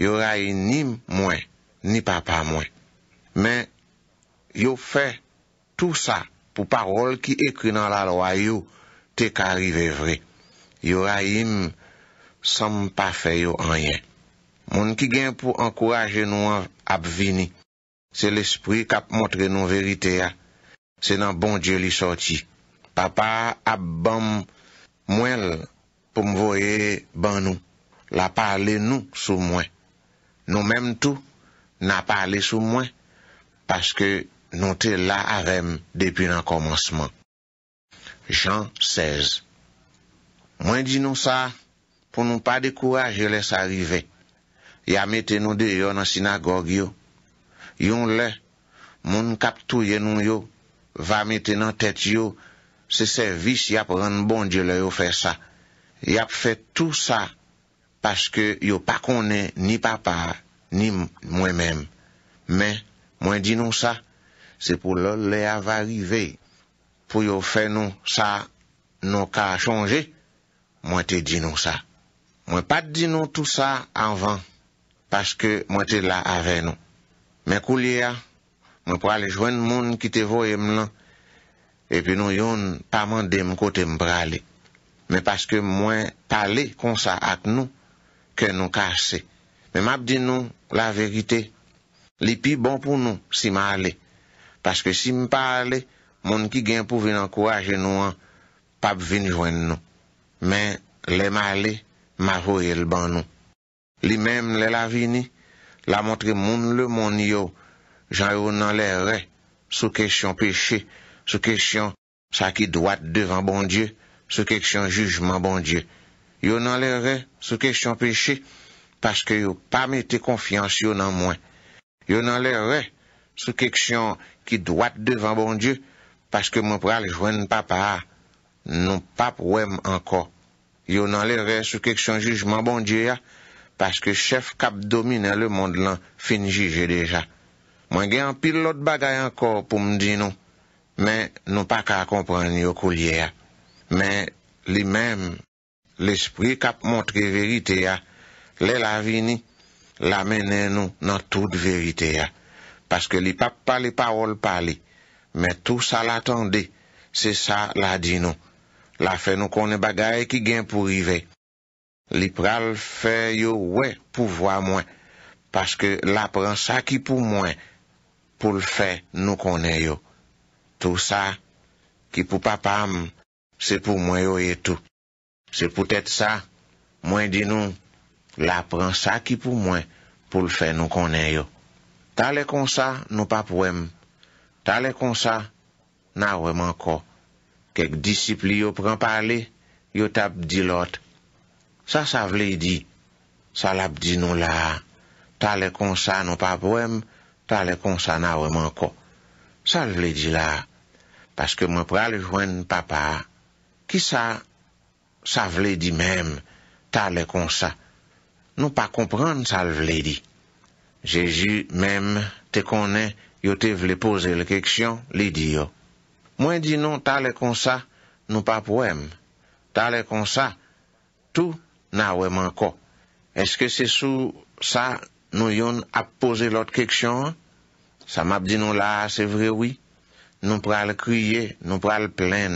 Yo ray ni m mwen, ni pa pa mwen. Men yo fè tout sa pou parol ki ekri nan la loa yo, te ka rive vre. Yo ray im, sa m pa fè yo anyen. Moun ki gen pou ankoraje nou ap vini, se l'espri kap motre nou verite ya, Se nan bon die li sorti. Papa ab bom mwenl pou mvoye ban nou. La pale nou sou mwen. Nou menm tou, na pale sou mwen. Paske nou te la harem depi nan komonsman. Jean XVI Mwen di nou sa, pou nou pa de kouwa, je les arrive. Ya mette nou de yo nan sinagogue yo. Yon le, moun kap touye nou yo. Va meten an tet yo se servis yap rend bon diyo le yo fe sa. Yap fe tout sa paske yo pa konen ni papa ni mwen men. Men mwen di nou sa. Se pou lor le ava rivey pou yo fe nou sa nou ka chanje. Mwen te di nou sa. Mwen pa di nou tout sa anvan. Paske mwen te la avey nou. Men kou liya mwen. mwen pou ale jwen moun ki te vo em lan, epi nou yon pa mande m kote m prale, men paske mwen pale konsa ak nou, ke nou kase. Men map di nou la verite, li pi bon pou nou si male, paske si m pale, moun ki gen pou vin an kouaje nou an, pap vin jwen nou. Men, le male, ma vo el ban nou. Li menm le la vini, la montre moun le moun yo, Jan yo nan le re sou keksyon peche, sou keksyon sa ki dwat devan bon die, sou keksyon jujman bon die. Yo nan le re sou keksyon peche, paske yo pa mete konfians yo nan mwen. Yo nan le re sou keksyon ki dwat devan bon die, paske mwen pral jwen papa, nou pap wèm anko. Yo nan le re sou keksyon jujman bon die ya, paske chef kap domine le mond lan finji je deja. Mwen gen an pil lot bagay an kor pou mdi nou, men nou pa ka kompran yo kou liye a. Men li men l'esprit kap montre verite a, le la vini, la menen nou nan tout verite a. Paske li pap pa li parol pa li, men tout sa la tende, se sa la di nou. La fe nou konen bagay ki gen pou rive. Li pral fe yo we pou vwa mwen, paske la pran sa ki pou mwen, pou l fè nou konen yo. Tou sa, ki pou papam, se pou mwen yo etou. Se pou tèt sa, mwen di nou, la pran sa ki pou mwen, pou l fè nou konen yo. Talè kon sa, nou papwèm. Talè kon sa, nan wèm anko. Kèk disipli yo pran pale, yo tab di lot. Sa sa vle di, sa lab di nou la. Talè kon sa, nou papwèm, Ta le konsa na weman ko. Sa le vledi la. Paske mwen prale jwenn papa. Ki sa? Sa vledi menm. Ta le konsa. Nou pa komprenn sa le vledi. Jeju menm te konen yo te vledi pose le keksyon li di yo. Mwen di nou ta le konsa nou pa pouem. Ta le konsa. Tou na weman ko. Eske se sou sa konen? Nou yon ap pose lot keksyon, sa map di nou la, se vre wii, nou pral kriye, nou pral plen,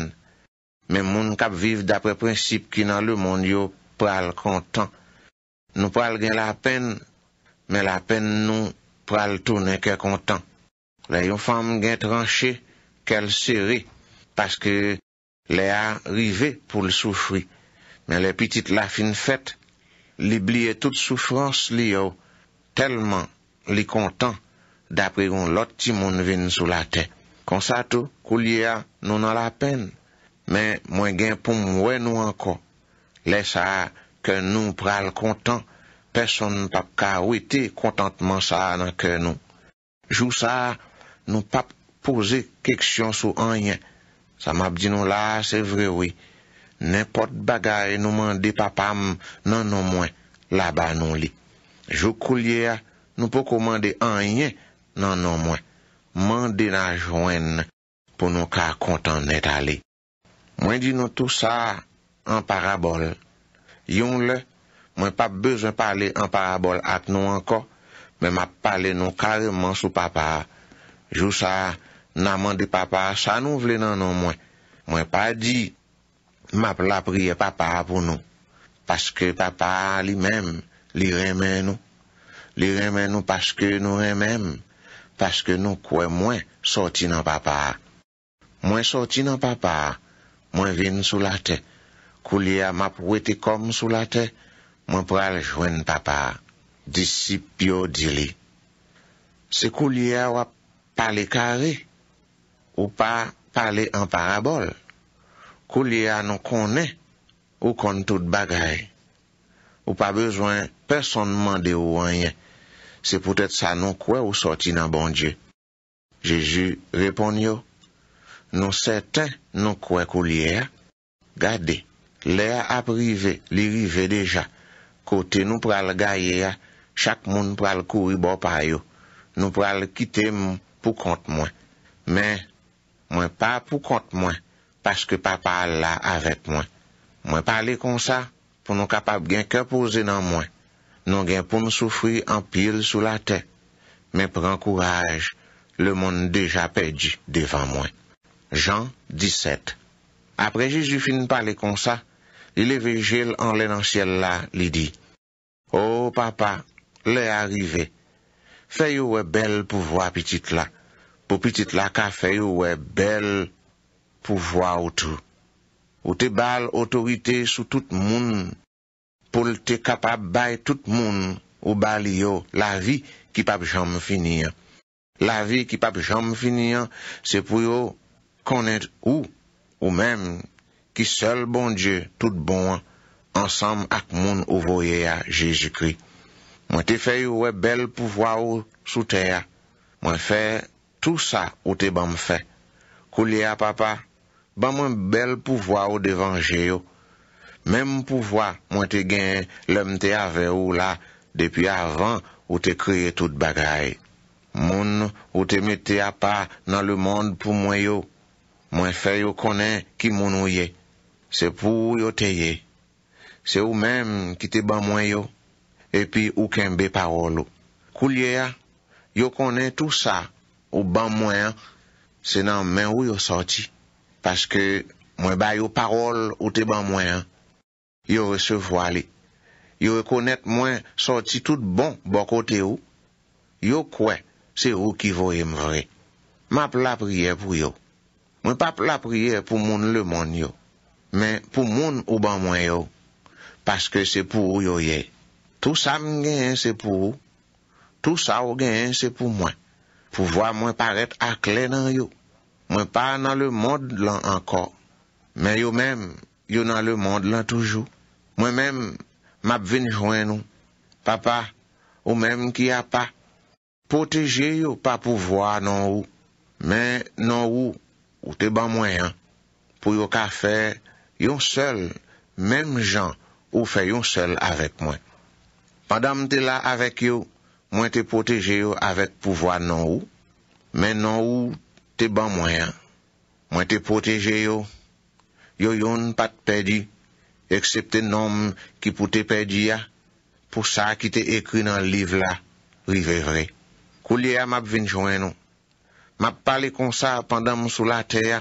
men moun kap vive dapre prinsip ki nan le moun yo pral kontan. Nou pral gen la pen, men la pen nou pral tonen ke kontan. Le yon fam gen tranche, ke l seri, paske le a rive pou l soufri. Men le pitit la fin fet, li bli e tout soufrans li yo, telman li kontan dapre yon lot ti moun vin sou la ten. Konsato, kou liya nou nan la pen, men mwen gen pou mwen nou anko. Le sa, ke nou pral kontan, peson nou pap ka wete kontantman sa nan ke nou. Jou sa, nou pap pose keksyon sou anjen. Sa map di nou la, se vre wè. Nenpot bagay nou mande papam nan nou mwen, la ba nou li. Jou koul yè, nou pou komande an yè nan nou mwen. Mande nan jwen pou nou ka kontan net alè. Mwen di nou tou sa an parabol. Yon lè, mwen pa bezen pale an parabol at nou anko, men map pale nou kareman sou papa. Jou sa nan mande papa sa nou vle nan nou mwen. Mwen pa di, map la priye papa pou nou. Paske papa li mèm. Li remen nou, li remen nou paske nou remen, paske nou kwe mwen soti nan papa. Mwen soti nan papa, mwen vin sou la te, kou li a mapwete kom sou la te, mwen pral chwen papa, disipyo di li. Se kou li a wap pale kare, ou pa pale an parabol, kou li a nou kone, ou kone tout bagay. Ou pa bezwen person mande ou wanyen. Se poutet sa nou kwe ou soti nan bon dje. Jeju repon yo. Nou seten nou kwe kou liye a. Gade, le a aprive, lirive deja. Kote nou pral gaye a. Chak moun pral kou i bo payo. Nou pral kite pou kont mwen. Men, mwen pa pou kont mwen. Paske papa la avet mwen. Mwen pale kon sa. pou nou kapap gen ke pou zinan mwen. Nou gen pou nou soufri an pil sou la te. Men pren kouraj, le moun deja pedi devan mwen. Jan 17 Apre Jezu fin pali kon sa, li leve jel an len ansyel la, li di, O papa, le arive, feyo we bel pou vwa pitit la, pou pitit la ka feyo we bel pou vwa ou tou. Ou te bal otorite sou tout moun pou te kapab bay tout moun ou bal yo la vi ki pap jom finir. La vi ki pap jom finir se pou yo konet ou ou men ki sol bon die tout bon ansam ak moun ou voye ya Jejikri. Mwen te fey ou e bel pou vwa ou sou te ya. Mwen fey tout sa ou te bam fey. Kou liya papa. ban mwen bel pouvoi ou devanje yo. Mèm pouvoi mwen te gen lèm te avè ou la, depi avan ou te kriye tout bagay. Moun ou te mette a pa nan le moun pou mwen yo, mwen fè yo konen ki moun ou ye. Se pou yo te ye. Se ou mèm ki te ban mwen yo, epi ou ken be parol ou. Kou liye ya, yo konen tout sa ou ban mwen, se nan mèm ou yo soti. Paske mwen ba yo parol ou te ban mwen, yo resevo ali. Yo rekonet mwen soti tout bon bokote yo. Yo kwe, se yo ki vo im vre. Ma plapriye pou yo. Mwen pa plapriye pou moun le moun yo. Men pou moun ou ban mwen yo. Paske se pou yo yo ye. Tou sa mwen genye se pou yo. Tou sa ou genye se pou mwen. Pou vwa mwen paret akle nan yo. Mwen pa nan le mond lan anko, men yo men, yo nan le mond lan toujou. Mwen men, map vin jwen nou, papa, ou men ki a pa, poteje yo pa pouvoi nan ou, men nan ou, ou te ban mwen, pou yo ka fe, yon sel, menm jan, ou fe yon sel avèk mwen. Padam te la avèk yo, mwen te poteje yo avèk pouvoi nan ou, men nan ou, Te ban mwen, mwen te poteje yo, yo yon pat pedi, eksepte nom ki pou te pedi ya, pou sa ki te ekri nan liv la, rivivre. Kou liya m ap vin jwen nou, m ap pale konsa pandan m sou la te ya,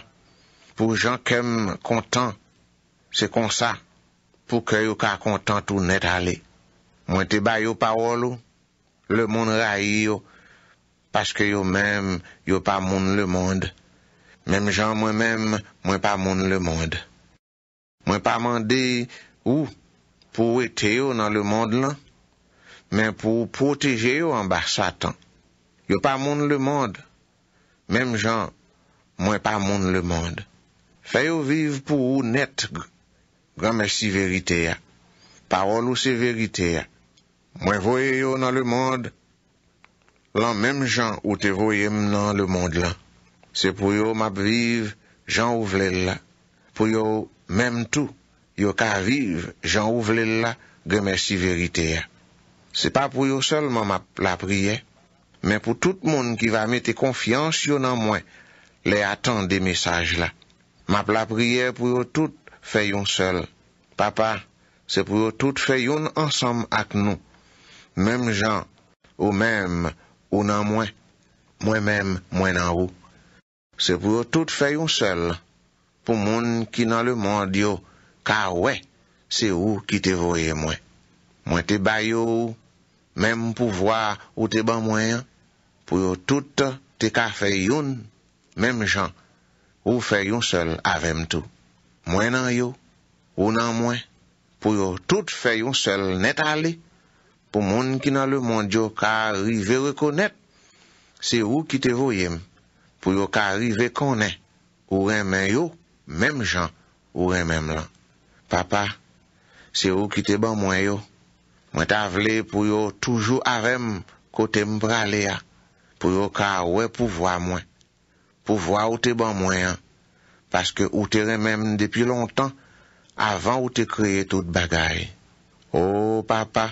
pou jan kem kontan, se konsa, pou ke yo ka kontan tou net ale. Mwen te bay yo pa wolou, le moun rayi yo, Paske yo mèm, yo pa moun le moun de. Mèm jan mwen mèm, mwen pa moun de le moun de. Mwen pa moun de ou pou ete yo nan le moun de lan. Mwen pou poteje yo an bar satan. Yo pa moun de le moun de. Mèm jan mwen pa moun de le moun de. Fè yo viv pou ou net. Gran mèm si verite ya. Parol ou si verite ya. Mwen voye yo nan le moun de. lan menm jan ou te voyem nan le mond lan. Se pou yo map vive, jan ou vle la. Pou yo menm tou, yo ka vive, jan ou vle la, gen mersi verite ya. Se pa pou yo solman map la priye, menm pou tout moun ki va mette konfians yon an mwen, le atan de mesaj la. Map la priye pou yo tout feyon sol. Papa, se pou yo tout feyon ansam ak nou. Menm jan, ou menm, Ou nan mwen, mwen menm, mwen nan ou. Se pou yo tout fe yon sel, pou moun ki nan le moun diyo, ka wè, se ou ki te voye mwen. Mwen te bayo ou, menm pou vwa ou te ban mwen, pou yo tout te ka fe yon, menm jan, ou fe yon sel avèm tou. Mwen nan yo, ou nan mwen, pou yo tout fe yon sel net alè, pou moun ki nan le moun diyo ka rive rekonet, se ou ki te voyem, pou yo ka rive konen, ou remen yo, mem jan, ou remen lan. Papa, se ou ki te banmwen yo, mwen ta vle pou yo toujou avem, kote mbrale ya, pou yo ka we pou vwa mwen, pou vwa ou te banmwen, paske ou te remen depi lontan, avan ou te kreye tout bagay. Oh papa,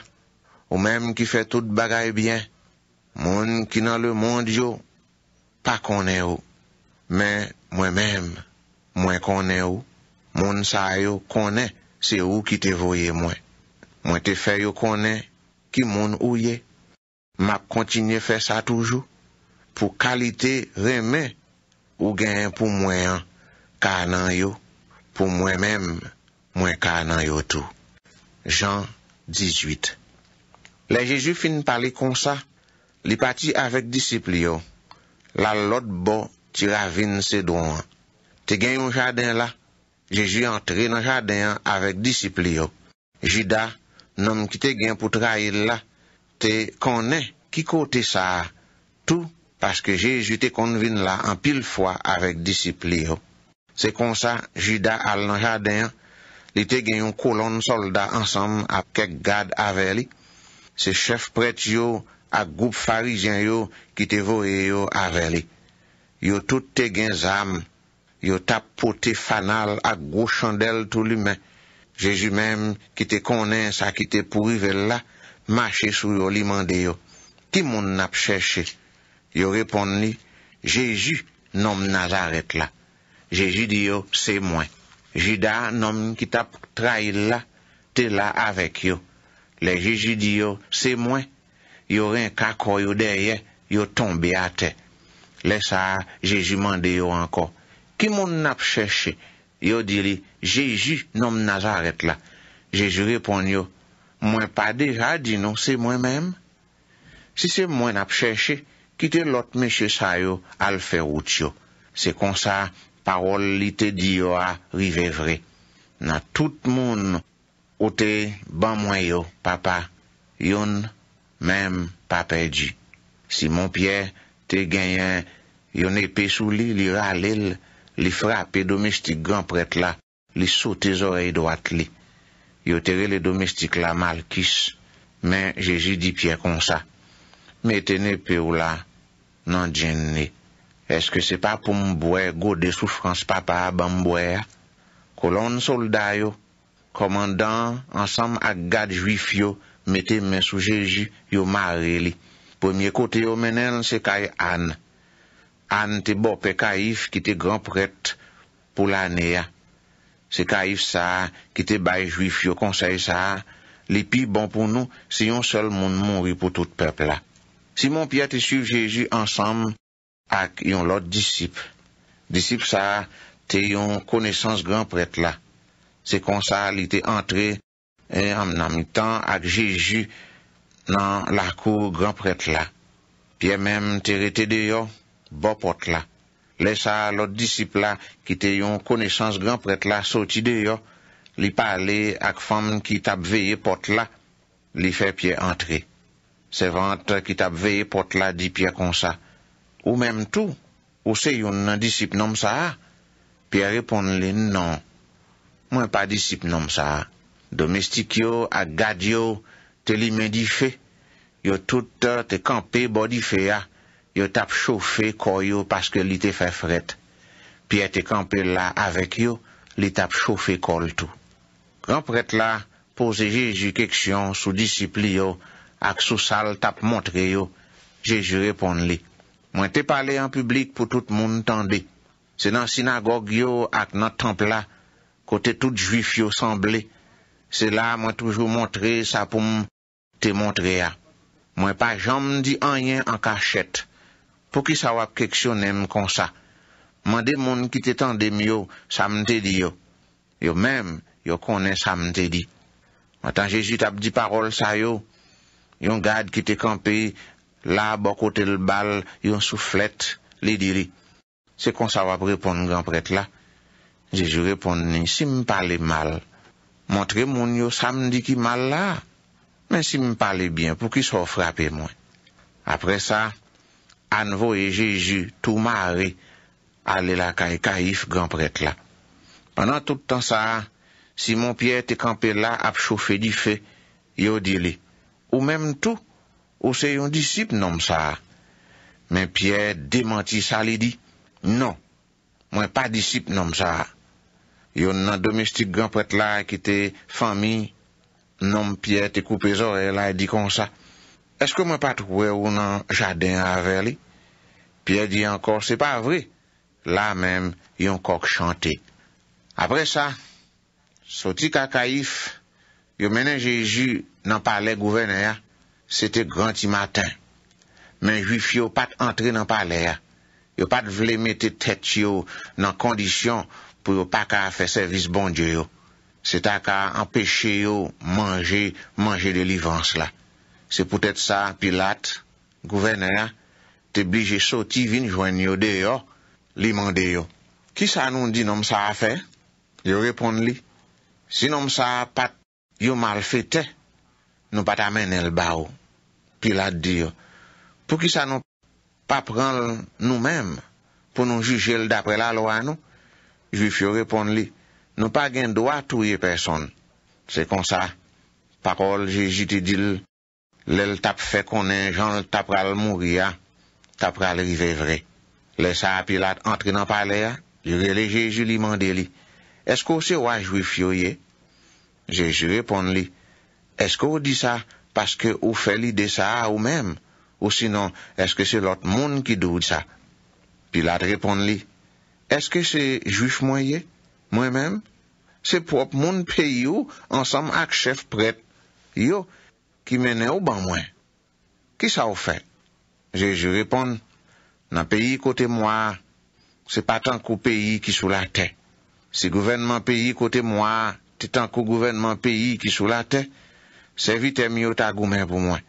Ou mèm ki fè tout bagay byen. Moun ki nan le moun diyo, pa konen ou. Mè, mwen mèm, mwen konen ou. Moun sa yo konen, se ou ki te voye mwen. Mwen te fè yo konen, ki moun ouye. Map kontinye fè sa toujou. Pou kalite vèmè, ou gen pou mwen karnan yo. Pou mwen mèm, mwen karnan yo tou. Jan 18 Le Jejou fin pali konsa, li pati avek disiplio. La lot bo, ti ravin se doan. Te gen yon chaden la, Jejou entre nan chaden avek disiplio. Jida, nom ki te gen pou trail la, te konen ki kote sa. Tou, paske Jejou te konvin la an pil fwa avek disiplio. Se konsa, Jida al nan chaden, li te gen yon kolon solda ansam ap kek gad aveli. Se chef pret yo ak goup farijen yo ki te voye yo aveli. Yo tout te gen zam, yo tap pote fanal ak goup chandel tou li men. Jeju men ki te konen sa ki te pouive la, mache sou yo li mande yo. Ti moun nap cheshe? Yo repon li, Jeju nom Nazaret la. Jeju di yo, se mwen. Jeju da nom ki tap traye la, te la avek yo. Le Jeju di yo, se mwen, yo ren kakoy yo derye, yo tombe ate. Le sa, Jeju mande yo anko, ki moun nap chèche? Yo diri, Jeju nom Nazaret la. Jeju repon yo, mwen pa deja di nou, se mwen mèm? Si se mwen nap chèche, kite lot meche sa yo, al ferout yo. Se kon sa, parol li te di yo a, rive vre. Na tout moun nou, O te ban mwen yo, papa, yon menm pa pe di. Si mon pie te genyen, yon e pe sou li li ralil, li fra pe domestik granpret la, li sou te zorey do at li. Yo te re le domestik la mal kis, men je ji di pie kon sa. Me te ne pe ou la, nan djen ne. Eske se pa pou mbouè go de soufrans papa a ban mbouè? Kolon solda yo. komandan ansam ak gad juif yo mette men sou jeji yo mare li. Premye kote yo menen se kay an. An te bo pe kaif ki te granpret pou la ne ya. Se kaif sa ki te bay juif yo konsey sa. Li pi bon pou nou se yon sol moun moun ri pou tout pepe la. Si moun pya te suiv jeji ansam ak yon lot disip. Disip sa te yon konesans granpret la. Se konsa li te antre, e amnamitan ak jeju nan lakou granpret la. Pye menm terete deyo, bo pot la. Lesa lot disip la, ki te yon konechans granpret la, soti deyo, li pale ak fam ki tap veye pot la, li fe pye antre. Sevanta ki tap veye pot la, di pye konsa. Ou menm tou, ou se yon nan disip nom sa, piye repon li nanon. Mwen pa disip nom sa a. Domestik yo ak gad yo, te li men di fe, yo tout euh, te kampe bodi fe a, yo tap chofe ko yo paske li te fe fret. Pi e te kampe la avek yo, li tap chofe kol tou. Kran pret la, pose Jeju keksyon sou disipli yo, ak sou sal tap montre yo, Jeju repon li. Mwen te pale an publik pou tout moun tende. Se nan sinagogue yo ak nan temple la, kote tout juif yo sanble, se la mwen toujou montre sa poum te montre ya. Mwen pa janm di anyen an kachet, pou ki sa wap keksyonem kon sa. Mwen de moun ki te tan dem yo, sa mn te di yo. Yo mèm, yo konen sa mn te di. Mwen tan Jejit ap di parol sa yo, yon gad ki te kampe, la bokote l bal, yon souflet, li diri. Se kon sa wap repon nou gampret la, Jejou repon ni, si m'pale mal, montre moun yo samdi ki mal la, men si m'pale bien pou ki so frape mwen. Apre sa, anvo e Jejou tou mare, ale la kaif e granpret la. Panan toutan sa, si moun piye te kampe la ap choufe di fe, yo dile, ou menm tou, ou se yon disip nom sa. Men piye demanti sa li di, non, mwen pa disip nom sa a. yo nan domestik granpwet la ki te fami, nom piye te koupezo e la e di kon sa. Eske mwen pat wè ou nan jaden aveli? Piye di ankor, se pa vre. La menm, yon kok chante. Apre sa, soti kakaif, yo menen jeju nan pale gouvene ya, sete granti maten. Men juif yo pat entre nan pale ya. Yo pat vle mette tet yo nan kondisyon pou yo pa ka fe servis bondye yo. Se ta ka empeshe yo manje, manje de livans la. Se pou tèt sa, pilat, gouvene ya, te blije soti vin joen yo deyo, li mande yo. Ki sa nou di noum sa a fe? Yo repon li. Si noum sa pat yo mal fete, nou pat amene el ba ou. Pilat di yo. Po ki sa nou pa pran nou menm, pou nou juje l dapre la lo anou, Jwi fyo repon li, nou pa gen do a touye person. Se kon sa, pakol jeji ti dil, lel tap fe konen jan tapral mouri a, tapral rive vre. Le sa apilat antre nan pale a, jivele jeji li mande li. Esko se waj wifyo ye? Jeji repon li, esko di sa, paske ou fe li de sa a ou mem, ou sinon eske se lot moun ki dou di sa. Pilat repon li, Eske se juif mwen ye? Mwen menm? Se prop moun peyi yo ansam ak chef pret. Yo, ki menen ou ban mwen? Ki sa ou fe? Je repon, nan peyi kote mwen, se pa tankou peyi ki sou la ten. Se gouvenman peyi kote mwen, te tankou gouvenman peyi ki sou la ten, se vitem yo ta goumen pou mwen.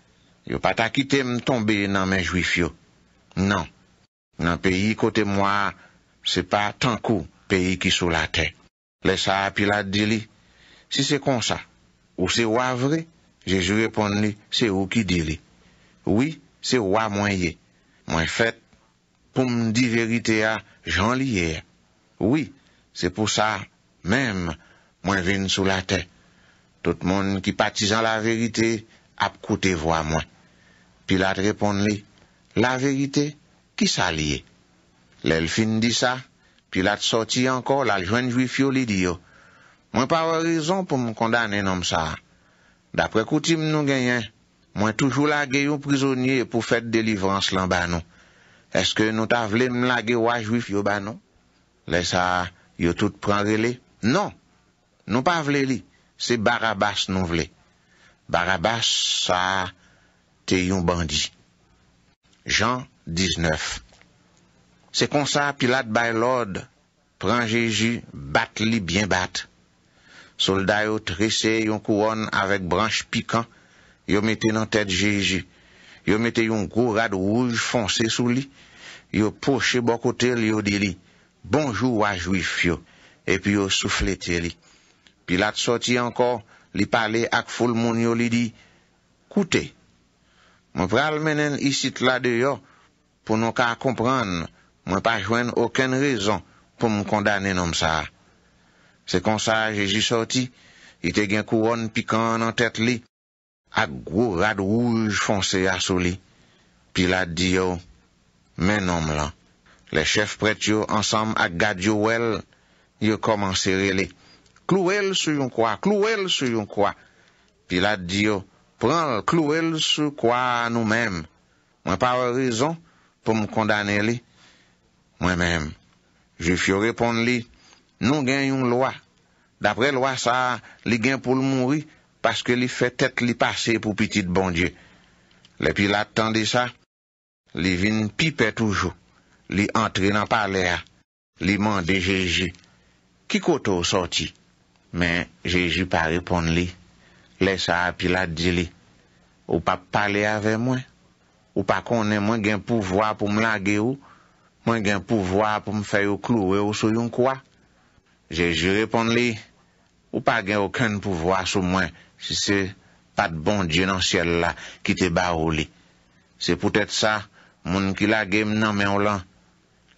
Yo pata kite mwen tombe nan men juif yo. Nan. Nan peyi kote mwen, se pa tankou peyi ki sou la tey. Le sa pilat di li, si se konsa, ou se wavre, je ju repon li, se ou ki di li. Oui, se wav mwen ye, mwen fet pou mdi verite a jan li ye. Oui, se pou sa, mwen ven sou la tey. Tout moun ki patizan la verite, ap koute vwa mwen. Pilat repon li, la verite ki sa li ye. Lè l fin di sa, pi l at soti anko l al jwen juif yo lidi yo. Mwen pa wè rizon pou m kondane nan m sa. Dapre kouti m nou genyen, mwen toujou lage yo prizonye pou fèt delivrans lan banon. Eske nou ta vle m lage waj juif yo banon? Lè sa, yo tout prangeli? Non, nou pa vle li. Se Barabas nou vle. Barabas sa te yon bandi. Jan 19 Se konsa pilat bay lode, pran jeji, bat li bien bat. Solday yo trise yon kouon avèk branj pikant, yo mette nan tèt jeji. Yo mette yon kou rad wouj fonsè sou li, yo poche bokote li yo di li, bonjou wajouif yo, epi yo souflete li. Pilat soti ankor, li pale ak foul moun yo li di, koute. Mwen pral menen isit la deyo, pou non ka kompranm, mwen pa jwen oken rezon pou m kondanen om sa. Se kon sa, je jisoti, ite gen kouon pikon an tet li, ak gro rad wouj fonse asou li. Pi la di yo, men om lan. Le chef pret yo ansam ak gadyo wel, yo koman seri li. Klouel sou yon kwa, klouel sou yon kwa. Pi la di yo, pran klouel sou kwa nou men. Mwen pa rezon pou m kondanen li. Mwen menm, je fyo repon li, nou gen yon loa. Dapre loa sa, li gen pou l'mouri, paske li fet et li pase pou pitit bon die. Le pilat tande sa, li vin pipet toujou. Li entre nan palea, li mande jeji, ki koto sorti. Men, jeji pa repon li, le sa pilat di li, ou pa palea ve mwen, ou pa konen mwen gen pou vwa pou mla ge ou, mwen gen pouvwa pou m feyo klou e ou sou yon kwa? Jeji repon li, ou pa gen okan pouvwa sou mwen, si se pat bon dienansyel la ki te ba ou li. Se poutet sa, moun ki la gen nanmen ou lan,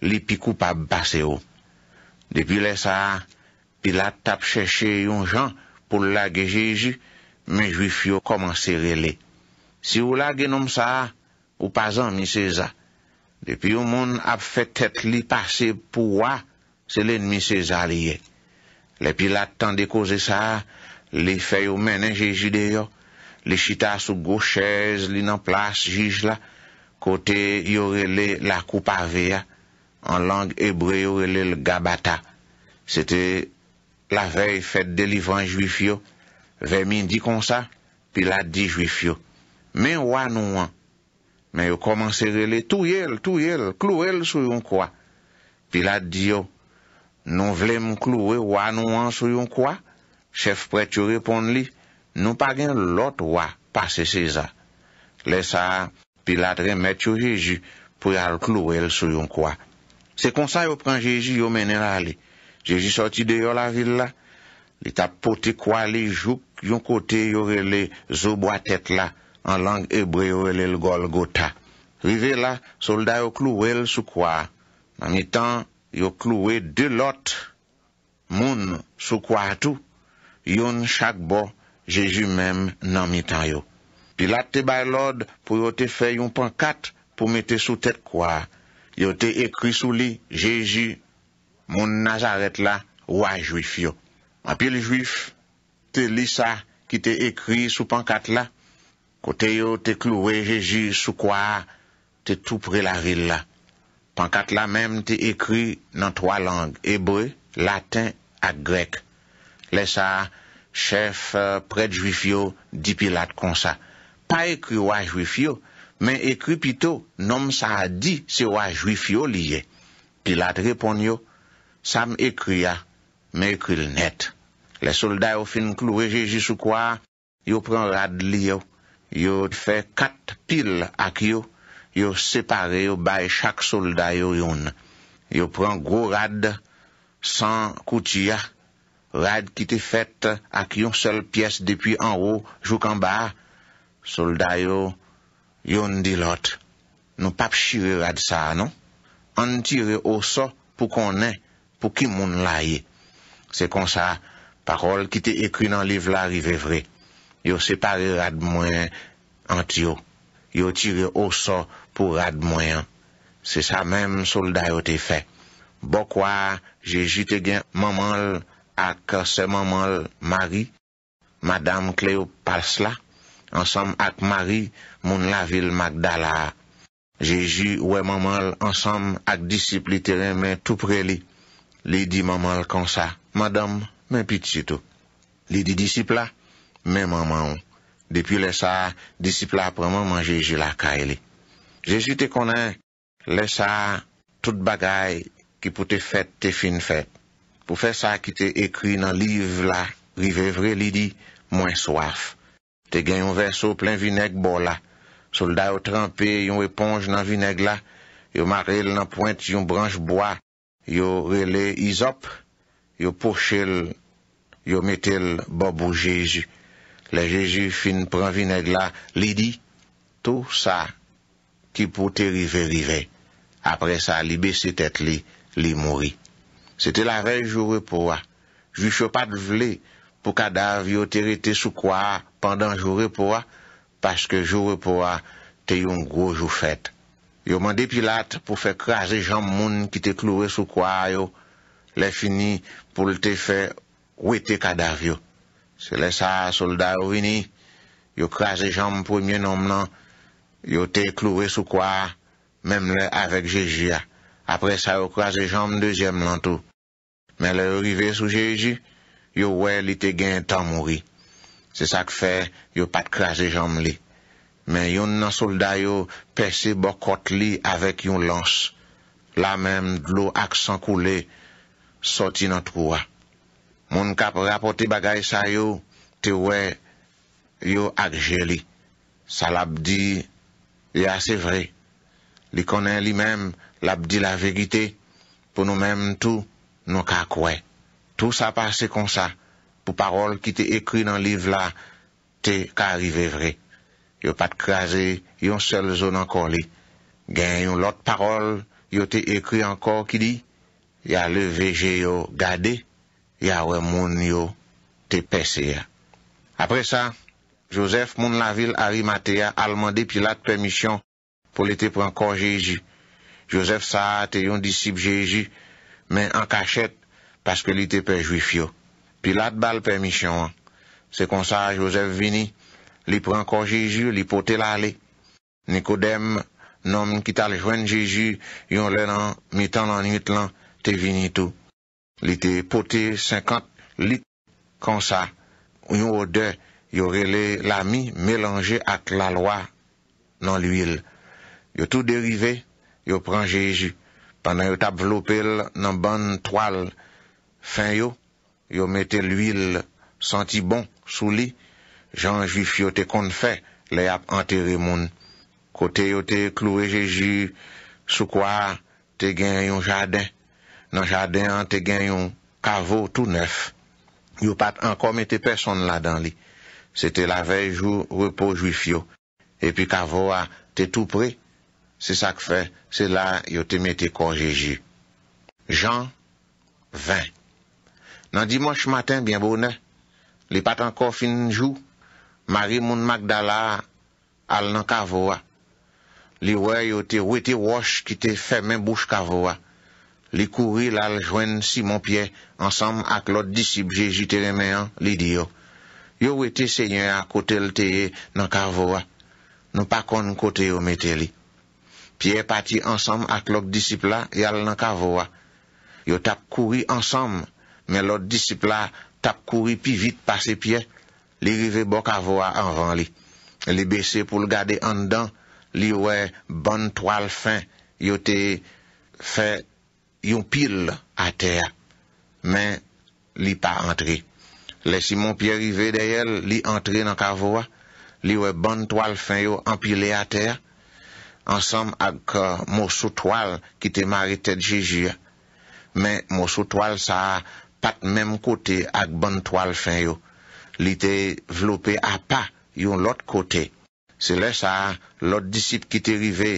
li pikou pa base ou. Depi le sa, pi la tap cheshe yon jan, pou la gen jeji, men juif yo koman se rele. Si ou la gen om sa, ou pa zan mi se za, Depi yo moun ap fetet li pase pou wa, se l'enmi se zaliye. Le pilat tan de koze sa, li feyo menen je jide yo, li chita sou gochez, li nan plas jij la, kote yorele la koupa ve ya, an lang ebre yorele l'gabata. Sete la vey fet delivran juif yo, ve min di kon sa, pi la di juif yo. Men wan ouan, Men yo komanse rele tou yel, tou yel, klou el sou yon kwa. Pilat di yo, nou vle moun klou e wwa nou an sou yon kwa. Chef pret yo repon li, nou pa gen lot wwa pase seza. Le sa, pilat remet yo jeji pou al klou el sou yon kwa. Se konsan yo pran jeji yo menen la li. Jeji soti de yo la vil la. Li tapote kwa li jouk yon kote yo rele zo bo a tet la. an lang ebreyo el el gol gota. Rive la, solda yo kluwel sou kwa, nan mitan yo kluwe de lot, moun sou kwa tou, yon chakbo, jeju men nan mitan yo. Pi la te baylod, pou yo te fe yon pankat, pou me te sou tet kwa, yo te ekri sou li, jeju, moun nazaret la, wajwif yo. An pi ljwif, te li sa, ki te ekri sou pankat la, Kote yo te kluwe jeji soukwa, te tou pre la rila. Pankat la menm te ekri nan twa lang ebre, latin ak grek. Le sa, chef euh, pred juif yo, di pilat konsa. Pa ekri waj juif yo, men ekri pito, nom sa di se waj juif yo liye. Pilat repon yo, sa m ekri ya, men ekri l net. Le solda yo fin kluwe jeji soukwa, yo pren rad liyo. Yo fè kat pil ak yo, yo separe yo bay chak solda yo yon. Yo pran gro rad san koutiya, rad ki te fèt ak yon sel piès depi an rou, jouk an ba. Solda yo yon di lot. Nou pap chire rad sa, non? An tire osa pou konè, pou kimoun la ye. Se kon sa, parol ki te ekri nan liv la rive vreye. Yo separe radmoyen ant yo. Yo tire osa pou radmoyen. Se sa menm solda yo te fe. Bokwa, je jite gen mamal ak se mamal mari, madame kleo pasla, ansam ak mari moun la vil magdala. Je jite we mamal ansam ak disipliteren men tou pre li. Li di mamal konsa, madame men piti sito. Li di disiplat, Menmanman, depi lesa disipla premanman Jeji lakay li. Jeji te konen lesa tout bagay ki pou te fet te fin fet. Po fe sa ki te ekri nan liv la, riv evre li di, mwen soaf. Te gen yon verso plen vinek bo la. Solda yo trempi yon eponge nan vinek la. Yo mare l nan point yon branj bo la. Yo rele izop, yo poche l, yo metel bo bou Jeji. Le jejif fin pran vinèg la, li di, tou sa ki pou te rive rive. Apre sa, li besi tet li, li mori. Sete la rej jou repoua. Jou chou pat vle pou kadav yo tere te soukwa pandan jou repoua, paske jou repoua te yon grojou fèt. Yo mande pilat pou fe kraze jom moun ki te klouwe soukwa, yo le fini pou te fe wete kadav yo. Se le sa solda yo vini, yo krasi jom premye nom nan, yo te klouwe sou kwa, mem le avek jeji ya. Apre sa yo krasi jom dezyem lan tou. Men le rive sou jeji, yo wè li te gen tan mouri. Se sa ke fe, yo pat krasi jom li. Men yon nan solda yo perse bokot li avek yon lans. La menm lo ak san kou le, soti nan troua. Moun kap rapote bagay sa yo, te we yo akje li. Sa lab di, ya e se vre. Li konen li menm, lab di la vegi te, pou nou menm tou, nou ka kwe. Tou sa pase kon sa, pou parol ki te ekri nan liv la, te ka rive vre. Yo pat kreaze, yon sel zon anko li. Gen yon lot parol, yo te ekri anko ki di, ya le veje yo gadey. ya wè moun yo te pesè ya. Apre sa, Josef moun la vil a rimate ya, al mande pi lat permisyon, pou li te pran kon Jeji. Josef sa te yon disip Jeji, men an kachet, paske li te perjwifyo. Pi lat bal permisyon an, se kon sa Josef vini, li pran kon Jeji, li pote la li. Nikodem, nomn ki tal jwen Jeji, yon lè nan mitan nan yut lan, te vini tou. Li te pote 50 litre konsa. Unyo ode, yo rele lami, melange ak lalwa nan l'uil. Yo tou derive, yo pran jeji. Panan yo tab vlopel nan ban toal. Fin yo, yo mete l'uil, santi bon sou li. Janjif yo te konfe, le ap anteri moun. Kote yo te kluwe jeji, soukwa te gen yon jaden. nan jaden an te gen yon kavou tout neuf. Yon pat ankom ete person la dan li. Se te la vey jou repou jouif yo. E pi kavou a te tout pre. Se sa k fe, se la yon te mette konjeji. Jan 20 Nan dimonche matin, bien bonnen, li pat ankon fin jou, mari moun magdala al nan kavou a. Li wey yo te wete wosh ki te femen bouch kavou a. Li kouri lal jwen Simon piye, ansam ak lot disipje jitele menyan, li diyo. Yo weti se nye akote lteye nan kavowa. Nou pa kon kote yo meteli. Piye pati ansam ak lot disipla, yal nan kavowa. Yo tap kouri ansam, men lot disipla tap kouri pi vit pase piye, li rive bokavowa anvan li. Li besi pou l gade andan, li we bon toal fin, yo te fe... yon pil a ter, men li pa antre. Le Simon piye rive deyel, li antre nan kavowa, li we ban toal fin yo, anpile a ter, ansam ak euh, mou sou toal, ki te marite djejye. Men mou sou toal sa, pat menm kote ak ban toal fin yo. Li te vlope a pa, yon lot kote. Se le sa, lout disip ki te rive,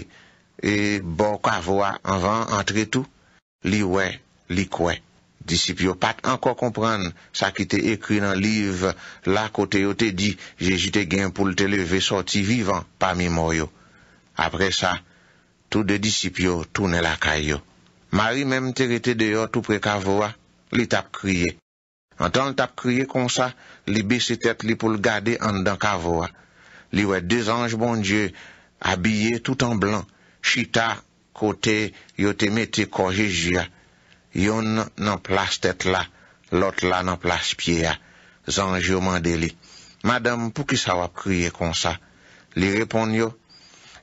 e bon kavowa, anvan antre tou, Li we, li kwe. Disipyo pat anko kompran sa ki te ekri nan liv la kote yo te di. Jeji te gen pou te leve soti vivan pa mi moryo. Apre sa, tou de disipyo, tou ne la kayo. Mari mem te rete deyo tou pre kavwa, li tap kriye. Antan tap kriye konsa, li besi tet li pou l'gade an dan kavwa. Li we, de zanj bon die, abye tout an blan, chita. kote yo te mette kon jeju ya. Yon nan plas tet la, lot la nan plas pie ya. Zanj yo mande li. Madame, pou ki sa wap kriye kon sa? Li repon yo.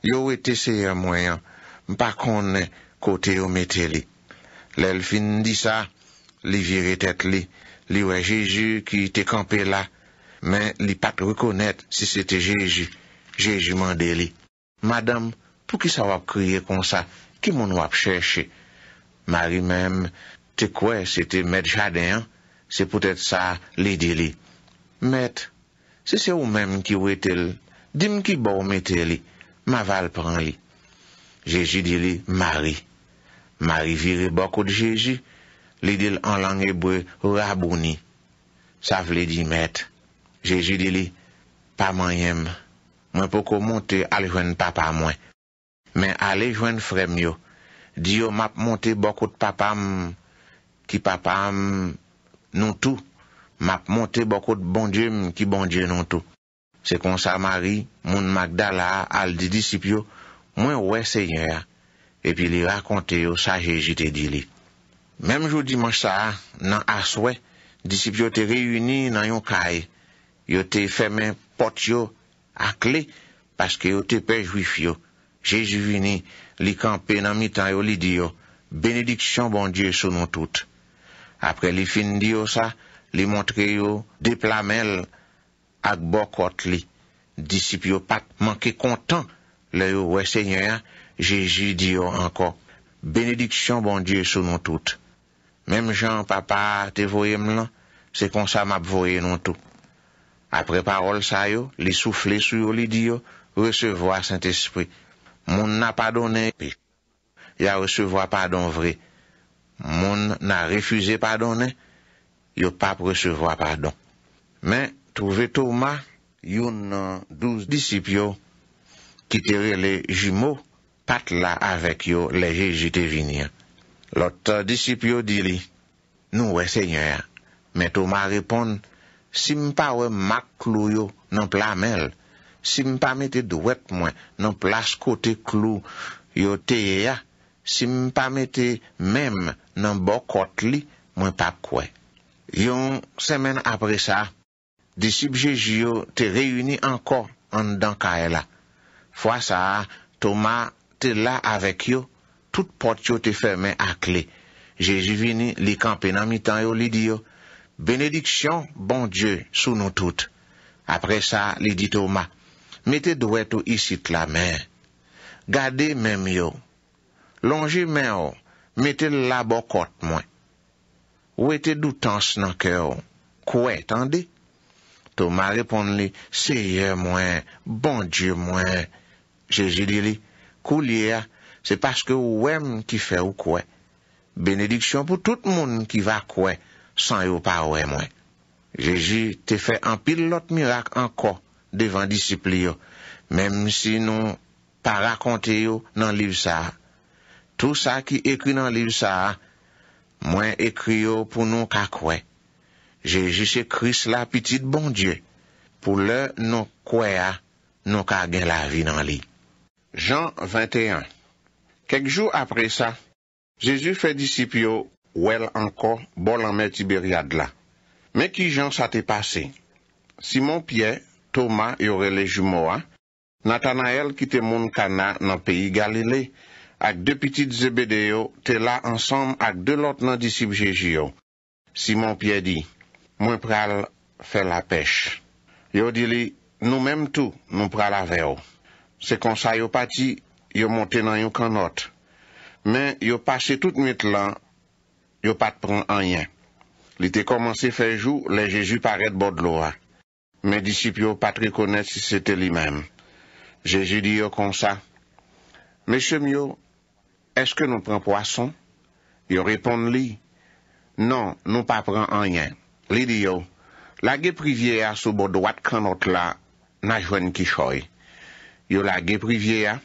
Yo we te seye mwayan, mpa kon kote yo mette li. Lel fin di sa, li vire tet li. Li we jeju ki te kampe la, men li pat rekonet si se te jeju. Jeju mande li. Madame, pou ki sa wap kriye kon sa, ki moun wap chèche. Mari mèm, te kwe se te mèd jaden, se pou tèt sa lè di li. Mèd, se se ou mèm ki wè tel, dim ki bo mè tel li, ma val pran li. Jeji di li, mari. Mari vire bokou di jeji, lè di l'an lang ebre rabouni. Sa vle di mèd. Jeji di li, pa mèm yèm. Mwen pou kou mwote alwen pa pa mwen. Men ale jwen frem yo. Diyo map monte bokot papam ki papam non tou. Map monte bokot bon diem ki bon diem non tou. Se kon sa mari, moun magdala, al di disipyo, mwen we se nye a. E pi li rakonte yo sa je jite di li. Mem jou diman sa, nan aswe, disipyo te reyuni nan yon kae. Yo te femen pot yo akle, paske yo te pejwif yo. Jésus vini, li campé nan mitay yo li di yo, Bénédiction, bon Dieu sou nou tout. Après li fin di yo sa, li montre yo déplamel ak bokot li. Disip yo pat manke kontan le yo we Seigneur, Jésus dit encore, « Bénédiction, bon Dieu, sou nou tout. Même Jean, papa te voyé m'lan, c'est kon sa map voye nou tout. Après, parol sa yo, li soufle sou yo li di Saint-Esprit. Moun na padone pe, ya resevwa padon vre. Moun na refuze padone, yo pa presevwa padon. Men touve Touma yon douz disipyo ki tere le jimo patla avek yo leje jite vinye. Lot disipyo di li, nou we seigne. Men Touma repon, sim pa we mak lou yo nan plamel. Sim pa mette dwek mwen nan plas kote klo yo te ye ya. Sim pa mette menm nan bokot li mwen pa kwe. Yon semen apre sa, disip Jeji yo te reyuni anko an dan kaela. Fwa sa, Toma te la avek yo, tout pot yo te ferme akle. Jeji vini li kampe nan mitan yo li di yo, benediksyon bon Diyo sou nou tout. Apre sa, li di Toma, Metè dwè tou isit la mè. Gade mèm yo. Lonje mè yo. Metè labo kot mwen. Wè te doutans nan kè yo. Kwen tan de? Touman reponde li, Seye mwen, bon die mwen. Jeji li li, Kou li ya, se paske ou wèm ki fè ou kwen. Benediksyon pou tout moun ki va kwen, San yo par wè mwen. Jeji te fè an pil lot mirak an ko. devan disipli yo, mem si nou pa rakonte yo nan liv sa. Tou sa ki ekri nan liv sa, mwen ekri yo pou nou ka kwe. Jejus ekri sla pitit bon die, pou lè nou kwe a, nou ka gen la vi nan li. Jan 21 Kek jou apre sa, Jejus fe disipi yo, wel anko bolanme tiberi adla. Men ki jan sa te pase, si mon piek, Toma yorele jumo a, Natana el kite moun kana nan peyi Galilei, ak de pitit zebede yo, te la ansom ak de lot nan disib jeji yo. Simon piye di, mwen pral fe la pech. Yo dile, nou menm tou, mwen pral ave yo. Se konsa yo pati, yo monten an yon kanot. Men yo pase tout myte lan, yo pat pran anyen. Li te komanse fe jou, le jeji paret bodlo a. Men disip yo pat rekonet si sete li men. Jeji di yo konsa. Meshe myo, eske nou pren poason? Yo repon li. Non, nou pa pren anyen. Li di yo, la ge privye a sou bo doat kanot la najwen ki choy. Yo la ge privye a,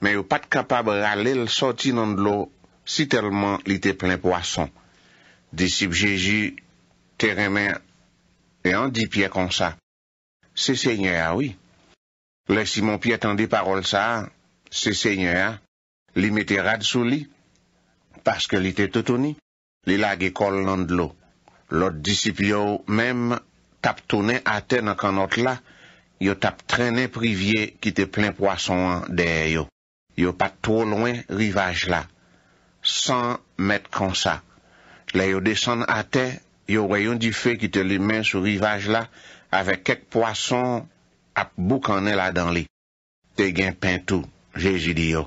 men yo pat kapab ralel soti nan lo si telman li te plen poason. Disip jeji, terenmen choy. E an di pye konsa. Se se nye a oui. Le si moun pye tan di parol sa. Se se nye a. Ah. Li mete rad sou li. Paske li te te toni. Li la ge kol nan dlo. Lot disip yo mèm tap tonen ate nan kanot la. Yo tap trenen privye ki te plen poason an de yo. Yo pat tolouen rivaj la. San met konsa. Le yo desen ate. Yo rayon di fe ki te li men sou rivaj la, avek ket poason ap bouk ane la dan li. Te gen pintou, jeji di yo.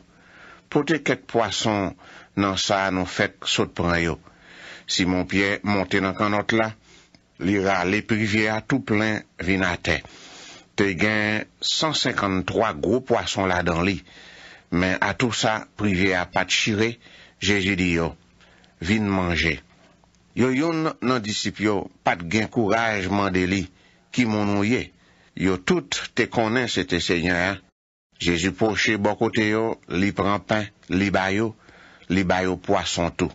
Pote ket poason nan sa nou fet sot pran yo. Si mon piye monte nan kanot la, li ra le privye a tou plen vin ate. Te gen 153 gro poason la dan li, men a tou sa privye a pat chire, jeji di yo, vin manje. Yo yon nan disip yo, pat gen kourajman de li, ki mounon ye. Yo tout te konen se te senyan. Jezu poche bokote yo, li pranpan, li bayo, li bayo poason tou.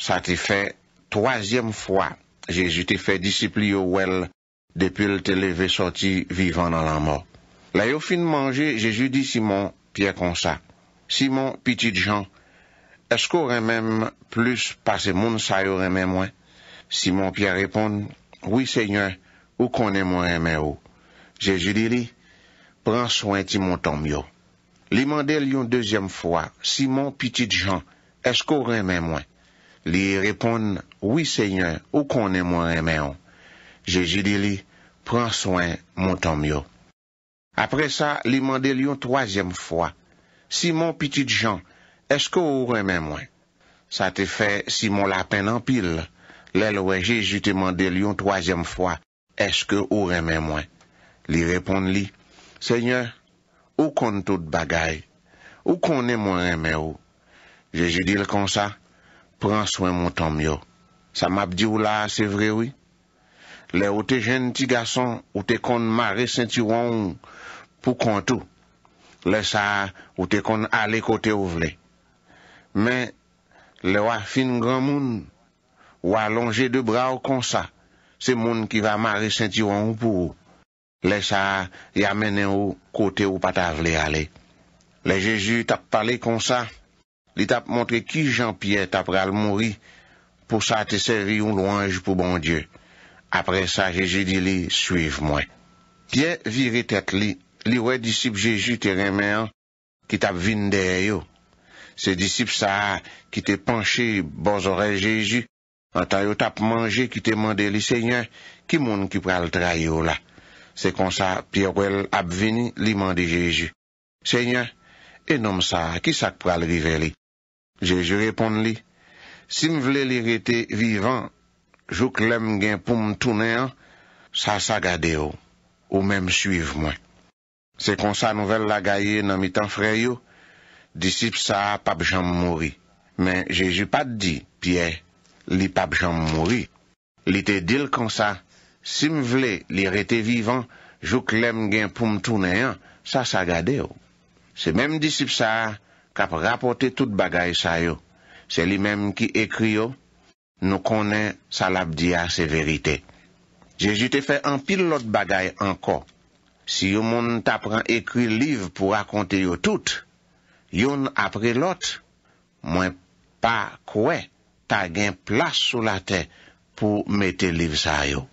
Sa te fe, toazyem fwa, jezu te fe disip yo wel, depil te leve soti vivan nan lan mor. La yo fin manje, jezu di Simon, pie konsa. Simon, pitit jan. Est-ce qu'on même plus pase moun sa yo même moins? Simon Pierre répond: Oui, Seigneur, ou qu'on mwen moins, ou? Jésus prends li, soin de moun tom yo. Li deuxième fois, Simon Petit Jean, est-ce qu'on même moins? Li répond: Oui, Seigneur, où qu'on mwen moins, Jésus Jeju prends soin moun tom yo. Après ça, li troisième fois. Simon Petit Jean, Eske ou reme mwen? Sa te fe, si moun la pen anpil, le loue, jeji te mande li yon toazem fwa, eske ou reme mwen? Li reponde li, Seigneur, ou kon tout bagay? Ou kon ne mwen reme ou? Jeji dile konsa, pran swen moun tom yo. Sa map di ou la, se vre wè? Le ou te jen ti gason, ou te kon mare senti wang ou, pou kontou. Le sa, ou te kon ale kote ou vle. Men, le wak fin gran moun, wak lonje de bra ou konsa, se moun ki va mare senti wang pou ou, le sa yamene ou kote ou pata vle ale. Le Jeju tap pale konsa, li tap montre ki Jean-Pierre tap ral mori, pou sa te seri ou louange pou bon Dieu. Apre sa, Jeju di li, suive mwen. Pye vire tet li, li wak disip Jeju teren men, ki tap vinde yo. Se disip sa a ki te panche bozore Jeju, an ta yo tap manje ki te mande li, Seigne, ki moun ki pral tra yo la? Se kon sa, pi yo kwel ap vini, li mande Jeju. Seigne, e nom sa a ki sak pral rive li? Jeju repon li, si m vle li rete vivan, jok lem gen pou m toune an, sa sa gade yo, ou men m suive mwen. Se kon sa nouvel la gaye nan mi tan freyo, Disip sa, pap jom mouri. Men, jeju pat di, piye, li pap jom mouri. Li te dil kon sa, sim vle li rete vivan, jou klem gen poum touneyan, sa sa gade yo. Se menm disip sa, kap rapote tout bagay sa yo. Se li menm ki ekri yo, nou konen salab diya se verite. Jeju te fe an pil lot bagay anko. Si yo moun tapran ekri liv pou akonte yo tout, Yon apre lot, mwen pa kwe ta gen plas sou la te pou mete liv sa yo.